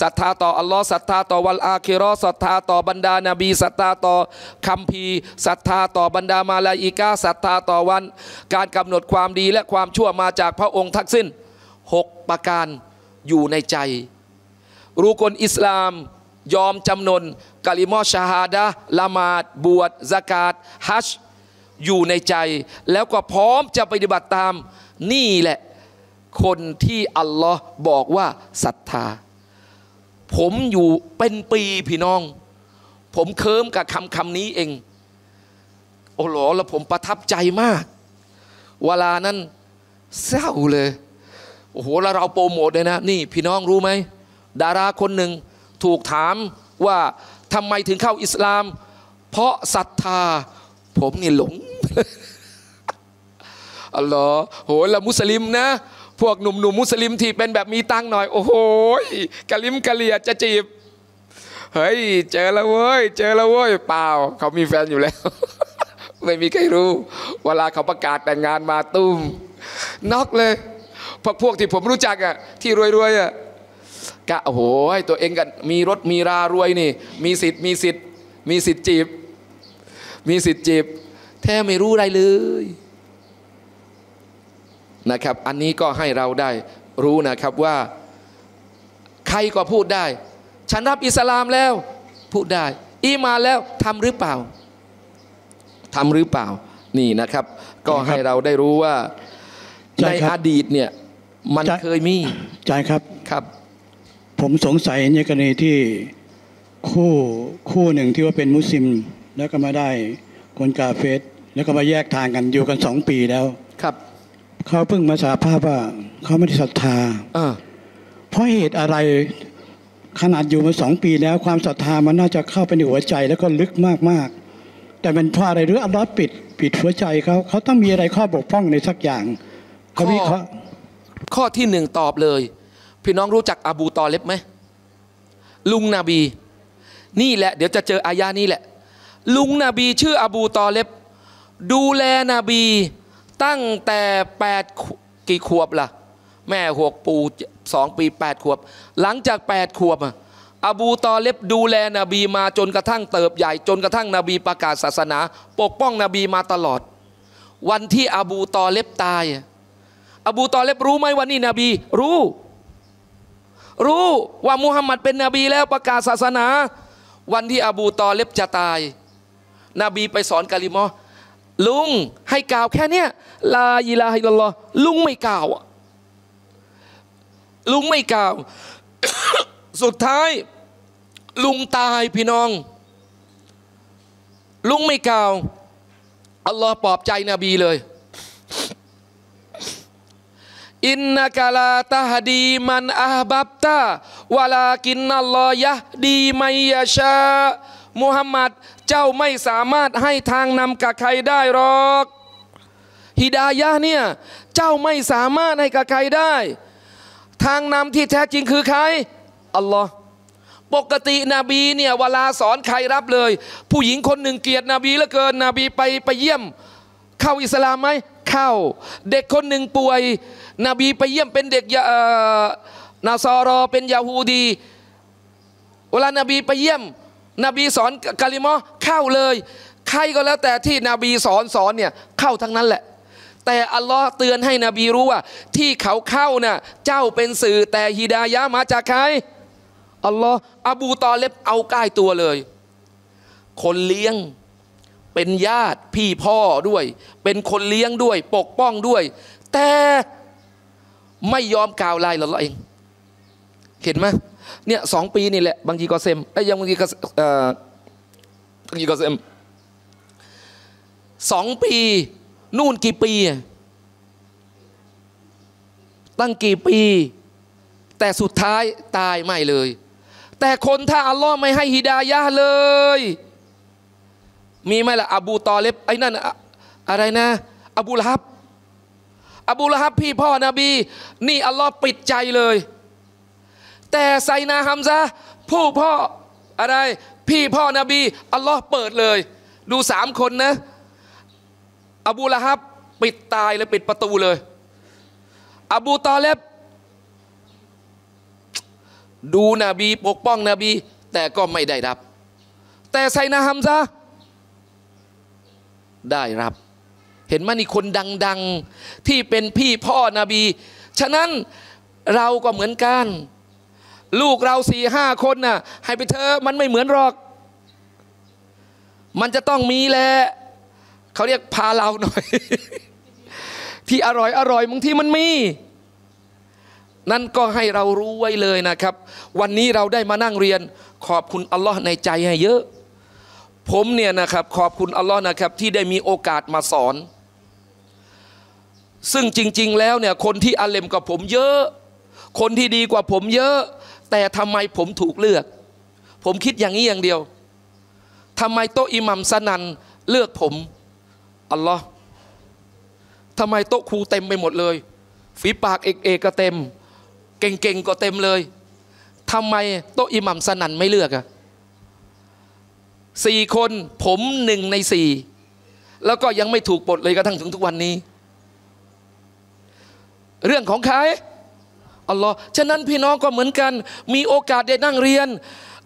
ศรัทธาต่ออัลลอฮ์ศรัทธาต่อวันอาคิรอศรัทธาต่อบรรดานบีศรัทธาต่อคัมภีร์ศรัทธาต่อบรรดามาลาอิกาศรัทธาต่อวัน การกำหนดความดีและความชั่วมาจากพระองค์ทักสิ้น 6 ประการอยู่ในใจ รูกลอิสลามยอมจำนนกะลิมอชาฮาดะละมาดบวชสกาดฮัชอยู่ในใจ แล้วก็พร้อมจะปฏิบัติตามนี่แหละคนที่อัลลอฮ์บอกว่าศรัทธาผมอยู่เป็นปี พี่น้อง ผมเคิมกับคำคำนี้เอง โอ้โหแล้วผมประทับใจมาก เวลานั้นเศร้าเลย โอ้โหแล้วเราโปรโมทเลยนะ นี่ พี่น้องรู้ไหมดาราคนหนึ่งถูกถามว่าทำไมถึงเข้าอิสลาม เพราะศรัทธา ผมนี่หลงอ๋อโหลวมุสลิมนะพวกหนุ่มๆมุสลิมที่เป็นแบบมีตังหน่อย โอ้โหกะลิมกะเลียจะจีบ เฮ้ย เจอแล้วเว้ยเจอแล้วเว้ยเปล่า เขามีแฟนอยู่แล้ว ไม่มีใครรู้ เวลาเขาประกาศแต่งงานมาตุ้มน็อกเลยพวกพวกที่ผมรู้จักอ่ะที่รวยๆอ่ะกะโอ้โหให้ตัวเองกันมีรถมีรารวยนี่ มีสิทธิ์มีสิทธิ์มีสิทธิ์จีบมีสิทธิ์จีบแท้ไม่รู้อะไรเลยนะครับอันนี้ก็ให้เราได้รู้นะครับว่าใครก็พูดได้ ฉันรับอิสลามแล้ว พูดได้ อีมาแล้วทำหรือเปล่าทำหรือเปล่า นี่นะครับ ก็ให้เราได้รู้ว่าในอดีตเนี่ยมันเคยมีใช่ครับครับ ผมสงสัยในกรณีที่ คู่คู่หนึ่งที่ว่าเป็นมุสลิมแล้วก็มาได้คนกาเฟสแล้วก็มาแยกทางกันอยู่กันสองปีแล้วเขาเพิ่งมาสาภาพว่าเขาไม่ได้ศรัทธาเพราะเหตุอะไรขนาดอยู่มาสองปีแล้วความศรัทธามันน่าจะเข้าไปในหัวใจแล้วก็ลึกมากๆ แต่มันเพราะอะไรหรืออัลลอฮ์ปิด ปิดหัวใจเขาเขาต้องมีอะไรข้อบกพร่องในสักอย่างเขาวิเคราะห์ข้อที่หนึ่งตอบเลยพี่น้องรู้จักอบูตอเล็บไหม ลุงนบี นี่แหละเดี๋ยวจะเจออายานี่แหละ ลุงนบี ชื่ออบูตอเล็บดูแลนบีตั้งแต่แปดกี่ขวบละ่ะแม่หกปู่สองปีแปดขวบ หลังจากแปดขวบอะอบูตอเล็บดูแลนบีมาจนกระทั่งเติบใหญ่ จนกระทั่งนบีประกาศศาสนา ปกป้องนบีมาตลอด วันที่อบูตอเล็บตาย อบูตอเล็บรู้ไหมว่านี่นบี รู้ รู้ว่ามุฮัมมัดเป็นนบีแล้วประกาศศาสนา วันที่อบูตอเล็บจะตายนบีไปสอนกะลิมอลุง ให้กล่าวแค่เนี้ย ลาอิลาฮิลลอลุงไม่กล่าว ลุงไม่กล่าว สุดท้าย ลุงตายพี่น้อง ลุงไม่กล่าว อัลลอฮ์ปลอบใจนบีเลย อินนากาลาตาฮดีมันอาบับตาวลากินนัลลอยะดีไมยาชามูฮัมหมัดเจ้าไม่สามารถให้ทางนำกับใครได้หรอกฮิดายะเนี่ย เจ้าไม่สามารถให้กับใครได้ ทางนำที่แท้จริงคือใครอัลลอฮ์ปกตินบีเนี่ยเวลาสอนใครรับเลย ผู้หญิงคนหนึ่งเกลียดนบีเหลือเกินนบีไปไปเยี่ยม เข้าอิสลามไหมเข้า เด็กคนหนึ่งป่วยนบีไปเยี่ยมเป็นเด็กนาซารอเป็นยาฮูดีเวลานบีไปเยี่ยมนบีสอนกาลิมอเข้าเลย ใครก็แล้ว แต่ที่นบีสอนสอนเนี่ย เข้าทั้งนั้นแหละ แต่อัลลอฮ์เตือนให้นบีรู้ว่า ที่เขาเข้านะ่ะเจ้าเป็นสื่อแต่ฮิดายะมาจากใครอัลลอฮ์อบูตอเล็บเอาใกล้ตัวเลย คนเลี้ยง เป็นญาติพี่พ่อด้วย เป็นคนเลี้ยงด้วย ปกป้องด้วย แต่ไม่ยอมกล่าวลายเราเองเห็นไหมเนี่ยสองปี นี่แหละบางทีก็เซมไอ้ยังบางทีก็บางทีก็เซมสองปี นู่นกี่ปี ตั้งกี่ปี แต่สุดท้ายตายไม่เลย แต่คนถ้าอัลลอฮ์ไม่ให้ฮิดายะเลย มีไหมล่ะ อบูตอเลบไอ้นั่นอะไรนะ อบูละฮับอบูละฮับพี่ พ่อนบี นี่อัลลอฮ์ปิดใจเลยแต่ไซนาฮัมซะผู้พ่ออะไร พี่พ่อนบีอัลลอฮ์เปิดเลย ดูสามคนนะ อบูละฮับปิดตายเลยปิดประตูเลย อบูตอเลบดูนบี ปกป้องนบี แต่ก็ไม่ได้รับ แต่ไซนาฮัมซะได้รับ เห็นไหมนี่คนดังๆที่เป็นพี่พ่อนบี ฉะนั้นเราก็เหมือนกันลูกเราสี่ห้าคนน่ะให้ไปเธอมันไม่เหมือนหรอก มันจะต้องมีแหละเขาเรียกพาเราหน่อย ที่อร่อยอร่อยบางที่มันมี นั่นก็ให้เรารู้ไว้เลยนะครับ วันนี้เราได้มานั่งเรียนขอบคุณอัลลอฮ์ในใจให้เยอะ ผมเนี่ยนะครับขอบคุณอัลลอฮ์นะครับ ที่ได้มีโอกาสมาสอน ซึ่งจริง ๆ แล้วเนี่ยคนที่อาเลมกับผมเยอะ คนที่ดีกว่าผมเยอะแต่ทำไมผมถูกเลือก ผมคิดอย่างนี้อย่างเดียวทำไมโตอิหมัมสนันเลือกผมอัลลอฮ์ทำไมโต๊ะครูเต็มไปหมดเลย ฝีปากเอกเอกก็เต็ม เก่งๆก็เต็มเลยทำไมโต๊ะอิหมัมสนันไม่เลือกอะสี่คนผมหนึ่งในสี่แล้วก็ยังไม่ถูกปลดเลยกระทั่งถึงทุกวันนี้ เรื่องของใครอัลลอฮ์ฉะนั้นพี่น้องก็เหมือนกัน มีโอกาสได้นั่งเรียน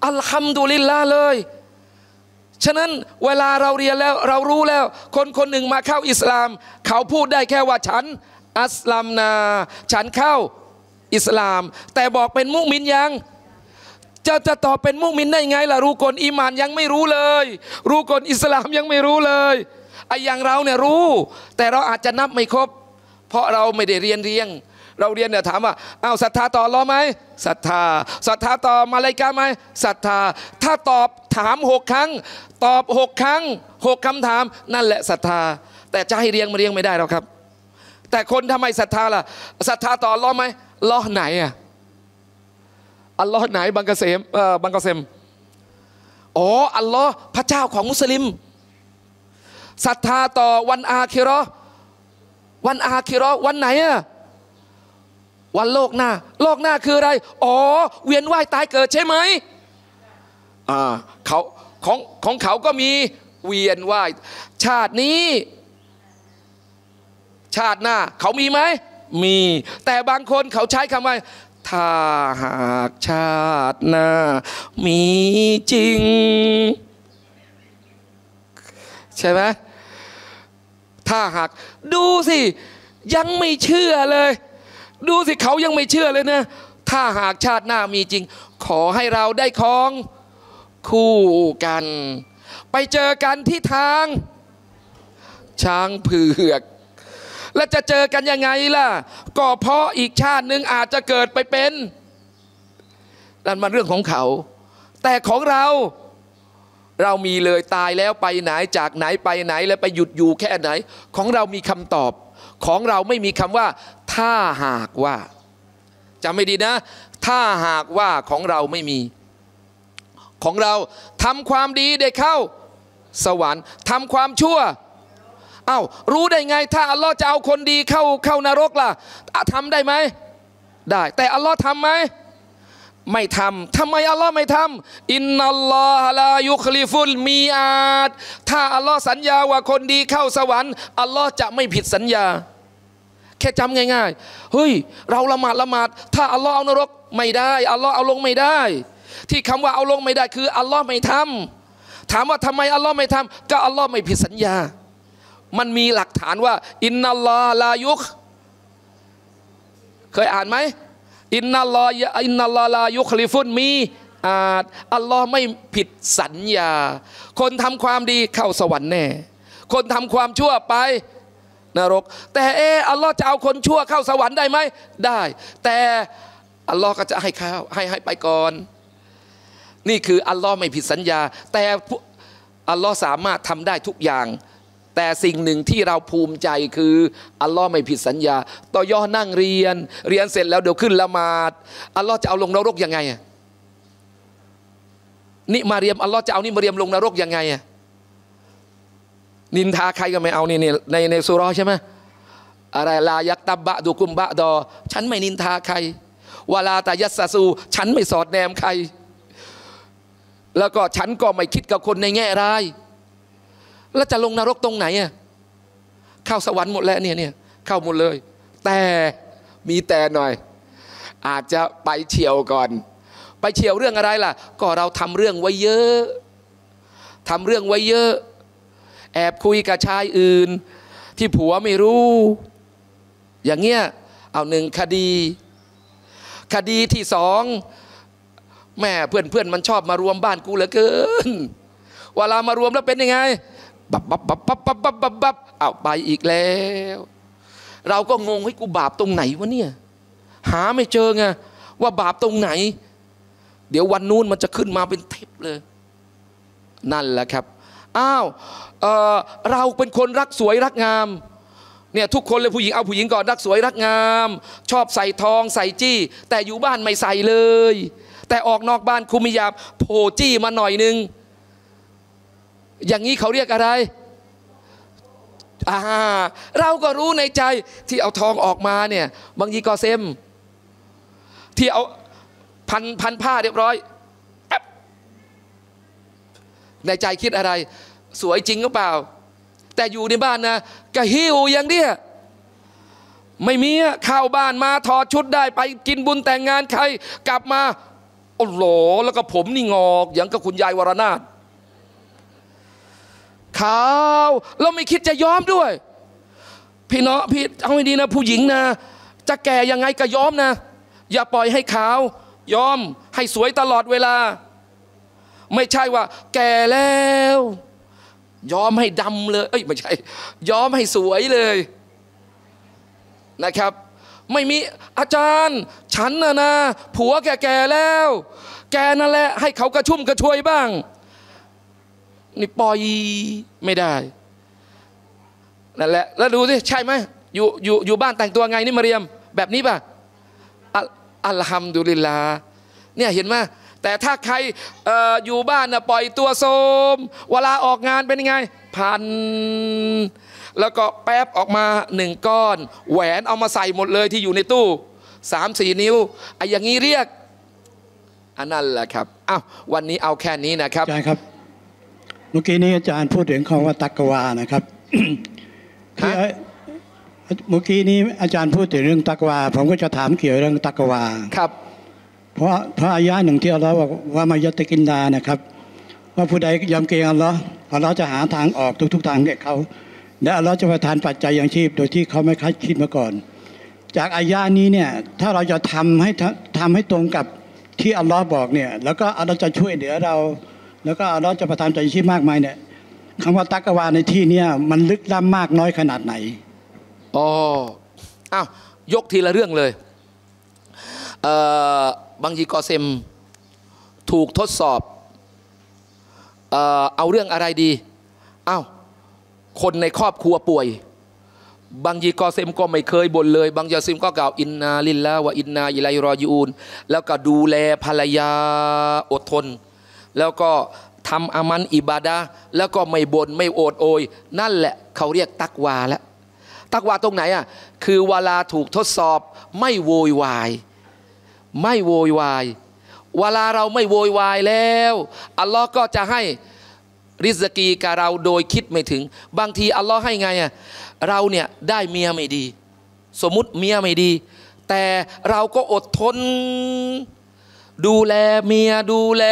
อัลฮัมดุลิลลาเลย ฉะนั้นเวลาเราเรียนแล้วเรารู้แล้ว คนคนหนึ่งมาเข้าอิสลาม เขาพูดได้แค่ว่าฉัน อัสลามนา ฉันเข้าอิสลาม แต่บอกเป็นมุมินยัง จะจะตอบเป็นมุมินได้ไงล่ะรู้กนอีมานยังไม่รู้เลย รู้กนอิสลามยังไม่รู้เลยไอ้อย่างเราเนี่ยรู้ แต่เราอาจจะนับไม่ครบเพราะเราไม่ได้เรียนเรียงเราเรียนเนี่ยถามว่าอ้าวศรัทธาต่อรอไหมศรัทธา ศรัทธาต่อมาลายกาไหมศรัทธา ถ้าตอบถามหกครั้ง ตอบหกครั้งหกคำถาม นั่นแหละศรัทธา แต่จะให้เรียงมาเรียงไม่ได้หรอกครับ แต่คนทำไมศรัทธาล่ะ ศรัทธาต่อรอไหมรอไหนอ่ะ อัลลอฮ์ไหนบังกเสมเอ่อบังกเสมอ๋อ อัลลอฮ์พระเจ้าของมุสลิม ศรัทธาต่อวันอาคิรอวันอาคิรอวันไหนอ่ะวันโลกหน้า โลกหน้าคืออะไร อ๋อ เวียนว่ายตายเกิด ใช่ไหม อ่าเขาของของเขาก็มี เวียนว่ายชาตินี้ ชาติหน้าเขามีไหม มี แต่บางคนเขาใช้คำว่าถ้าหากชาติหน้า มีจริง ใช่ไหมถ้าหากดูสิ ยังไม่เชื่อเลยดูสิเขายังไม่เชื่อเลยนะ ถ้าหากชาติหน้ามีจริง ขอให้เราได้คอง คู่กัน ไปเจอกันที่ทาง ช้างเผือก และจะเจอกันยังไงล่ะ ก็เพราะอีกชาติหนึ่งอาจจะเกิดไปเป็น นั่นมันเรื่องของเขา แต่ของเรา เรามีเลยตายแล้วไปไหนจากไหนไปไหนและไปหยุดอยู่แค่ไหน ของเรามีคำตอบของเราไม่มีคำว่า ถ้าหากว่าจำไม่ดีนะ ถ้าหากว่าของเราไม่มี ของเราทำความดีได้เข้า สวรรค์ทำความชั่วอา้าวรู้ได้ไง ถ้าอัลลอฮ์จะเอาคนดีเข้าเข้านรกล่ะทำได้ไหม ได้ แต่อัลลอฮ์ทำไหมไม่ทำทำไมอัลลอฮ์ไม่ทำอินนัลลอฮลายุคลิฟุลมีอาดถ้าอัลลอฮ์สัญญาว่าคนดีเข้าสวรรค์อัลลอฮ์จะไม่ผิดสัญญาแค่จำง่ายๆ เฮ้ย เราละหมาดละหมาดถ้าอัลลอฮ์เอานรกไม่ได้อัลลอฮ์เอาลงไม่ได้ ที่คำว่าเอาลงไม่ได้คือ อัลลอฮ์ไม่ทำถามว่าทำไมอัลลอฮ์ไม่ทำก็อัลลอฮ์ไม่ผิดสัญญา มันมีหลักฐานว่า อินนัลลอฮ์ลายุคเคยอ่านไหมอินนัลลอฮ์อินนัลลอฮ์ลายุคลิฟุนมีออัลลอฮ์ไม่ผิดสัญญา คนทำความดี เข้าสวรรค์แน่ คนทำความชั่วไปนรกแต่เอออัลลอฮ์จะเอาคนชั่วเข้าสวรรค์ได้ไหมได้ แต่อัลลอฮ์ก็จะให้ข้าวให้ให้ไปก่อน นี่คืออัลลอฮ์ไม่ผิดสัญญา แต่อัลลอฮ์สามารถทำได้ทุกอย่าง แต่สิ่งหนึ่งที่เราภูมิใจคือ อัลลอฮ์ไม่ผิดสัญญาต่อย่อนั่งเรียนเรียนเสร็จแล้วเดี๋ยวขึ้นละหมาดอัลลอฮ์จะเอาลงนรกยังไงนี่มาเรียมอัลลอฮ์จะเอานี่มาเรียมลงนรกยังไงอะนินทาใครก็ไม่เอานี่ในในสุรอใช่ไหมอะไรลายักตับบะดูกุมบะดอ ฉันไม่นินทาใครเวลาตายัสสูฉันไม่สอดแนมใคร แล้วก็ฉันก็ไม่คิดกับคนในแง่ร้ายแล้วจะลงนรกตรงไหนอ่ะเข้าสวรรค์หมดแล้วเนี่ยเนี่ยเข้าหมดเลย แต่มีแต่หน่อย อาจจะไปเฉียวก่อน ไปเฉียวเรื่องอะไรล่ะ ก็เราทำเรื่องไว้เยอะทำเรื่องไว้เยอะแอบคุยกับชายอื่น ที่ผัวไม่รู้ อย่างเงี้ยเอาหนึ่งคดี คดีที่สองแม่เพื่อนเพื่อนมันชอบมารวมบ้านกูเหลือเกินเวลามารวมแล้วเป็นยังไงบับบับบับบับบับบับบับบับเอาไปอีกแล้ว เราก็งงให้กูบาปตรงไหนวะเนี่ย หาไม่เจอไงว่าบาปตรงไหน เดี๋ยววันนู้นมันจะขึ้นมาเป็นเทปเลย นั่นแหละครับอ้าวเเราเป็นคนรักสวยรักงามเนี่ยทุกคนเลยผู้หญิงเอาผู้หญิงก่อนรักสวยรักงาม ชอบใส่ทองใส่จี้ แต่อยู่บ้านไม่ใส่เลย แต่ออกนอกบ้านคุมิยาโผจี้มาหน่อยนึงอย่างนี้เขาเรียกอะไรอ่าเราก็รู้ในใจที่เอาทองออกมาเนี่ยบางทีก็เซมที่เอาพันพันผ้าเรียบร้อยในใจคิดอะไร สวยจริงหรือเปล่า แต่อยู่ในบ้านนะกะหิวอย่างเดียไม่มีข้าวบ้านมาถอดชุดได้ ไปกินบุญแต่งงานใครกลับมา โอ้โห แล้วก็ผมนี่งอก อย่างกับคุณยายวรนาถขาวแล้วไม่คิดจะย้อมด้วย พี่เนาะพี่เอาให้ดีนะ ผู้หญิงนะ จะแก่ยังไงก็ย้อมนะ อย่าปล่อยให้ขาวย้อมให้สวยตลอดเวลาไม่ใช่ว่าแก่แล้วยอมให้ดำเลยเอ้ยไม่ใช่ยอมให้สวยเลยนะครับ ไม่มีอาจารย์ ฉันนะนะผัวแก่่แล้ว แกนั่นแหละให้เขากระชุ่มกระชวยบ้างนี่ปล่อยไม่ได้นั่นแหละแล้วดูสิใช่ไหมอยู่อยู่อยู่บ้านแต่งตัวไงนี่มาเรียม แบบนี้ป่ะอัลฮัมดุลิลลาเนี่ยเห็นไหมแต่ถ้าใครออยู่บ้านนะปล่อยตัวโซมเวลาออกงานเป็นยังไง พัน แล้วก็แป๊บออกมาหนึ่งก้อน แหวนเอามาใส่หมดเลยที่อยู่ในตู้สามสี่นิ้วไอ้อย่างนี้เรียกอันนั้นแหละครับอ้าววันนี้เอาแค่นี้นะครับอาจารย์ครับเมื่อกี้นี้อาจารย์พูดถึงคำว่าตักกวานะครับคือเมื่อกี้นี้อาจารย์พูดถึงเรื่องตักวา ผมก็จะถามเกี่ยวเรื่องตักวาครับเพราะพระอายะหนึ่งที่อัลลอฮ์บอกว่ามายติกินดานะครับว่าผู้ใดยำเกรงอัลลอฮ์อัลลอฮ์จะหาทางออกทุก ๆ ทางแก่เขาและอัลลอฮ์จะประทานปัจจัยยังชีพโดยที่เขาไม่คาดคิดมาก่อน จากอายะนี้เนี่ย ถ้าเราจะทำให้ทำให้ตรงกับที่อัลลอฮ์บอกเนี่ย แล้วก็อัลลอฮ์จะช่วยเหลือเรา แล้วก็อัลลอฮ์จะประทานใจชีพมากมายเนี่ยคำว่าตักกวาในที่เนี่ยมันลึกล้ำมากน้อยขนาดไหนอ๋ออ้าวยกทีละเรื่องเลยบางยีกอเซมถูกทดสอบ เออเอาเรื่องอะไรดีอา้าว คนในครอบครัวป่วย บางยีกอเซมก็ไม่เคยบ่นเลย บางยาซิมก็กล่าวอินนาลินละว่าอินนาอิไลรอยูน แล้วก็ดูแลภรรยาอดทน แล้วก็ทำอามันอิบาดาแล้วก็ไม่บน่นไม่โอดโอย นั่นแหละเขาเรียกตักวาแล้ว ตักวาตรงไหนอ่ะ คือเวลาถูกทดสอบไม่โวยวายไม่โวยวายเวลาเราไม่โวยวายแล้ว อัลลอฮ์ก็จะให้ริสกีกับเราโดยคิดไม่ถึง บางที อัลลอฮ์ให้ไงอ่ะเราเนี่ยได้เมียไม่ดี สมมติเมียไม่ดี แต่เราก็อดทน ดูแลเมียดูแล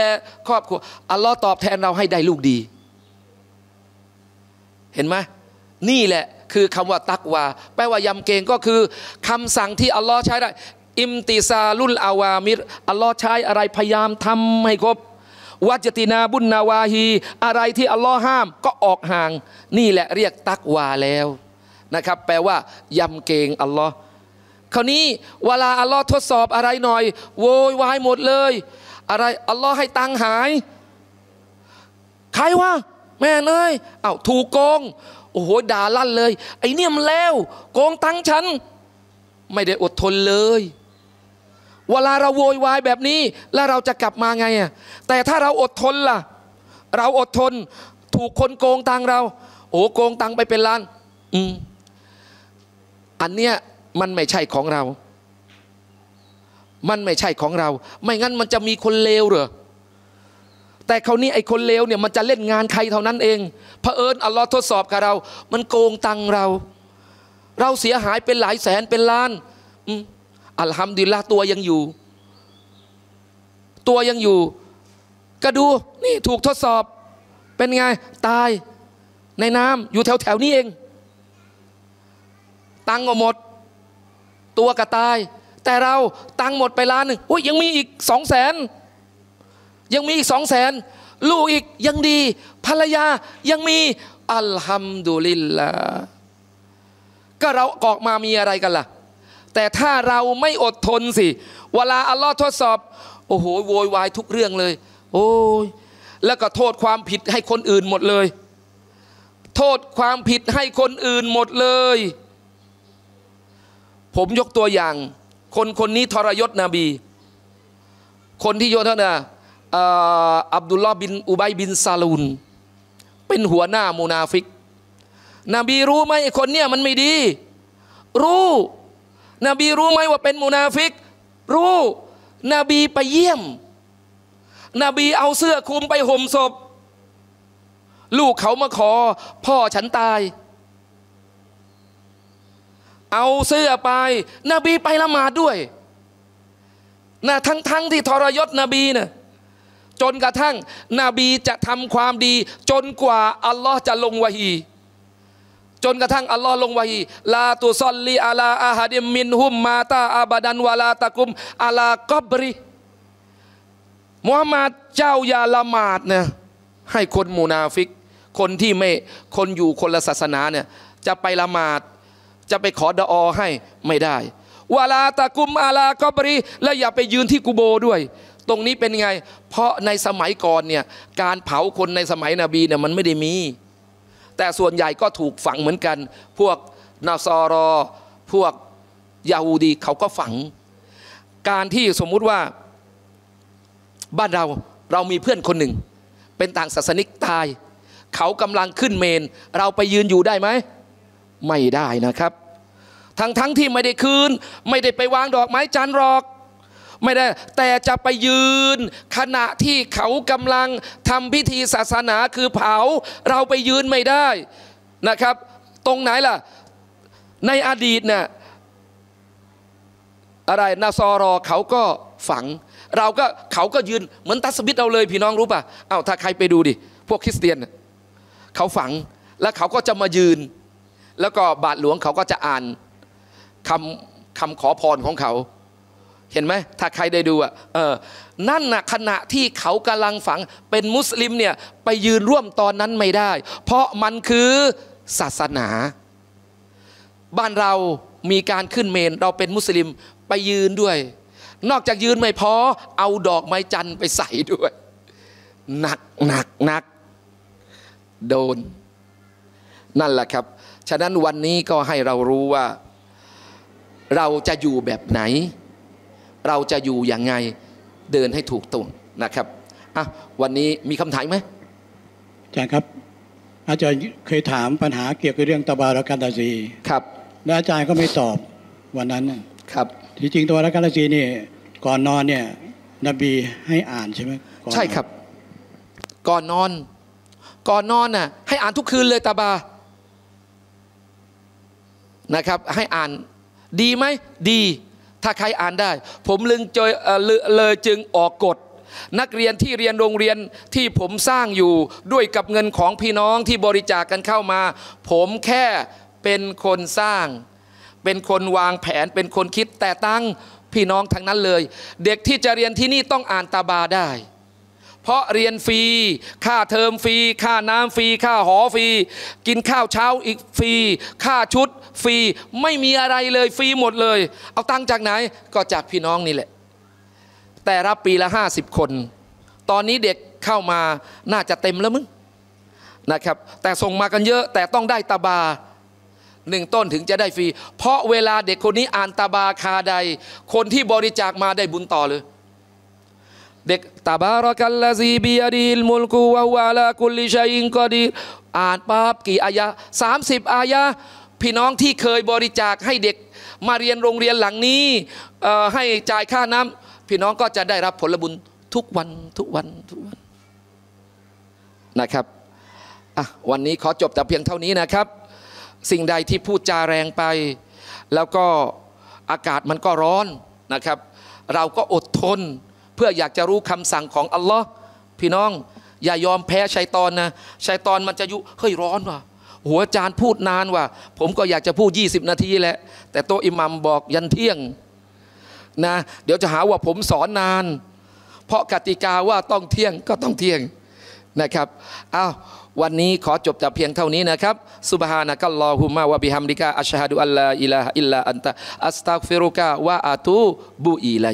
ครอบครัวอัลลอฮ์ตอบแทนเราให้ได้ลูกดี เห็นไหมนี่แหละคือคำว่าตักวาแปลว่ายำเกงก็คือคำสั่งที่อัลลอฮ์ใช้ได้อิมติซาลุลอาวามิร อัลลอฮ์ใช้อะไรพยายามทำให้ครบ วัจตินาบุญนาวาฮี อะไรที่อัลลอฮ์ห้ามก็ออกห่าง นี่แหละเรียกตักวาแล้วนะครับ แปลว่ายำเกงอัลลอฮ์คราวนี้เวลาอัลลอฮ์ทดสอบอะไรหน่อย โวยวายหมดเลย อะไรอัลลอฮ์ให้ตังหาย ใครวะแม่เนย เอา้าถูกโกง โอ้โหด่าลั่นเลย ไอเนี่ยมันแล้วโกงตังฉัน ไม่ได้อดทนเลยเวลาเราโวยวายแบบนี้แล้วเราจะกลับมาไงอ่ะแต่ถ้าเราอดทนล่ะ เราอดทนถูกคนโกงตังเราโอ้โกงตังไปเป็นล้าน อืมอันเนี้ยมันไม่ใช่ของเรา มันไม่ใช่ของเรา ไม่งั้นมันจะมีคนเลวเหรอแต่คราวนี้ไอ้คนเลวเนี่ยมันจะเล่นงานใครเท่านั้นเองเผอิญอัลลอฮ์ทดสอบกับเรา มันโกงตังเรา เราเสียหายเป็นหลายแสนเป็นล้าน อือัลฮัมดุลิลละตัวยังอยู่ ตัวยังอยู่ ก็ดูนี่ถูกทดสอบเป็นไง ตายในน้ำอยู่แถวแถวนี้เอง ตังก็หมด ตัวก็ตาย แต่เราตังหมดไปล้านหนึ่งโอ้ยยังมีอีกสองแสนยังมีอีกสองแสนลูกอีกยังดีภรรยายังมีอัลฮัมดุลิลละก็เราออกมามีอะไรกันล่ะแต่ถ้าเราไม่อดทนสิ เวลาอัลลอฮ์ทดสอบโอ้โหโวยวายทุกเรื่องเลย โอ้ยแล้วก็โทษความผิดให้คนอื่นหมดเลย โทษความผิดให้คนอื่นหมดเลย ผมยกตัวอย่าง คนคนนี้ทรยศนบี คนที่โยนท่านนะอับดุลลอฮ์บินอุบัยบินซาลูนเป็นหัวหน้ามูนาฟิกนบีรู้ไหมคนเนี้ยมันไม่ดี รู้นบีรู้ไหมว่าเป็นมุนาฟิกรู้นบีไปเยี่ยมนบีเอาเสื้อคลุมไปห่มศพ ลูกเขามาขอพ่อฉันตาย เอาเสื้อไปนบีไปละหมาดด้วยนะทั้งๆทที่ทรยศนบีนะ่ะจนกระทั่งนบีจะทำความดี จนกว่า อัลลอฮ์จะลงวะฮีจนกระทั่งอัลลอฮ์ลงวะฮีลาตุซอลลีอาลาอาฮัดิมินหุมมาตาอาบดันวาลาตะกุมอาลากอบรีมุฮัมมัดเจ้าอย่าละหมาดนะให้คนมูนาฟิก คนที่ไม่คนอยู่คนละศาสนาเนี่ยจะไปละหมาดจะไปขอดออให้ไม่ได้วาลาตะกุมอาลากอบรีและอย่าไปยืนที่กูโบด้วย ตรงนี้เป็นไง เพราะในสมัยก่อนเนี่ยการเผาคนในสมัยนบีเนี่ยมันไม่ได้มีแต่ส่วนใหญ่ก็ถูกฝังเหมือนกัน พวกนาซอรอ พวกยาฮูดี เขาก็ฝัง การที่สมมุติว่าบ้านเราเรามีเพื่อนคนหนึ่ง เป็นต่างศาสนิกตาย เขากำลังขึ้นเมนเราไปยืนอยู่ได้ไหม ไม่ได้นะครับ ทั้งทั้งที่ไม่ได้คืนไม่ได้ไปวางดอกไม้จันทร์หรอกไม่ได้ แต่จะไปยืนขณะที่เขากำลังทำพิธีศาสนาคือเผา เราไปยืนไม่ได้นะครับ ตรงไหนล่ะ ในอดีตเนี่ยอะไรนาซอรอเขาก็ฝัง เราก็เขาก็ยืน เหมือนตัสบิดเราเลย พี่น้องรู้ป่ะ เอ้า ถ้าใครไปดูดิ พวกคริสเตียน เขาฝังแล้วเขาก็จะมายืน แล้วก็บาทหลวงเขาก็จะอ่านคำคำขอพรของเขาเห็นไหมถ้าใครได้ดูอ่ะเออนั่นนะขณะที่เขากำลังฝังเป็นมุสลิมเนี่ย ไปยืนร่วมตอนนั้นไม่ได้ เพราะมันคือศาสนา บ้านเรามีการขึ้นเมนเราเป็นมุสลิมไปยืนด้วย นอกจากยืนไม่พอ เอาดอกไม้จันทร์ไปใส่ด้วยหนักหนักหนักโดน นั่นแหละครับ ฉะนั้นวันนี้ก็ให้เรารู้ว่า เราจะอยู่แบบไหนเราจะอยู่อย่างไงเดินให้ถูกต้องนะครับอ่ะวันนี้มีคำถามไหมอาจารย์ครับอาจารย์เคยถามปัญหาเกี่ยวกับเรื่องตบารการตาซีครับและอาจารย์ก็ไม่ตอบวันนั้นครับที่จริงตัวรการตาซีนี่ ก่อนนอนเนี่ยนบีให้อ่านใช่ไหม ใช่ครับ ก่อนนอน ก่อนนอนน่ะให้อ่านทุกคืนเลยตาบานะครับ ให้อ่านดีไหมดีถ้าใครอ่านได้ ผมลึงจยเลยจึงออกกฎนักเรียนที่เรียนโรงเรียนที่ผมสร้างอยู่ ด้วยกับเงินของพี่น้องที่บริจาคกกันเข้ามา ผมแค่เป็นคนสร้าง เป็นคนวางแผนเป็นคนคิดแต่ตั้งพี่น้องทั้งนั้นเลยเด็กที่จะเรียนที่นี่ต้องอ่านตาบาได้ เพราะเรียนฟรีค่าเทอมฟรีค่าน้ำฟรีค่าหอฟรีกินข้าวเช้าอีกฟรีค่าชุดฟรีไม่มีอะไรเลยฟรีหมดเลย เอาตังจากไหนก็จากพี่น้องนี่แหละ แต่รับปีละ 50 คน ตอนนี้เด็กเข้ามาน่าจะเต็มแล้วมึงนะครับ แต่ส่งมากันเยอะแต่ต้องได้ตาบาหนึ่งต้นถึงจะได้ฟรีเพราะเวลาเด็กคนนี้อ่านตาบาคาใด คนที่บริจาคมาได้บุญต่อเลย เด็กตาบารกัลลาซีบียดีล มุลกูวะวะลาคุลิชัยอิงกอดีอ่านปาบกี่อายะสามสิบอายะพี่น้องที่เคยบริจาคให้เด็กมาเรียนโรงเรียนหลังนี้ ให้จ่ายค่าน้ำพี่น้องก็จะได้รับผลบุญทุกวันทุกวันทุกวันนะครับอ่ะวันนี้ขอจบแต่เพียงเท่านี้นะครับ สิ่งใดที่พูดจาแรงไปแล้วก็อากาศมันก็ร้อนนะครับ เราก็อดทนเพื่ออยากจะรู้คำสั่งของอัลลอฮ์พี่น้องอย่ายอมแพ้ชัยตอนนะชัยตอนมันจะยุเฮ้ยร้อนว่ะหัวอาจารย์พูดนานว่า ผมก็อยากจะพูด 20 นาทีแหละแต่โตอิหมัมบอกยันเที่ยงนะเดี๋ยวจะหาว่าผมสอนนาน เพราะกติกาว่าต้องเที่ยงก็ต้องเที่ยงนะครับอ้าววันนี้ขอจบแต่เพียงเท่านี้นะครับ สุบฮานะกัลลอฮุมะวะบิฮัมดิกะอัชฮะดุอัลลาอิลาอิลลาอันตะอัสตักฟิรุกะวะอะตูบุอีไล